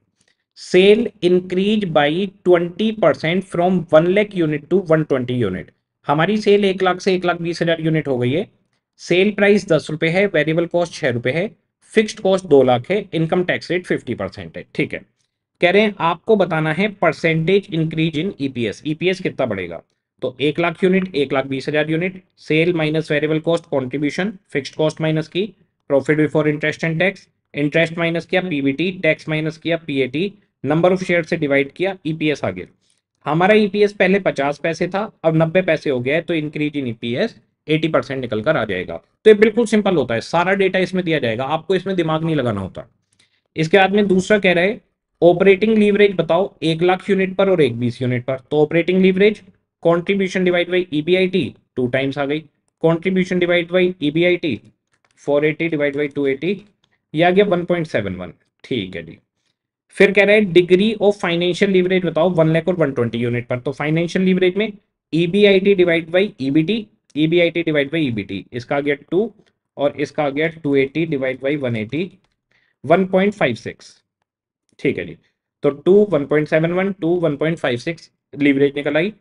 sale increase by twenty percent from one lakh unit to one twenty unit हमारी सेल एक लाख से एक लाख बीस हजार यूनिट हो गई है सेल प्राइस दस रुपए है वेरिएबल कॉस्ट छह रुपए है फिक्स्ड कॉस्ट दो लाख है income tax rate fifty percent है ठीक है कह रहे हैं आपको बताना है percentage increase in EPS EPS कितना बढ़ेगा तो एक लाख यूनिट एक लाख बीस हजार unit sale minus variable cost contribution fixed cost minus की profit before interest and tax interest minus किया पीबीटी टैक्स माइनस किया पीएटी नंबर ऑफ शेयर से डिवाइड किया ईपीएस e आगे हमारा ईपीएस e पहले पचास पैसे था अब नब्बे पैसे हो गया है तो increase in EPS eighty percent निकल कर आ जाएगा तो ये बिल्कुल सिंपल होता है सारा डेटा इसमें दिया जाएगा आपको इसमें दिमाग नहीं लगाना होता इसके बाद में दूसरा कह रहे हैं ऑपरेटिंग लीवरेज बताओ एक लाख यूनिट पर और एक बीस यूनिट पर तो operating leverage contribution divide by EBIT two times आ गई contribution divide by EBIT eighty divide by 280 ये आ गया वन ठीक है जी फिर कह रहे हैं डिग्री ऑफ फाइनेंशियल लीवरेज बताओ वन लैख और वन ट्वेंटी यूनिट पर तो फाइनेंशियल लीवरेज में EBIT divide by EBT EBIT divide by EBT इसका आ गया टू और इसका आ गया eighty divide by one one eighty point five six ठीक है जी तो two one point seven one two one point five six leverage निकल आई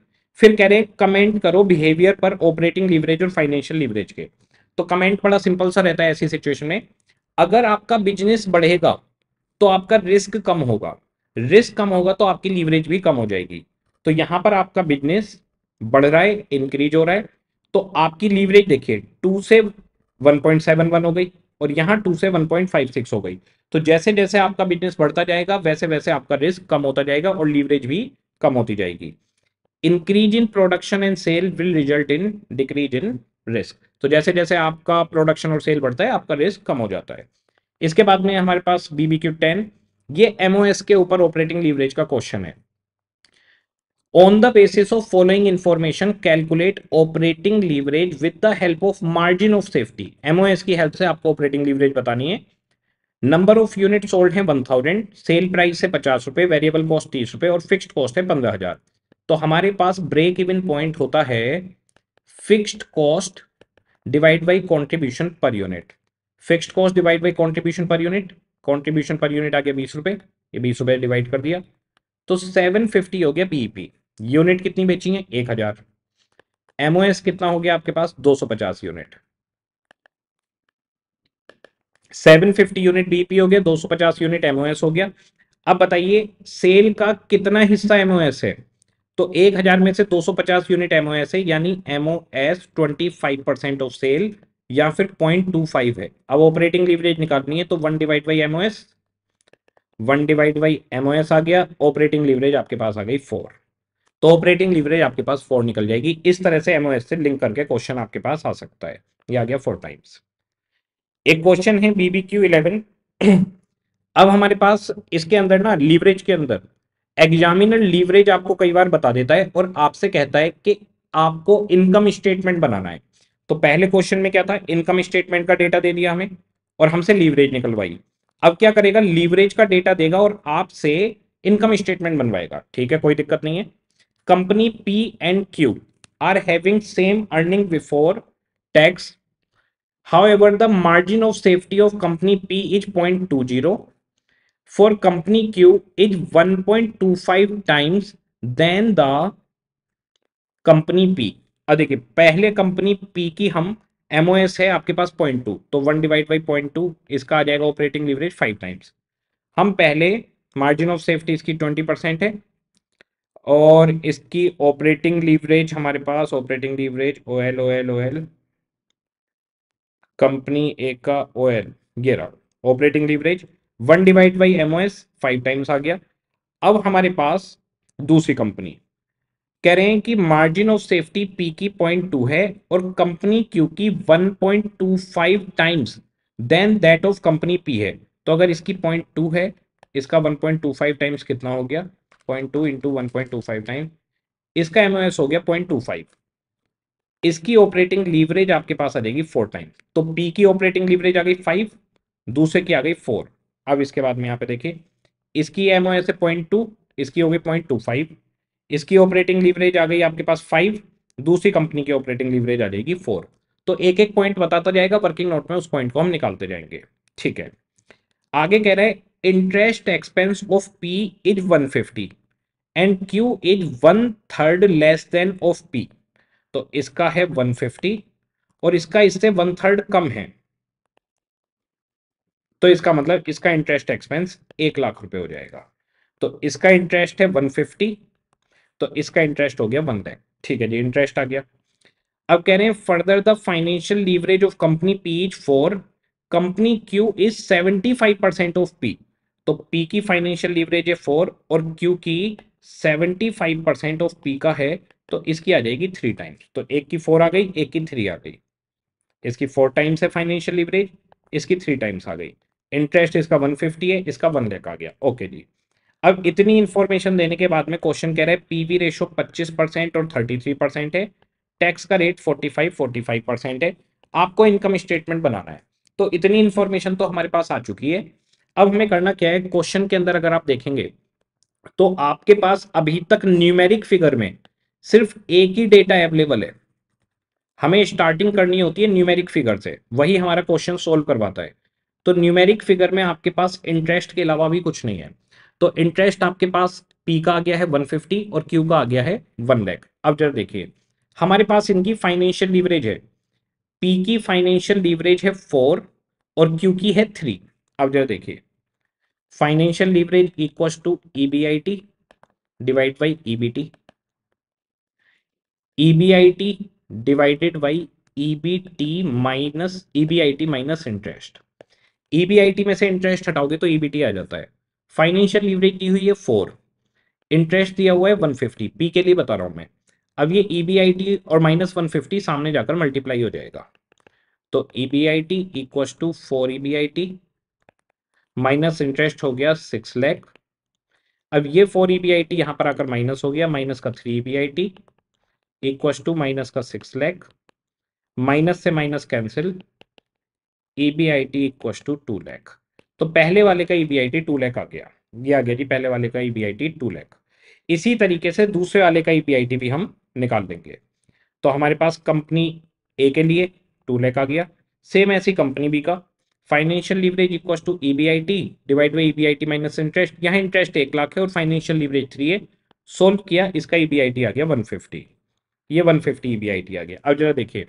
फिर कह रहे हैं कमेंट करो बिहेवियर पर ऑपरेटिंग लीवरेज और फाइनेंशियल लीवरेज के तो कमेंट बड़ा सिंपल सा रहता है ऐसी सिचुएशन में अगर आपका बिजनेस बढ़ेगा तो आपका रिस्क कम होगा रिस्क कम होगा तो आपकी लीवरेज भी कम हो जाएगी तो यहां पर आपका बिजनेस बढ़ रहा है इंक्रीज हो रहा है तो आपकी लीवरेज देखिए टू से वन हो गई और यहाँ टू से सिक्स हो गई तो जैसे जैसे आपका बिजनेस बढ़ता जाएगा वैसे वैसे आपका रिस्क कम होता जाएगा और लीवरेज भी कम होती जाएगी increase in production and sale will result in decrease in risk तो जैसे जैसे आपका प्रोडक्शन और सेल बढ़ता है आपका रिस्क कम हो जाता है इसके बाद में हमारे पास बीबी टेन ये एमओएस के ऊपर ऑपरेटिंग लीवरेज का क्वेश्चन है on the basis of following information calculate operating leverage with the help of margin of safety MOS की हेल्प से आपको ऑपरेटिंग लीवरेज बतानी है नंबर ऑफ यूनिट सोल्ड है वन थाउजेंड सेल प्राइस है पचास रुपए वेरिएबल कॉस्ट तीस रुपए और फिक्स्ड कॉस्ट है पंद्रह हजार तो हमारे पास ब्रेक इवन पॉइंट होता है fixed cost divide by contribution per unit fixed cost divide by contribution per unit contribution per unit आ गया बीस रुपए ये बीस रुपए डिवाइड कर दिया तो सेवन फिफ्टी हो गया पीईपी यूनिट कितनी बेची है एक हजार एमओएस कितना हो गया आपके पास 250 यूनिट 750 यूनिट बीपी हो गया 250 यूनिट एमओएस हो गया अब बताइए सेल का कितना हिस्सा एमओएस है तो 1000 में से 250 यूनिट एमओएस है यानी एमओएस 25 परसेंट ऑफ सेल या फिर 0.25 है अब ऑपरेटिंग लीवरेज निकालनी है तो one divide by MOS one divide by MOS आ गया ऑपरेटिंग लीवरेज आपके पास आ गई फोर तो ऑपरेटिंग लीवरेज आपके पास फोर निकल जाएगी इस तरह से एमओएस से लिंक करके क्वेश्चन आपके पास आ सकता है ये आ गया फोर टाइम्स एक क्वेश्चन है बीबी क्यू इलेवन अब हमारे पास इसके अंदर ना लीवरेज के अंदर एग्जामिनर लीवरेज आपको कई बार बता देता है और आपसे कहता है कि आपको इनकम स्टेटमेंट बनाना है तो पहले क्वेश्चन में क्या था इनकम स्टेटमेंट का डेटा दे दिया हमें और हमसे लीवरेज निकलवाई अब क्या करेगा लीवरेज का डेटा देगा और आपसे इनकम स्टेटमेंट बनवाएगा ठीक है कोई दिक्कत नहीं है company P and Q are having same earning before tax. However, the margin of safety of company P is 0.20 for company Q is 1.25 times than the company P. अब देखिए पहले कंपनी पी की हम एमओएस है आपके पास point two तो one divide by point two इसका आ जाएगा ऑपरेटिंग लीवरेज फाइव टाइम्स हम पहले मार्जिन ऑफ सेफ्टी इसकी ट्वेंटी परसेंट है और इसकी ऑपरेटिंग लीवरेज हमारे पास operating leverage O L O L O L company A का ओ एल गेरा operating leverage one divide by M O S five times आ गया अब हमारे पास दूसरी कंपनी कह रहे हैं कि मार्जिन ऑफ सेफ्टी पी की पॉइंट टू है और कंपनी क्यू की one point two five times then that of company P है तो अगर इसकी पॉइंट टू है इसका one point two five times कितना हो गया point two into one point two five time इसका एम हो गया पॉइंट टू फाइव इसकी ऑपरेटिंग लीवरेज आपके पास आ जाएगी फोर टाइम तो पी की ऑपरेटिंग लीवरेज आ गई फाइव दूसरे की आ गई फोर अब इसके बाद में यहाँ पे देखिए इसकी M O S point two इसकी होगी पॉइंट टू फाइव इसकी ऑपरेटिंग लीवरेज आ गई आपके पास फाइव दूसरी कंपनी की ऑपरेटिंग लीवरेज आ जाएगी फोर तो एक एक पॉइंट बताता जाएगा वर्किंग नोट में उस पॉइंट को हम निकालते जाएंगे ठीक है आगे कह रहे हैं interest expense of P is one fifty and Q is one third less than of P तो इसका है 150 और इसका इससे वन थर्ड कम है तो इसका मतलब इसका इंटरेस्ट एक्सपेंस एक लाख रुपए हो जाएगा तो इसका इंटरेस्ट है 150 तो इसका इंटरेस्ट हो गया वन लैख ठीक है जी इंटरेस्ट आ गया अब कह रहे हैं further the financial leverage of company P is four company Q is seventy five percent of P तो पी की फाइनेंशियल लीवरेज है फोर और क्यू की seventy five percent of P का है तो इसकी आ जाएगी थ्री टाइम्स तो एक की फोर आ गई एक की थ्री आ गई इसकी फोर टाइम्स है फाइनेंशियल लिवरेज इसकी थ्री टाइम्स आ गई इंटरेस्ट इसका वन फिफ्टी है इसका वन लैख आ गया ओके जी अब इतनी इंफॉर्मेशन देने के बाद में क्वेश्चन कह रहा है पी वी रेशो पच्चीस परसेंट और थर्टी थ्री परसेंट है टैक्स का rate forty five forty five percent है आपको इनकम स्टेटमेंट बनाना है तो इतनी इंफॉर्मेशन तो हमारे पास आ चुकी है अब हमें करना क्या है क्वेश्चन के अंदर अगर आप देखेंगे तो आपके पास अभी तक न्यूमेरिक फिगर में सिर्फ एक ही डेटा अवेलेबल है हमें स्टार्टिंग करनी होती है न्यूमेरिक फिगर से वही हमारा क्वेश्चन सोल्व करवाता है तो न्यूमेरिक फिगर में आपके पास इंटरेस्ट के अलावा भी कुछ नहीं है तो इंटरेस्ट आपके पास पी का आ गया है 150 और क्यू का आ गया है 1 लैख अब जरा देखिए हमारे पास इनकी फाइनेंशियल लीवरेज है पी की फाइनेंशियल लीवरेज है फोर और क्यू की है थ्री अब जरा देखिए financial leverage equal to EBIT divide by EBT EBIT divided by EBT minus EBIT minus interest EBIT में से इंटरेस्ट हटाओगे तो ईबीटी आ जाता है फाइनेंशियल लीवरेज दी हुई है फोर इंटरेस्ट दिया हुआ है वन फिफ्टी पी के लिए बता रहा हूं मैं अब ये ईबीआईटी और माइनस वन फिफ्टी सामने जाकर मल्टीप्लाई हो जाएगा तो EBIT equal to four EBIT B minus interest हो गया सिक्स लैख अब ये four E B I T यहाँ पर आकर माइनस हो गया माइनस का three E B I T equal to minus का सिक्स लैख माइनस से minus cancel E B I T equal to two lakh तो पहले वाले का E B I T two lakh आ गया ये आ गया जी पहले वाले का E B I T two lakh इसी तरीके से दूसरे वाले का ई बी आई टी भी हम निकाल देंगे तो हमारे पास कंपनी ए के लिए टू लैख आ गया सेम ऐसी कंपनी बी का financial leverage equal to EBIT divide by EBIT minus interest यहाँ इंटरेस्ट एक लाख है और फाइनेंशियल लीवरेज थ्री है सोल्व किया इसका ईबीआईटी आ गया 150 ये 150 फिफ्टी ईबीआईटी आ गया अब जरा देखिए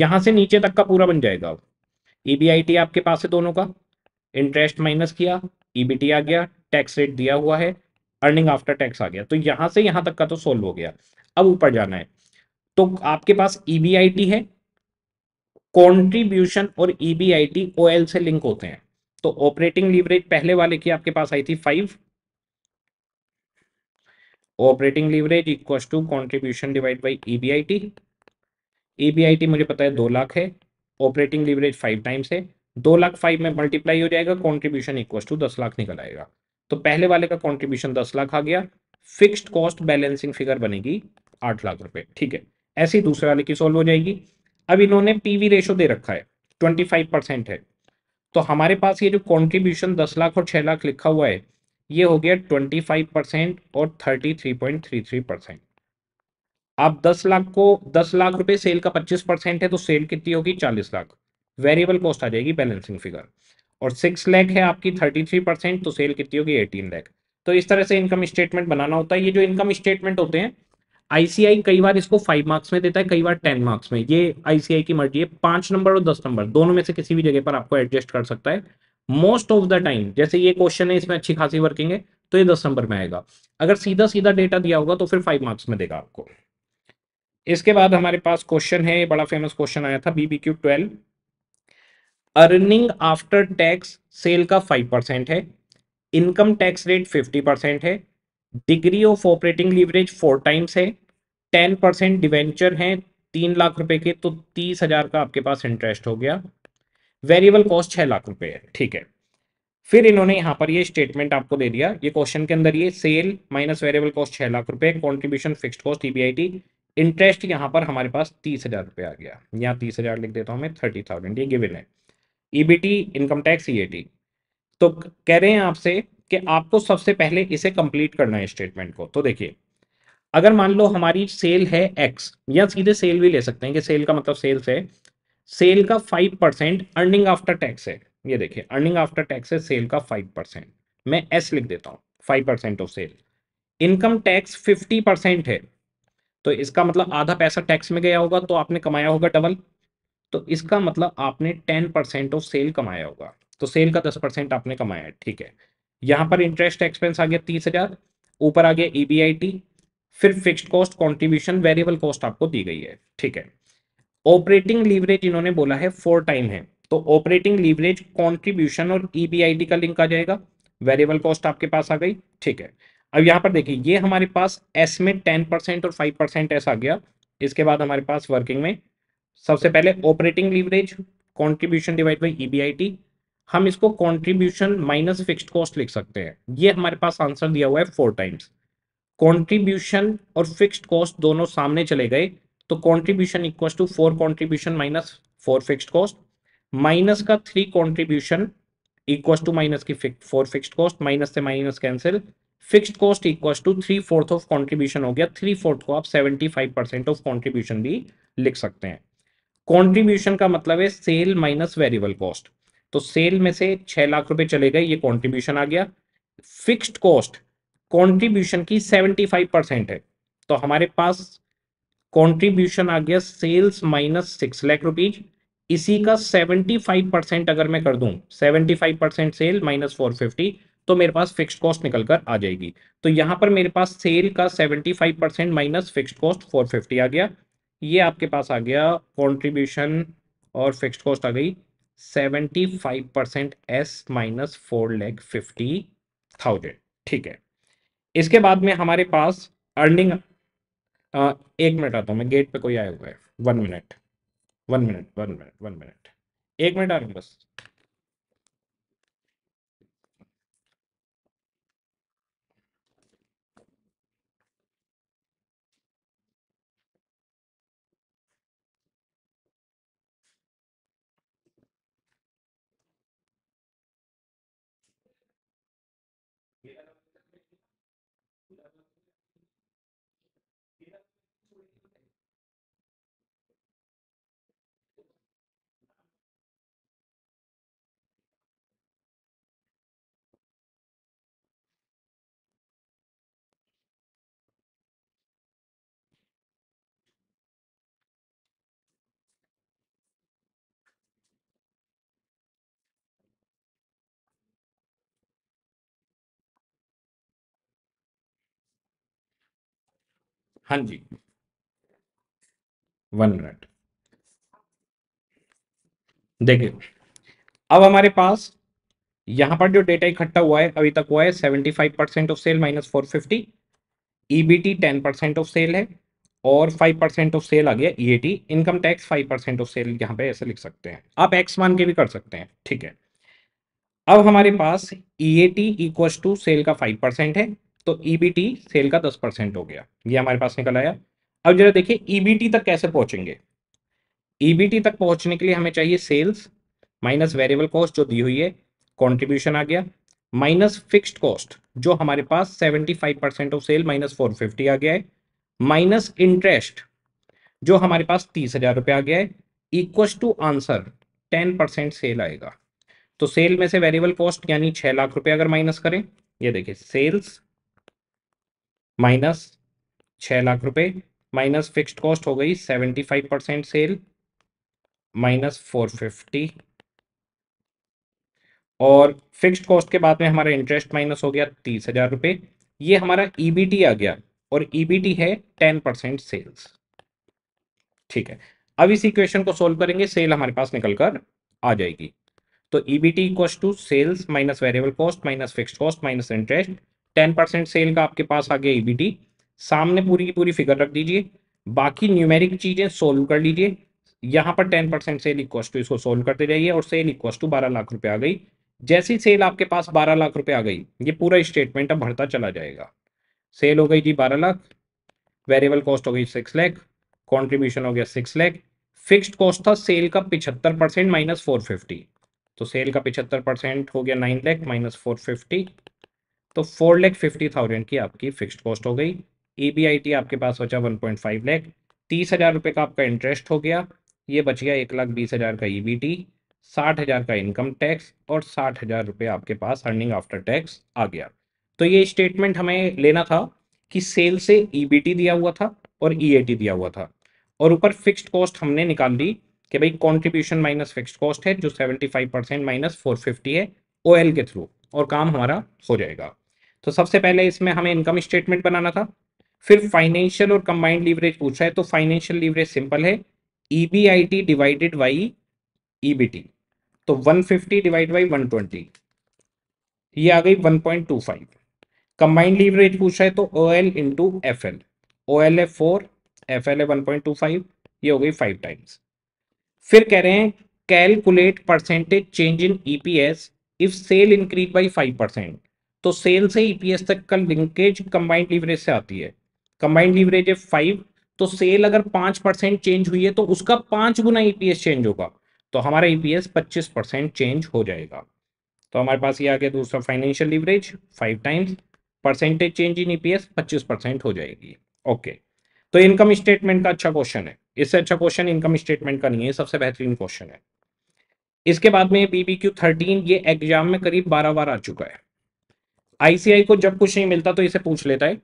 यहाँ से नीचे तक का पूरा बन जाएगा अब ईबीआईटी आपके पास है दोनों का इंटरेस्ट माइनस किया ईबीटी e आ गया टैक्स रेट दिया हुआ है अर्निंग आफ्टर टैक्स आ गया तो यहाँ से यहाँ तक का तो सोल्व हो गया अब ऊपर जाना है तो आपके पास ईबीआईटी e है कॉन्ट्रीब्यूशन और ईबीआईटी e ओएल से लिंक होते हैं तो ऑपरेटिंग लीवरेज पहले वाले की आपके पास आई थी five operating leverage equal to contribution divide by EBIT EBIT मुझे पता है दो लाख है ऑपरेटिंग लीवरेज फाइव टाइम्स है दो लाख फाइव में मल्टीप्लाई हो जाएगा कॉन्ट्रीब्यूशन इक्व टू दस लाख निकल आएगा तो पहले वाले का कॉन्ट्रीब्यूशन दस लाख आ गया फिक्स्ड कॉस्ट बैलेंसिंग फिगर बनेगी आठ लाख रुपए ठीक है ऐसी दूसरे वाले की सॉल्व हो जाएगी अब इन्होंने पीवी रेशो दे रखा है ट्वेंटी फाइव परसेंट है तो हमारे पास ये जो कंट्रीब्यूशन दस लाख और छह लाख लिखा हुआ है ये हो गया ट्वेंटी फाइव परसेंट और thirty three point three three percent आप दस लाख को दस लाख रुपए सेल का पच्चीस परसेंट है तो सेल कितनी होगी चालीस लाख वेरिएबल कॉस्ट आ जाएगी बैलेंसिंग फिगर और सिक्स लैख है आपकी थर्टी थ्री परसेंट तो सेल कितनी होगी एटीन लैख तो इस तरह से इनकम स्टेटमेंट बनाना होता है ये जो इनकम स्टेटमेंट होते हैं आईसीआई कई बार इसको फाइव मार्क्स में देता है कई बार टेन मार्क्स में ये आईसीआई की मर्जी है पांच नंबर और दस नंबर दोनों में से किसी भी जगह पर आपको एडजस्ट कर सकता है मोस्ट ऑफ द टाइम जैसे ये क्वेश्चन है इसमें अच्छी खासी वर्किंग है तो ये दस नंबर में आएगा अगर सीधा सीधा डेटा दिया होगा तो फिर फाइव मार्क्स में देगा आपको इसके बाद हमारे पास क्वेश्चन है बड़ा फेमस क्वेश्चन आया था BB Q twelve earning after tax sale का फाइव परसेंट है income tax rate fifty percent है degree of operating leverage four times है टेन परसेंट डिवेंचर है तीन लाख रुपए के तो तीस हजार का आपके पास इंटरेस्ट हो गया वेरिएबल कॉस्ट छह लाख रुपए है ठीक है फिर इन्होंने यहां पर ये स्टेटमेंट आपको दे दिया ये क्वेश्चन के अंदर ये सेल माइनस वेरिएबल कॉस्ट छह लाख रुपए contribution fixed cost EBIT interest यहां पर हमारे पास तीस हजार रुपए आ गया यहाँ तीस हजार लिख देता हूं मैं थर्टी थाउजेंड ये गिवन है ईबीटी इनकम टैक्स ईएटी तो कह रहे हैं आपसे कि आपको सबसे पहले इसे कंप्लीट करना है स्टेटमेंट को तो देखिए अगर मान लो हमारी सेल है एक्स या सीधे सेल भी ले सकते हैं कि सेल का मतलब सेल्स है सेल का five percent earning after tax है ये देखिए अर्निंग आफ्टर टैक्स है सेल का फाइव परसेंट मैं एस लिख देता हूँ five percent of sale income tax fifty percent है तो इसका मतलब आधा पैसा टैक्स में गया होगा तो आपने कमाया होगा डबल तो इसका मतलब आपने टेन परसेंट ऑफ सेल कमाया होगा तो सेल का दस परसेंट आपने कमाया है ठीक है यहां पर इंटरेस्ट एक्सपेंस आ गया तीस हजार ऊपर आ गया ईबीआईटी फिर fixed cost contribution variable cost आपको दी गई है ठीक है ऑपरेटिंग लीवरेज इन्होंने बोला है फोर टाइम है तो ऑपरेटिंग लीवरेज कॉन्ट्रीब्यूशन और ईबीआईटी e का लिंक आ जाएगा वेरिएबल कॉस्ट आपके पास आ गई ठीक है अब यहां पर देखिए ये हमारे पास एस में टेन परसेंट और फाइव परसेंट एस आ गया इसके बाद हमारे पास वर्किंग में सबसे पहले operating leverage contribution divide by EBIT हम इसको कॉन्ट्रीब्यूशन माइनस फिक्सड कॉस्ट लिख सकते हैं ये हमारे पास आंसर दिया हुआ है फोर टाइम्स कॉन्ट्रीब्यूशन और फिक्सड कॉस्ट दोनों सामने चले गए तो contribution equal to four contribution minus four fix cost minus का three contribution equal to minus की फोर फिक्स्ड कॉस्ट माइनस से minus cancel fix cost equal to three fourth of contribution हो गया थ्री फोर्थ को आप seventy five percent of contribution भी लिख सकते हैं कॉन्ट्रीब्यूशन का मतलब है सेल माइनस वेरिएबल कॉस्ट तो सेल में से छह लाख रुपए चले गए ये कॉन्ट्रीब्यूशन आ गया फिक्स्ड कॉस्ट कॉन्ट्रीब्यूशन की सेवेंटी फाइव परसेंट है तो हमारे पास कॉन्ट्रीब्यूशन आ गया sales minus six lakh rupees इसी का सेवेंटी फाइव परसेंट अगर मैं कर दूं seventy five percent sale minus four fifty तो मेरे पास फिक्स्ड कॉस्ट निकल कर आ जाएगी तो यहां पर मेरे पास सेल का seventy five percent minus fix cost four fifty आ गया ये आपके पास आ गया कॉन्ट्रीब्यूशन और फिक्स कॉस्ट आ गई seventy five percent S minus four lakh fifty thousand ठीक है इसके बाद में हमारे पास अर्निंग एक मिनट आता हूँ मैं गेट पे कोई आया हुआ है one minute one minute one minute one minute one minute एक मिनट आ रहा हूँ बस हाँ जी वन मिनट देखिए अब हमारे पास यहां पर जो डेटा इकट्ठा हुआ है अभी तक हुआ है seventy five percent of sale minus four fifty EBT ten percent of sale है और फाइव परसेंट ऑफ सेल आ गया E A T income tax five percent of sale यहाँ पे ऐसे लिख सकते हैं आप एक्स मान के भी कर सकते हैं ठीक है अब हमारे पास E A T equal to sale का फाइव परसेंट है तो ईबीटी e सेल का दस परसेंट हो गया ये हमारे पास निकल आया अब जरा देखिए ईबीटी e तक कैसे पहुंचेंगे ईबीटी e तक पहुंचने के लिए हमें चाहिए सेल्स माइनस वेरिएबल कॉस्ट जो दी हुई है कॉन्ट्रीब्यूशन आ गया माइनस फिक्स्ड कॉस्ट जो हमारे पास seventy five percent of sale minus four fifty आ गया है माइनस इंटरेस्ट जो हमारे पास तीस हजार रुपये आ गया है equals to answer ten percent sale आएगा तो सेल में से वेरिएबल कॉस्ट यानी छह लाख रुपए अगर माइनस करें ये देखिए सेल्स माइनस छः लाख रुपए माइनस फिक्स्ड कॉस्ट हो गई seventy five percent sale minus four fifty और फिक्स्ड कॉस्ट के बाद में हमारा इंटरेस्ट माइनस हो गया तीस हजार रुपए ये हमारा ईबीटी e आ गया और ईबीटी e है टेन परसेंट सेल्स ठीक है अब इस इक्वेशन को सोल्व करेंगे सेल हमारे पास निकलकर आ जाएगी तो EBT equal to sales minus variable cost minus fixed cost minus interest ten percent sale का आपके पास आ गया ईबीटी e सामने पूरी की पूरी फिगर रख दीजिए बाकी न्यूमेरिक चीज़ें सोल्व कर लीजिए यहाँ पर ten percent sale equal to इसको सोल्व करते जाइए और सेल इक्व टू बारह लाख रुपये आ गई जैसी सेल आपके पास बारह लाख रुपये आ गई ये पूरा स्टेटमेंट अब भरता चला जाएगा सेल हो गई जी बारह लाख वेरिएबल कॉस्ट हो गई सिक्स लैख कॉन्ट्रीब्यूशन हो गया सिक्स लैख फिक्स्ड कॉस्ट था सेल का पिछहत्तर परसेंट माइनस फोर फिफ्टी तो सेल का पिछहत्तर परसेंट हो गया nine lakh minus four fifty तो फोर लैख फिफ्टी थाउजेंड की आपकी फिक्स्ड कॉस्ट हो गई ई आपके पास बचा वन पॉइंट फाइव लैख तीस हज़ार रुपये का आपका इंटरेस्ट हो गया ये बच गया एक लाख बीस हज़ार का ई बी टी साठ हज़ार का इनकम टैक्स और साठ हज़ार रुपये आपके पास अर्निंग आफ्टर टैक्स आ गया तो ये स्टेटमेंट हमें लेना था कि सेल से ईबीटी e दिया हुआ था और ईएटी e दिया हुआ था और ऊपर फिक्स्ड कॉस्ट हमने निकाल दी कि भाई कंट्रीब्यूशन माइनस फिक्स्ड कॉस्ट है जो फाइव परसेंट माइनस फोर है ओ के थ्रू और काम हमारा हो जाएगा तो सबसे पहले इसमें हमें इनकम स्टेटमेंट बनाना था फिर फाइनेंशियल और कंबाइंड लीवरेज पूछा है तो फाइनेंशियल लीवरेज सिंपल है ईबीआईटी डिवाइडेड बाई ईबीटी तो 150 फिफ्टी डिवाइड बाई वन ये आ गई 1.25 कंबाइंड लीवरेज पूछा है तो O L into F L O L A four F L N point two five ये हो गई फाइव टाइम्स फिर कह रहे हैं calculate percentage change in E P S if sale increase by five percent तो सेल से EPS तक का लिंकेज कंबाइंड लीवरेज से आती है कंबाइंड लीवरेज है फाइव तो सेल अगर पांच परसेंट चेंज हुई है तो उसका पांच गुना ईपीएस चेंज होगा तो हमारा ईपीएस पच्चीस परसेंट चेंज हो जाएगा तो हमारे पास ये आ गया दूसरा financial leverage five times percentage change in EPS पच्चीस परसेंट हो जाएगी ओके तो इनकम स्टेटमेंट का अच्छा क्वेश्चन है इससे अच्छा क्वेश्चन इनकम स्टेटमेंट का नहीं है सबसे बेहतरीन क्वेश्चन है इसके बाद में बीबी क्यू थर्टीन ये एग्जाम में करीब बारह बार आ चुका है आईसीआई को जब कुछ नहीं मिलता तो इसे पूछ लेता है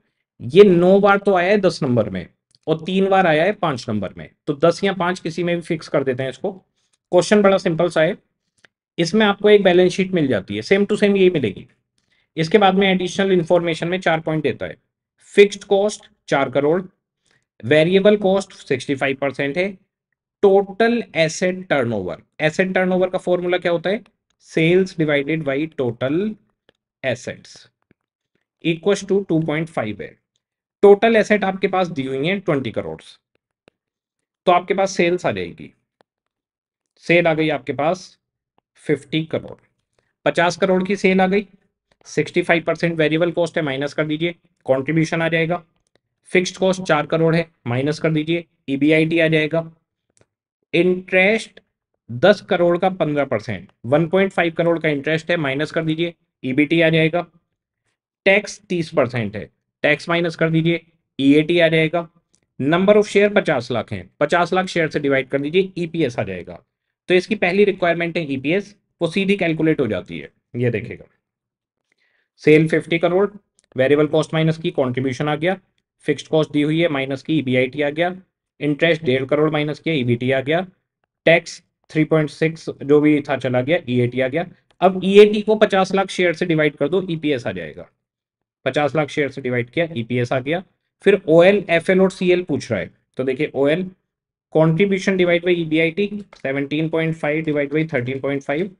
ये नौ बार तो आया है दस नंबर में और तीन बार आया है पांच नंबर में तो दस या पांच किसी में भी फिक्स कर देते हैं इसको क्वेश्चन बड़ा सिंपल सा है इसमें आपको एक बैलेंस शीट मिल जाती है सेम टू सेम यही मिलेगी इसके बाद में एडिशनल इन्फॉर्मेशन में चार पॉइंट देता है फिक्स्ड कॉस्ट चार crore variable cost sixty five percent है total asset turnover asset turnover का फॉर्मूला क्या होता है sales divided by total assets equal to two point five है टोटल एसेट आपके पास दी हुई है ट्वेंटी करोड़ तो आपके पास सेल्स आ जाएगी सेल आ गई आपके पास फिफ्टी करोड़ पचास करोड़ की सेल आ गई sixty five percent variable cost है माइनस कर दीजिए कंट्रीब्यूशन आ जाएगा फिक्स्ड कॉस्ट चार करोड़ है माइनस कर दीजिए ईबीआईटी e आ जाएगा इंटरेस्ट दस करोड़ का पंद्रह percent one point five crore का इंटरेस्ट है माइनस कर दीजिए ईबीटी e आ जाएगा टैक्स तीस परसेंट है टैक्स माइनस कर दीजिए ईएटी e आ जाएगा नंबर ऑफ शेयर पचास लाख है पचास लाख शेयर से डिवाइड कर दीजिए ईपीएस e आ जाएगा तो इसकी पहली रिक्वायरमेंट है ईपीएस वो सीधी कैलकुलेट हो जाती है ये देखेगा sale fifty crore variable cost minus की कॉन्ट्रीब्यूशन आ गया फिक्स्ड कॉस्ट दी हुई है माइनस की ईबीआईटी आ गया इंटरेस्ट डेढ़ करोड़ माइनस किया ईबीटी आ गया टैक्स 3.6 जो भी था चला गया ईएटी आ गया अब ई e को पचास लाख शेयर से डिवाइड कर दो ईपीएस e आ जाएगा पचास लाख शेयर से डिवाइड किया ईपीएस e आ गया फिर ओ एल एफ एल और सी एल पूछ रहा है तो देखिए O L contribution divide by E B divide by thirteen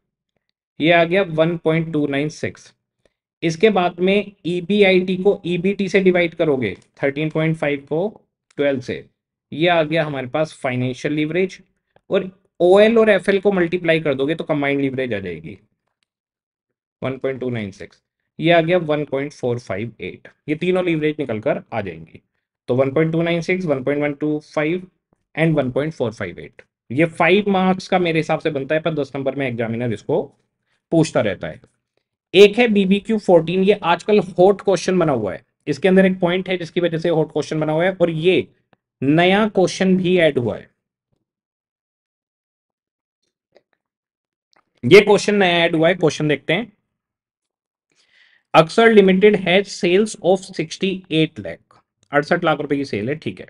ये आ गया वन इसके बाद में ई को ई से डिवाइड करोगे 13.5 को 12 से ये आ गया हमारे पास फाइनेंशियल लीवरेज और ओ और एफ को मल्टीप्लाई कर दोगे तो कंबाइंड लीवरेज आ जाएगी 1.296 ये आ गया 1.458 ये तीनों लीवरेज निकल कर आ जाएंगी तो 1.296 1.125 एंड 1.458 ये फाइव मार्क्स का मेरे हिसाब से बनता है पर दस नंबर में एग्जामिनर इसको पूछता रहता है एक है बीबी क्यू फोर्टीन ये आजकल हॉट क्वेश्चन बना हुआ है इसके अंदर एक पॉइंट है जिसकी वजह से हॉट क्वेश्चन बना हुआ है और ये नया क्वेश्चन भी ऐड हुआ है ये क्वेश्चन नया ऐड हुआ है क्वेश्चन देखते हैं अक्सर लिमिटेड है सेल्स ऑफ 68 लाख अड़सठ लाख रुपए की सेल है ठीक है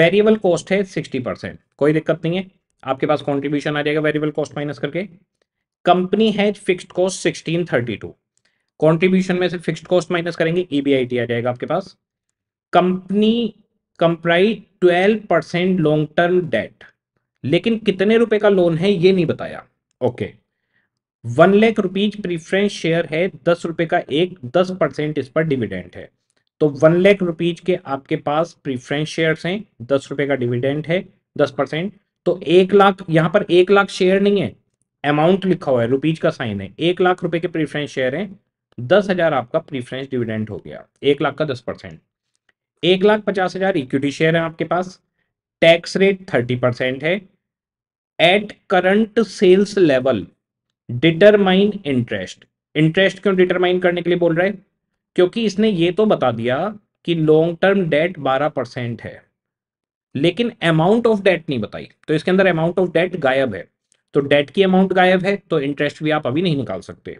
वेरिएबल कॉस्ट है 60 परसेंट कोई दिक्कत नहीं है आपके पास कंट्रीब्यूशन आ जाएगा वेरिएबल कॉस्ट माइनस करके कंपनी है फिक्स्ड कॉस्ट 1632 कॉन्ट्रीब्यूशन में से फिक्स्ड कॉस्ट माइनस करेंगे ईबीआईटी e आ जाएगा आपके पास company comprise twelve percent long term debt लेकिन कितने रुपए का लोन है ये नहीं बताया okay okay. One lakh rupees preference share है दस रुपए का एक दस परसेंट इस पर डिविडेंट है तो वन लाख रुपीज के आपके पास प्रीफरेंस शेयर्स हैं दस रुपए का डिविडेंट है दस परसेंट तो एक लाख यहां पर एक लाख शेयर नहीं है अमाउंट लिखा हुआ है रुपीज का साइन है एक लाख रुपए के प्रीफरेंस शेयर है दस हजार आपका प्रीफरेंस डिविडेंट हो गया एक लाख का दस परसेंट एक लाख पचास हजार इक्विटी शेयर है आपके पास टैक्स रेट थर्टी परसेंट है at current sales level determine interest interest क्यों डिटरमाइन करने के लिए बोल रहा है क्योंकि इसने ये तो बता दिया कि लॉन्ग टर्म डेट बारह परसेंट है लेकिन अमाउंट ऑफ डेट नहीं बताई तो इसके अंदर अमाउंट ऑफ डेट गायब है तो डेट की अमाउंट गायब है तो इंटरेस्ट भी आप अभी नहीं निकाल सकते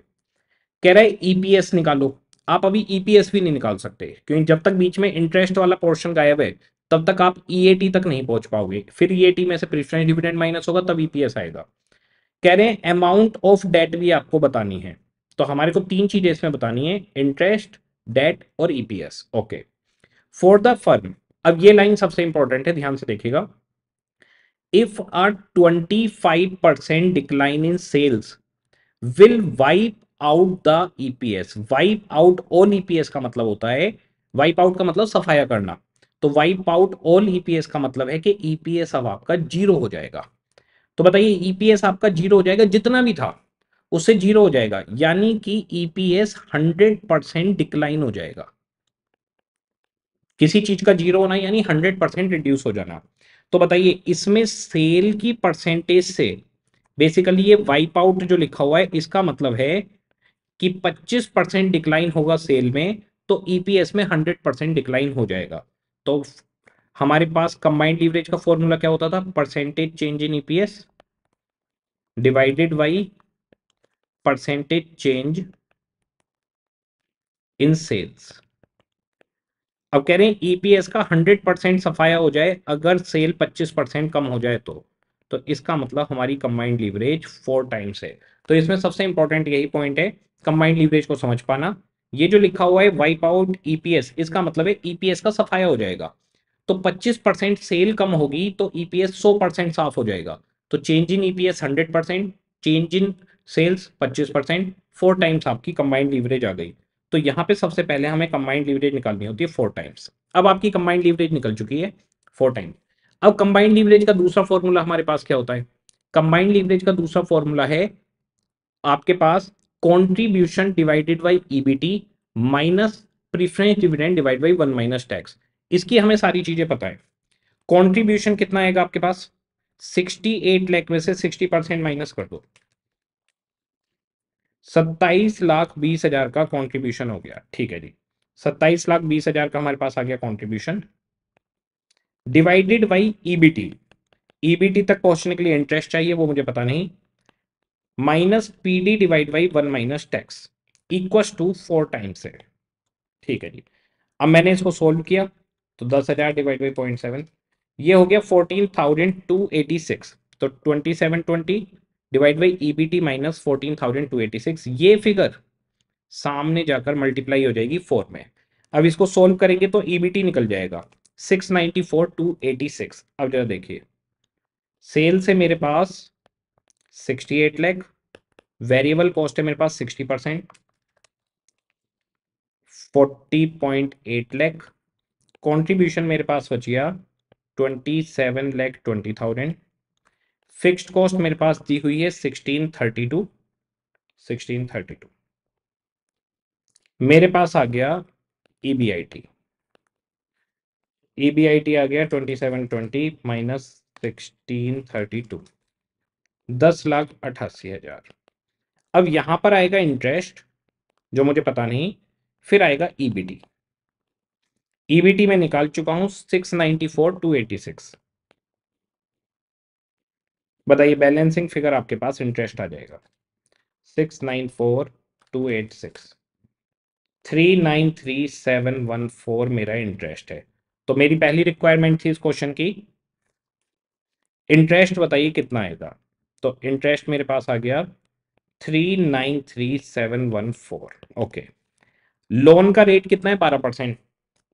कह रहा है ईपीएस e निकालो आप अभी ईपीएस e भी नहीं निकाल सकते क्योंकि जब तक बीच में इंटरेस्ट वाला पोर्शन गायब है तब तक आप ईएटी e तक नहीं पहुंच पाओगे फिर ईएटी में से प्रिफरेंस डिविडेंड माइनस होगा तब ईपीएस आएगा कह रहे हैं अमाउंट ऑफ डेट भी आपको बतानी है तो हमारे को तीन चीजें इसमें बतानी है इंटरेस्ट डेट और EPS okay for the firm अब ये लाइन सबसे इंपॉर्टेंट है ध्यान से देखिएगा if a twenty five percent decline in sales will wipe out the EPS wipe out all EPS का मतलब होता है वाइप आउट का मतलब सफाया करना तो वाइप आउट ऑल ईपीएस का मतलब है कि ईपीएस e अब आपका जीरो हो जाएगा तो बताइए ईपीएस e आपका जीरो हो जाएगा जितना भी था उससे जीरो हो जाएगा यानी कि EPS e hundred percent decline हो जाएगा किसी चीज का जीरो होना यानी हंड्रेड परसेंट रिड्यूस हो जाना तो बताइए इसमें सेल की परसेंटेज से बेसिकली ये वाइप आउट जो लिखा हुआ है इसका मतलब है कि पच्चीस परसेंट डिक्लाइन होगा सेल में तो ईपीएस e में हंड्रेड परसेंट डिक्लाइन हो जाएगा तो हमारे पास कंबाइंड लीवरेज का फॉर्मूला क्या होता था percentage change in EPS divided by percentage change in sales अब कह रहे हैं ईपीएस e का 100 परसेंट सफाया हो जाए अगर सेल 25 परसेंट कम हो जाए तो तो इसका मतलब हमारी कंबाइंड लीवरेज फोर टाइम्स है तो इसमें सबसे इंपॉर्टेंट यही पॉइंट है कंबाइंड लीवरेज को समझ पाना ये जो लिखा हुआ है वाइप आउट ईपीएस इसका मतलब है ईपीएस e का सफाया हो जाएगा तो 25 परसेंट सेल कम होगी तो ईपीएस e 100 परसेंट साफ हो जाएगा तो change in EPS 100 percent change in sales 25 percent four times आपकी कंबाइंड लीवरेज आ गई तो यहाँ पे सबसे पहले हमें कंबाइंड लीवरेज निकालनी होती है फोर टाइम्स अब आपकी कंबाइंड लीवरेज निकल चुकी है फोर टाइम्स अब कंबाइंड लीवरेज का दूसरा फॉर्मूला हमारे पास क्या होता है कंबाइंड लीवरेज का दूसरा फॉर्मूला है आपके पास contribution divided by EBT minus preference dividend divide by one minus tax इसकी हमें सारी चीज़ें पता है कॉन्ट्रीब्यूशन कितना आएगा आपके पास 68 लाख में से 60 परसेंट माइनस कर दो सत्ताईस लाख बीस हजार का कॉन्ट्रीब्यूशन हो गया ठीक है जी सत्ताईस लाख बीस हजार का हमारे पास आ गया contribution divided by EBT EBT तक पहुंचने के लिए इंटरेस्ट चाहिए वो मुझे पता नहीं minus PD divide by one minus tax equals to four times है ठीक है जी अब मैंने इसको सोल्व किया तो दस हजार डिवाइड बाई पॉइंट सेवन ये हो गया fourteen thousand two eighty six तो twenty seven twenty divide by E B T minus fourteen thousand two eighty six ये फिगर सामने जाकर मल्टीप्लाई हो जाएगी फोर में अब इसको सोल्व करेंगे तो ई बी टी निकल जाएगा six ninety four two eighty six अब जरा देखिए सेल से मेरे पास sixty eight lakh variable cost है मेरे पास sixty percent forty point eight lakh contribution मेरे पास बच गया twenty seven lakh twenty thousand fixed cost मेरे पास दी हुई है sixteen thirty two sixteen thirty two मेरे पास आ गया E B I T E B I T आ गया twenty seven twenty minus sixteen thirty two दस लाख अट्ठासी हजार अब यहां पर आएगा इंटरेस्ट जो मुझे पता नहीं फिर आएगा E B T EBT e में निकाल चुका हूं six ninety four two eighty six बताइए बैलेंसिंग फिगर आपके पास इंटरेस्ट आ जाएगा six nine four two eight six three nine three seven one four मेरा इंटरेस्ट है तो मेरी पहली रिक्वायरमेंट थी इस क्वेश्चन की इंटरेस्ट बताइए कितना आएगा तो इंटरेस्ट मेरे पास आ गया three nine three seven one four okay loan का रेट कितना है बारह परसेंट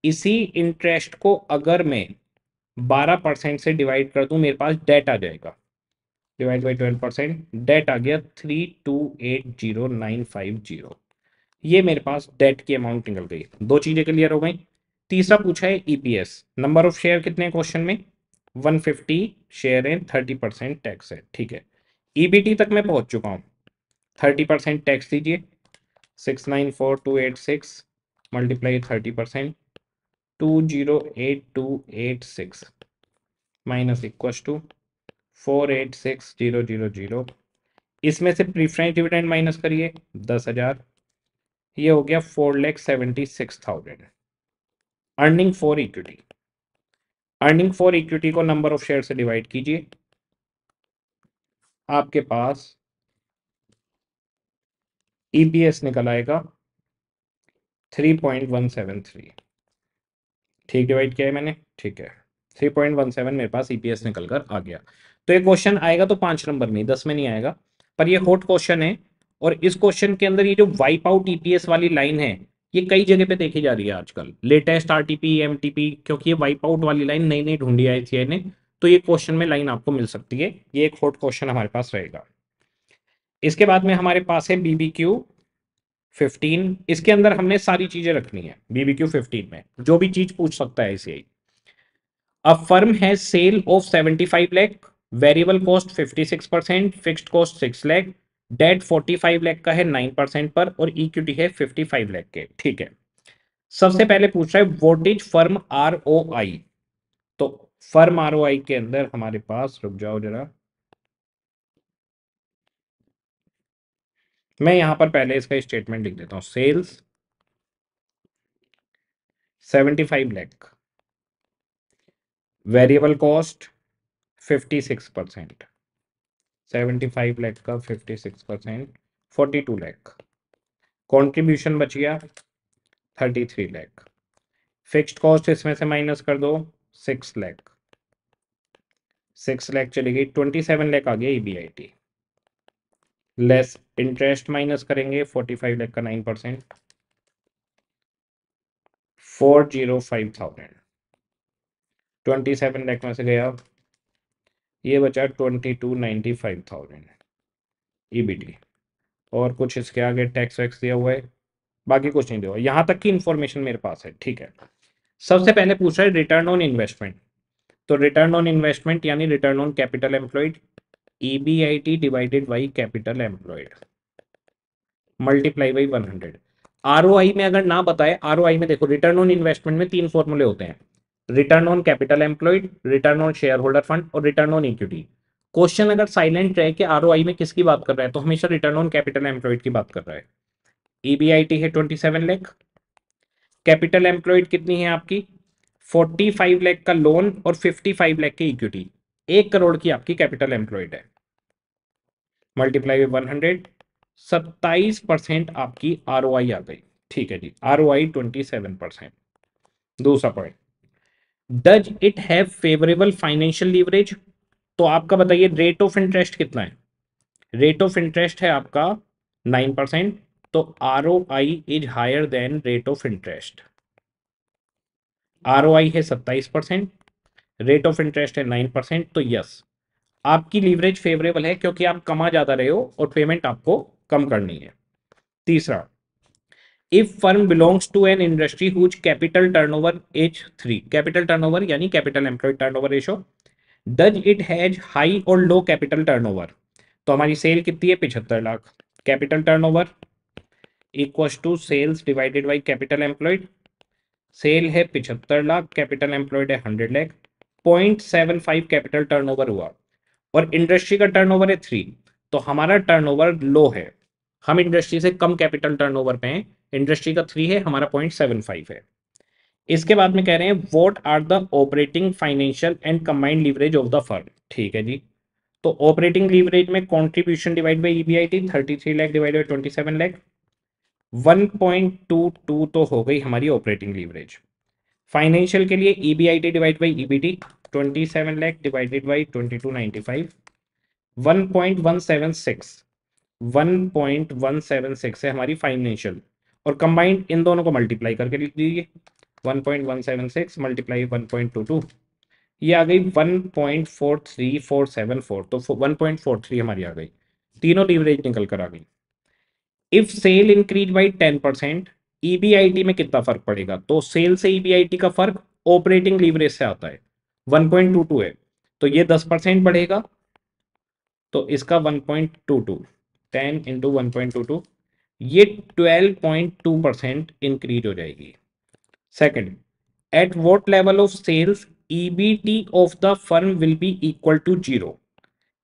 इसी इंटरेस्ट को अगर मैं बारह परसेंट से डिवाइड कर दूं मेरे पास डेट आ जाएगा divide by twelve percent debt आ गया three two eight zero nine five zero ये मेरे पास डेट की अमाउंट निकल गई दो चीज़ें क्लियर हो गई तीसरा पूछा है ईपीएस नंबर ऑफ शेयर कितने क्वेश्चन में 150 शेयर है थर्टी परसेंट टैक्स है ठीक है ईबीटी e तक मैं पहुंच चुका हूं 30 परसेंट टैक्स दीजिए six nine four two eight six multiply thirty percent six minus equals to zero इसमें से प्रीफरेंस डिविडेंड माइनस करिए दस हजार ये हो गया four lakh seventy six thousand earning for equity earning for equity को नंबर ऑफ शेयर से डिवाइड कीजिए आपके पास ईपीएस e निकल आएगा three point one seven three ठीक डिवाइड किया है मैंने ठीक है थ्री पॉइंट वन सेवन मेरे पास ईपीएस e निकल कर आ गया तो ये क्वेश्चन आएगा तो पांच नंबर में दस में नहीं आएगा पर ये होट क्वेश्चन है और इस क्वेश्चन के अंदर ये जो वाइप आउट ईपीएस वाली लाइन है ये कई जगह पे देखी जा रही है आजकल latest R T M T P क्योंकि ये वाइप आउट वाली लाइन नई नई ढूंढी आई थी तो ये क्वेश्चन में लाइन आपको मिल सकती है ये एक होट क्वेश्चन हमारे पास रहेगा इसके बाद में हमारे पास है बीबी क्यू फिफ्टीन इसके अंदर हमने सारी चीजें रखनी है बीबीक्यू फिफ्टीन में जो भी चीज पूछ सकता है ऐसी अ फर्म है sale of seventy five lakh variable cost fifty six percent fixed cost six lakh debt forty five lakh का है नाइन परसेंट पर और इक्विटी है फिफ्टी फाइव लैख के ठीक है सबसे पहले पूछ रहा है what is firm R O I तो फर्म आर ओ आई के अंदर हमारे पास रुक जाओ जरा मैं यहां पर पहले इसका स्टेटमेंट लिख देता हूँ sales seventy five lakh variable cost fifty six percent seventy five lakh का fifty six percent forty two lakh contribution बच गया thirty three lakh fixed cost इसमें से माइनस कर दो सिक्स लैख सिक्स लैख चली गई ट्वेंटी सेवन लैख आ गया E B I T less interest minus करेंगे फोर्टी फाइव लेख का nine percent four zero five thousand twenty seven lakh में से गया ये बचा twenty two ninety five thousand E और कुछ इसके आगे टैक्स वैक्स दिया हुआ है बाकी कुछ नहीं दिया हुआ यहाँ तक की इंफॉर्मेशन मेरे पास है ठीक है सबसे पहले पूछ रहा है रिटर्न ऑन इन्वेस्टमेंट तो रिटर्न ऑन इन्वेस्टमेंट यानी return on capital employed EBIT divided by capital employed multiply by 100 ROI में अगर ना बताए आरओआई में देखो रिटर्न ऑन इन्वेस्टमेंट में तीन फॉर्मूले होते हैं return on capital employed return on share holder fund और रिटर्न ऑन इक्विटी क्वेश्चन अगर साइलेंट रहे कि आरओआई में किसकी बात कर रहा है तो हमेशा रिटर्न ऑन कैपिटल एम्प्लॉयड की बात कर रहा है ईबीआईटी e है twenty seven lakh capital employed कितनी है आपकी फोर्टी फाइव का लोन और फिफ्टी फाइव की इक्विटी एक करोड़ की आपकी कैपिटल एम्प्लॉयड है मल्टीप्लाई वन हंड्रेड सत्ताईस परसेंट आपकी आर आ गई ठीक है जी R O I twenty seven percent दूसरा point does it have favourable financial leverage तो आपका बताइए रेट ऑफ इंटरेस्ट कितना है रेट ऑफ इंटरेस्ट है आपका नाइन परसेंट तो R O I is higher than rate of interest R O I है सत्ताईस परसेंट रेट ऑफ इंटरेस्ट है नाइन परसेंट तो यस आपकी लीवरेज फेवरेबल है क्योंकि आप कमा ज़्यादा रहे हो और पेमेंट आपको कम करनी है तीसरा if firm belongs to an industry whose capital turnover H three capital turnover यानी capital employ turnover ratio does it has high और लो कैपिटल टर्नओवर तो हमारी सेल कितनी है पिछहत्तर lakh capital turnover equals to sales divided by capital employed sale है पिछहत्तर lakh capital employed है हंड्रेड लैख 0.75 कैपिटल टर्नओवर हुआ और इंडस्ट्री का टर्नओवर है थ्री तो हमारा टर्नओवर लो है हम इंडस्ट्री से कम कैपिटल टर्नओवर पे हैं इंडस्ट्री का थ्री है हमारा पॉइंट सेवन फाइव है इसके बाद में कह रहे हैं what are the operating financial and combined leverage of the firm ठीक है जी तो ऑपरेटिंग लीवरेज में कॉन्ट्रीब्यूशन डिवाइड बाई थी thirty three lakh divide by twenty seven lakh one point two two तो हो गई हमारी ऑपरेटिंग लीवरेज फाइनेंशियल के लिए EBIT divide by E B T twenty seven lakh divided by twenty two ninety five one point one seven six one point one seven six है हमारी financial और combined इन दोनों को मल्टीप्लाई करके लिख दीजिए one point one seven six multiply one point two two ये आ गई one point four three four seven four तो वन पॉइंट फोर थ्री हमारी आ गई तीनों लीवरेज निकल कर आ गई if sale increase by ten percent EBIT e में कितना फर्क पड़ेगा तो सेल से ईबीआईटी e का फर्क ऑपरेटिंग लीवरेज से आता है 1.22 है तो ये 10 परसेंट बढ़ेगा तो इसका 1.22 10 इंटू वन ये 12.2 परसेंट इंक्रीज हो जाएगी second at what level of sales EBT of the firm will be equal to zero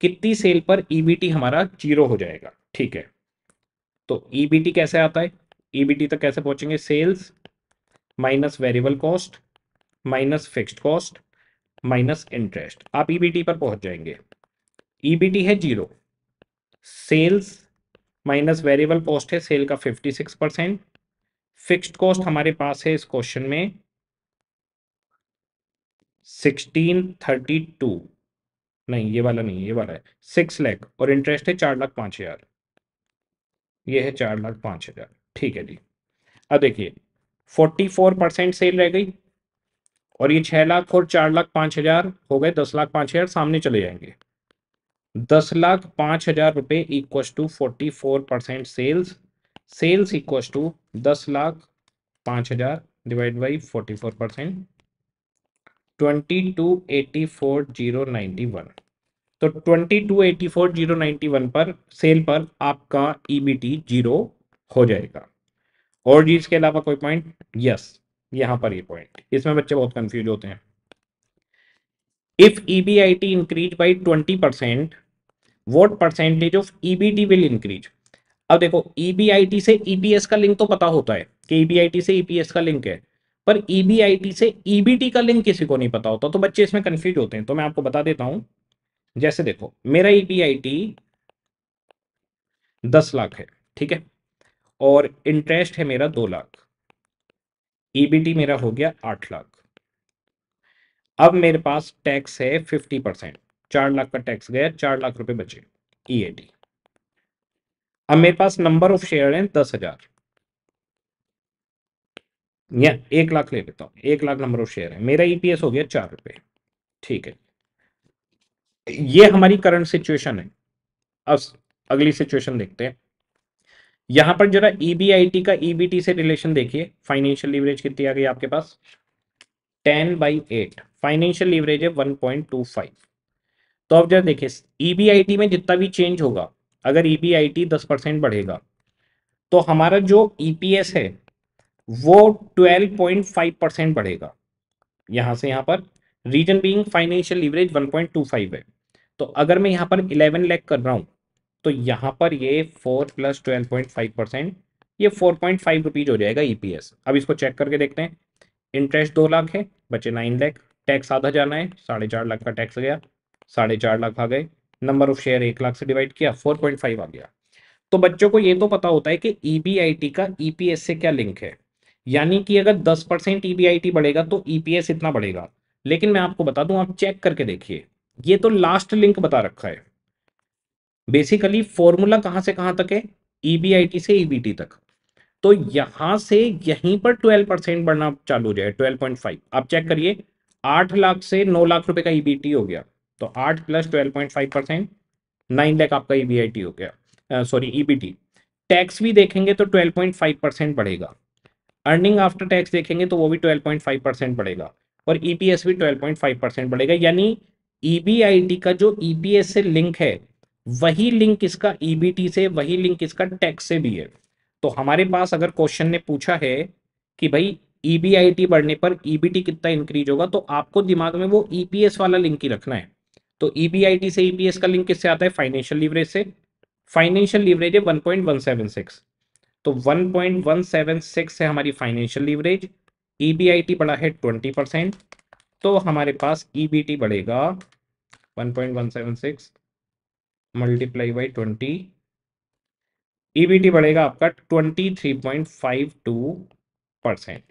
कितनी सेल पर ईबीटी e हमारा जीरो हो जाएगा ठीक है तो ईबीटी कैसे आता है ईबीटी e तक कैसे पहुंचेंगे sales minus variable cost minus fixed cost minus interest आप ईबीटी e पर पहुंच जाएंगे ईबीटी e है zero sales minus variable cost है सेल का fifty six percent fixed cost हमारे पास है इस क्वेश्चन में सिक्सटीन थर्टी टू नहीं ये वाला नहीं ये वाला है सिक्स लैख और इंटरेस्ट है चार लाख पांच हज़ार ये है चार लाख पांच हज़ार ठीक है जी अब देखिए फोर्टी फोर परसेंट सेल रह गई और ये छह लाख और चार लाख पांच हज़ार हो गए दस लाख पांच हज़ार सामने चले जाएंगे दस लाख पांच हज़ार रुपए equal to forty four percent sales sales equal to दस लाख पांच हज़ार divide by forty four percent twenty two eighty four zero one तो twenty two eighty four zero ninety one पर सेल पर आपका ई बी टी जीरो हो जाएगा और जी इसके अलावा कोई पॉइंट यस यहां पर ये पॉइंट इसमें बच्चे बहुत कंफ्यूज होते हैं if E B I T increase by twenty percent what percentage of E B T will increase अब देखो ई बी आई टी से ईपीएस e का लिंक तो पता होता है कि ई बी आई टी से ईपीएस e का लिंक है पर ई बी आई टी से ईबीटी e का लिंक किसी को नहीं पता होता तो बच्चे इसमें कंफ्यूज होते हैं तो मैं आपको बता देता हूं जैसे देखो मेरा ईबीआईटी दस लाख है ठीक है और इंटरेस्ट है मेरा दो लाख ईबीटी e मेरा हो गया आठ लाख अब मेरे पास टैक्स है फिफ्टी परसेंट चार लाख का टैक्स गया चार लाख रुपए बचे टी e अब मेरे पास नंबर ऑफ शेयर है दस हजार या एक लाख ले लेता हूं एक लाख नंबर ऑफ शेयर है मेरा ईपीएस e हो गया चार रुपए ठीक है ये हमारी करंट सिचुएशन है अब अगली सिचुएशन देखते हैं यहां पर जरा ईबीआईटी e का ईबीटी e से रिलेशन देखिए फाइनेंशियल लीवरेज कितनी आ गई आपके पास ten by eight financial leverage है वन पॉइंट टू फाइव तो अब जरा देखिए ईबीआईटी e में जितना भी चेंज होगा अगर ईबीआईटी दस परसेंट बढ़ेगा तो हमारा जो ईपीएस है वो ट्वेल्व पॉइंट फाइव परसेंट बढ़ेगा यहां से यहां पर reason being financial leverage five है तो अगर मैं यहां पर इलेवन लैख कर रहा हूं तो यहां पर ये four plus twelve point five percent ये फोर पॉइंट फाइव रुपीज़ हो जाएगा ईपीएस e अब इसको चेक करके देखते हैं इंटरेस्ट दो लाख है बचे नाइन लाख टैक्स आधा जाना है साढ़े चार लाख का टैक्स गया साढ़े चार लाख आ गए नंबर ऑफ शेयर एक लाख से डिवाइड किया फोर पॉइंट फाइव आ गया तो बच्चों को ये तो पता होता है कि ई e का ईपीएस e से क्या लिंक है यानी कि अगर दस परसेंट ई बढ़ेगा तो ईपीएस इतना बढ़ेगा लेकिन मैं आपको बता दूं आप चेक करके देखिए ये तो लास्ट लिंक बता रखा है बेसिकली फॉर्मूला कहां से कहां तक है ईबीआईटी e से ईबीटी e तक तो यहां से यहीं पर ट्वेल्व परसेंट बढ़ना चालू हो जाए ट्वेल्व पॉइंट फाइव आप चेक करिए आठ लाख से नौ लाख रुपए का ईबीटी e हो गया तो आठ plus twelve point five percent nine lakh आपका ईबीआईटी हो गया सॉरी ईबीटी टैक्स भी देखेंगे तो ट्वेल्व पॉइंट फाइव परसेंट बढ़ेगा अर्निंग आफ्टर टैक्स देखेंगे तो वो भी ट्वेल्व पॉइंट फाइव परसेंट बढ़ेगा और ईपीएस भी ट्वेल्व पॉइंट फाइव परसेंट बढ़ेगा यानी ई का जो ईपीएस से लिंक है वही लिंक इसका ईबीटी e से वही लिंक इसका टैक्स से भी है तो हमारे पास अगर क्वेश्चन ने पूछा है कि भाई ईबीआईटी e बढ़ने पर ईबीटी e कितना इंक्रीज होगा तो आपको दिमाग में वो ईपीएस वाला लिंक ही रखना है तो ईबीआईटी से ईपीएस का लिंक किससे आता है फाइनेंशियल लिवरेज से फाइनेंशियल लिवरेज है 1.176 तो 1.176 है हमारी फाइनेंशियल लिवरेज ईबीआईटी बढ़ा है 20 परसेंट तो हमारे पास ईबीटी बढ़ेगा 1.176 मल्टीप्लाई बाई ट्वेंटी ईबीटी बढ़ेगा आपका twenty three point five two percent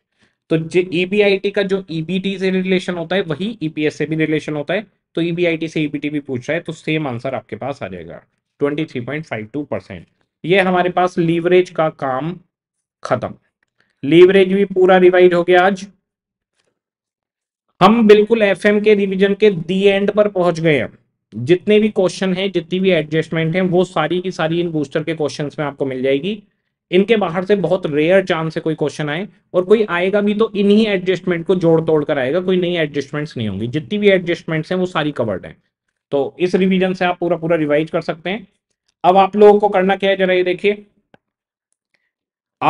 तो जो ईबीआईटी e का जो ईबीटी e से रिलेशन होता है वही ईपीएस e से भी रिलेशन होता है तो ईबीआईटी से ईबीटी भी पूछ रहा है तो सेम आंसर आपके पास आ जाएगा twenty three point five two percent ये हमारे पास लीवरेज का काम खत्म लीवरेज भी पूरा रिवाइज हो गया आज हम बिल्कुल एफएम के रिवीजन के दी एंड पर पहुंच गए हैं जितने भी क्वेश्चन हैं जितनी भी एडजस्टमेंट है वो सारी की सारी इन बूस्टर के क्वेश्चन में आपको मिल जाएगी इनके बाहर से बहुत रेयर चांस से कोई क्वेश्चन आए और कोई आएगा भी तो इन्हीं एडजस्टमेंट को जोड़ तोड़ कर आएगा कोई नई एडजस्टमेंट्स नहीं होंगी जितनी भी एडजस्टमेंट्स हैं वो सारी कवर्ड हैं तो इस रिवीजन से आप पूरा पूरा रिवाइज कर सकते हैं अब आप लोगों को करना क्या है जरा ये देखिए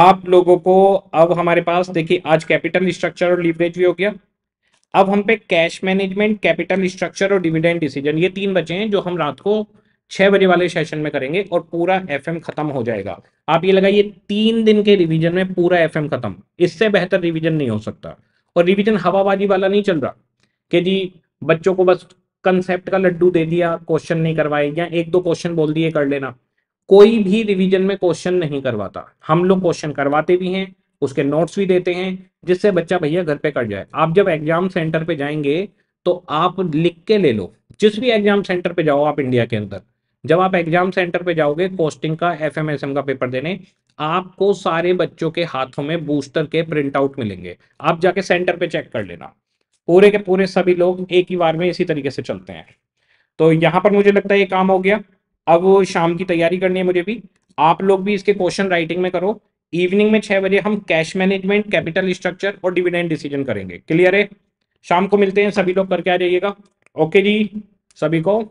आप लोगों को अब हमारे पास देखिए आज कैपिटल स्ट्रक्चर और लीवरेज भी हो गया अब हम पे कैश मैनेजमेंट कैपिटल स्ट्रक्चर और डिविडेंड डिसीजन ये तीन बचे हैं जो हम रात को छह बजे वाले सेशन में करेंगे और पूरा एफ खत्म हो जाएगा आप ये लगाइए तीन दिन के रिविजन में पूरा एफ खत्म इससे बेहतर रिविजन नहीं हो सकता और रिविजन हवाबाजी वाला नहीं चल रहा कि जी बच्चों को बस कंसेप्ट का लड्डू दे दिया क्वेश्चन नहीं करवाए या एक दो क्वेश्चन बोल दिए कर लेना कोई भी रिवीजन में क्वेश्चन नहीं करवाता हम लोग क्वेश्चन करवाते भी हैं उसके नोट्स भी देते हैं जिससे बच्चा भैया घर पे कट जाए आप जब एग्जाम सेंटर पे जाएंगे तो आप लिख के ले लो जिस भी एग्जाम सेंटर पे जाओ आप इंडिया के अंदर जब आप एग्जाम सेंटर पे जाओगे पोस्टिंग का एफ का पेपर देने आपको सारे बच्चों के हाथों में बूस्टर के प्रिंट आउट मिलेंगे आप जाके सेंटर पे चेक कर लेना पूरे के पूरे सभी लोग एक ही बार में इसी तरीके से चलते हैं तो यहां पर मुझे लगता है ये काम हो गया अब शाम की तैयारी करनी है मुझे भी आप लोग भी इसके क्वेश्चन राइटिंग में करो इवनिंग में छह बजे हम कैश मैनेजमेंट कैपिटल स्ट्रक्चर और डिविडेंड डिसीजन करेंगे क्लियर है शाम को मिलते हैं सभी लोग करके आ जाइएगा ओके जी सभी को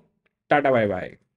टाटा बाय बाय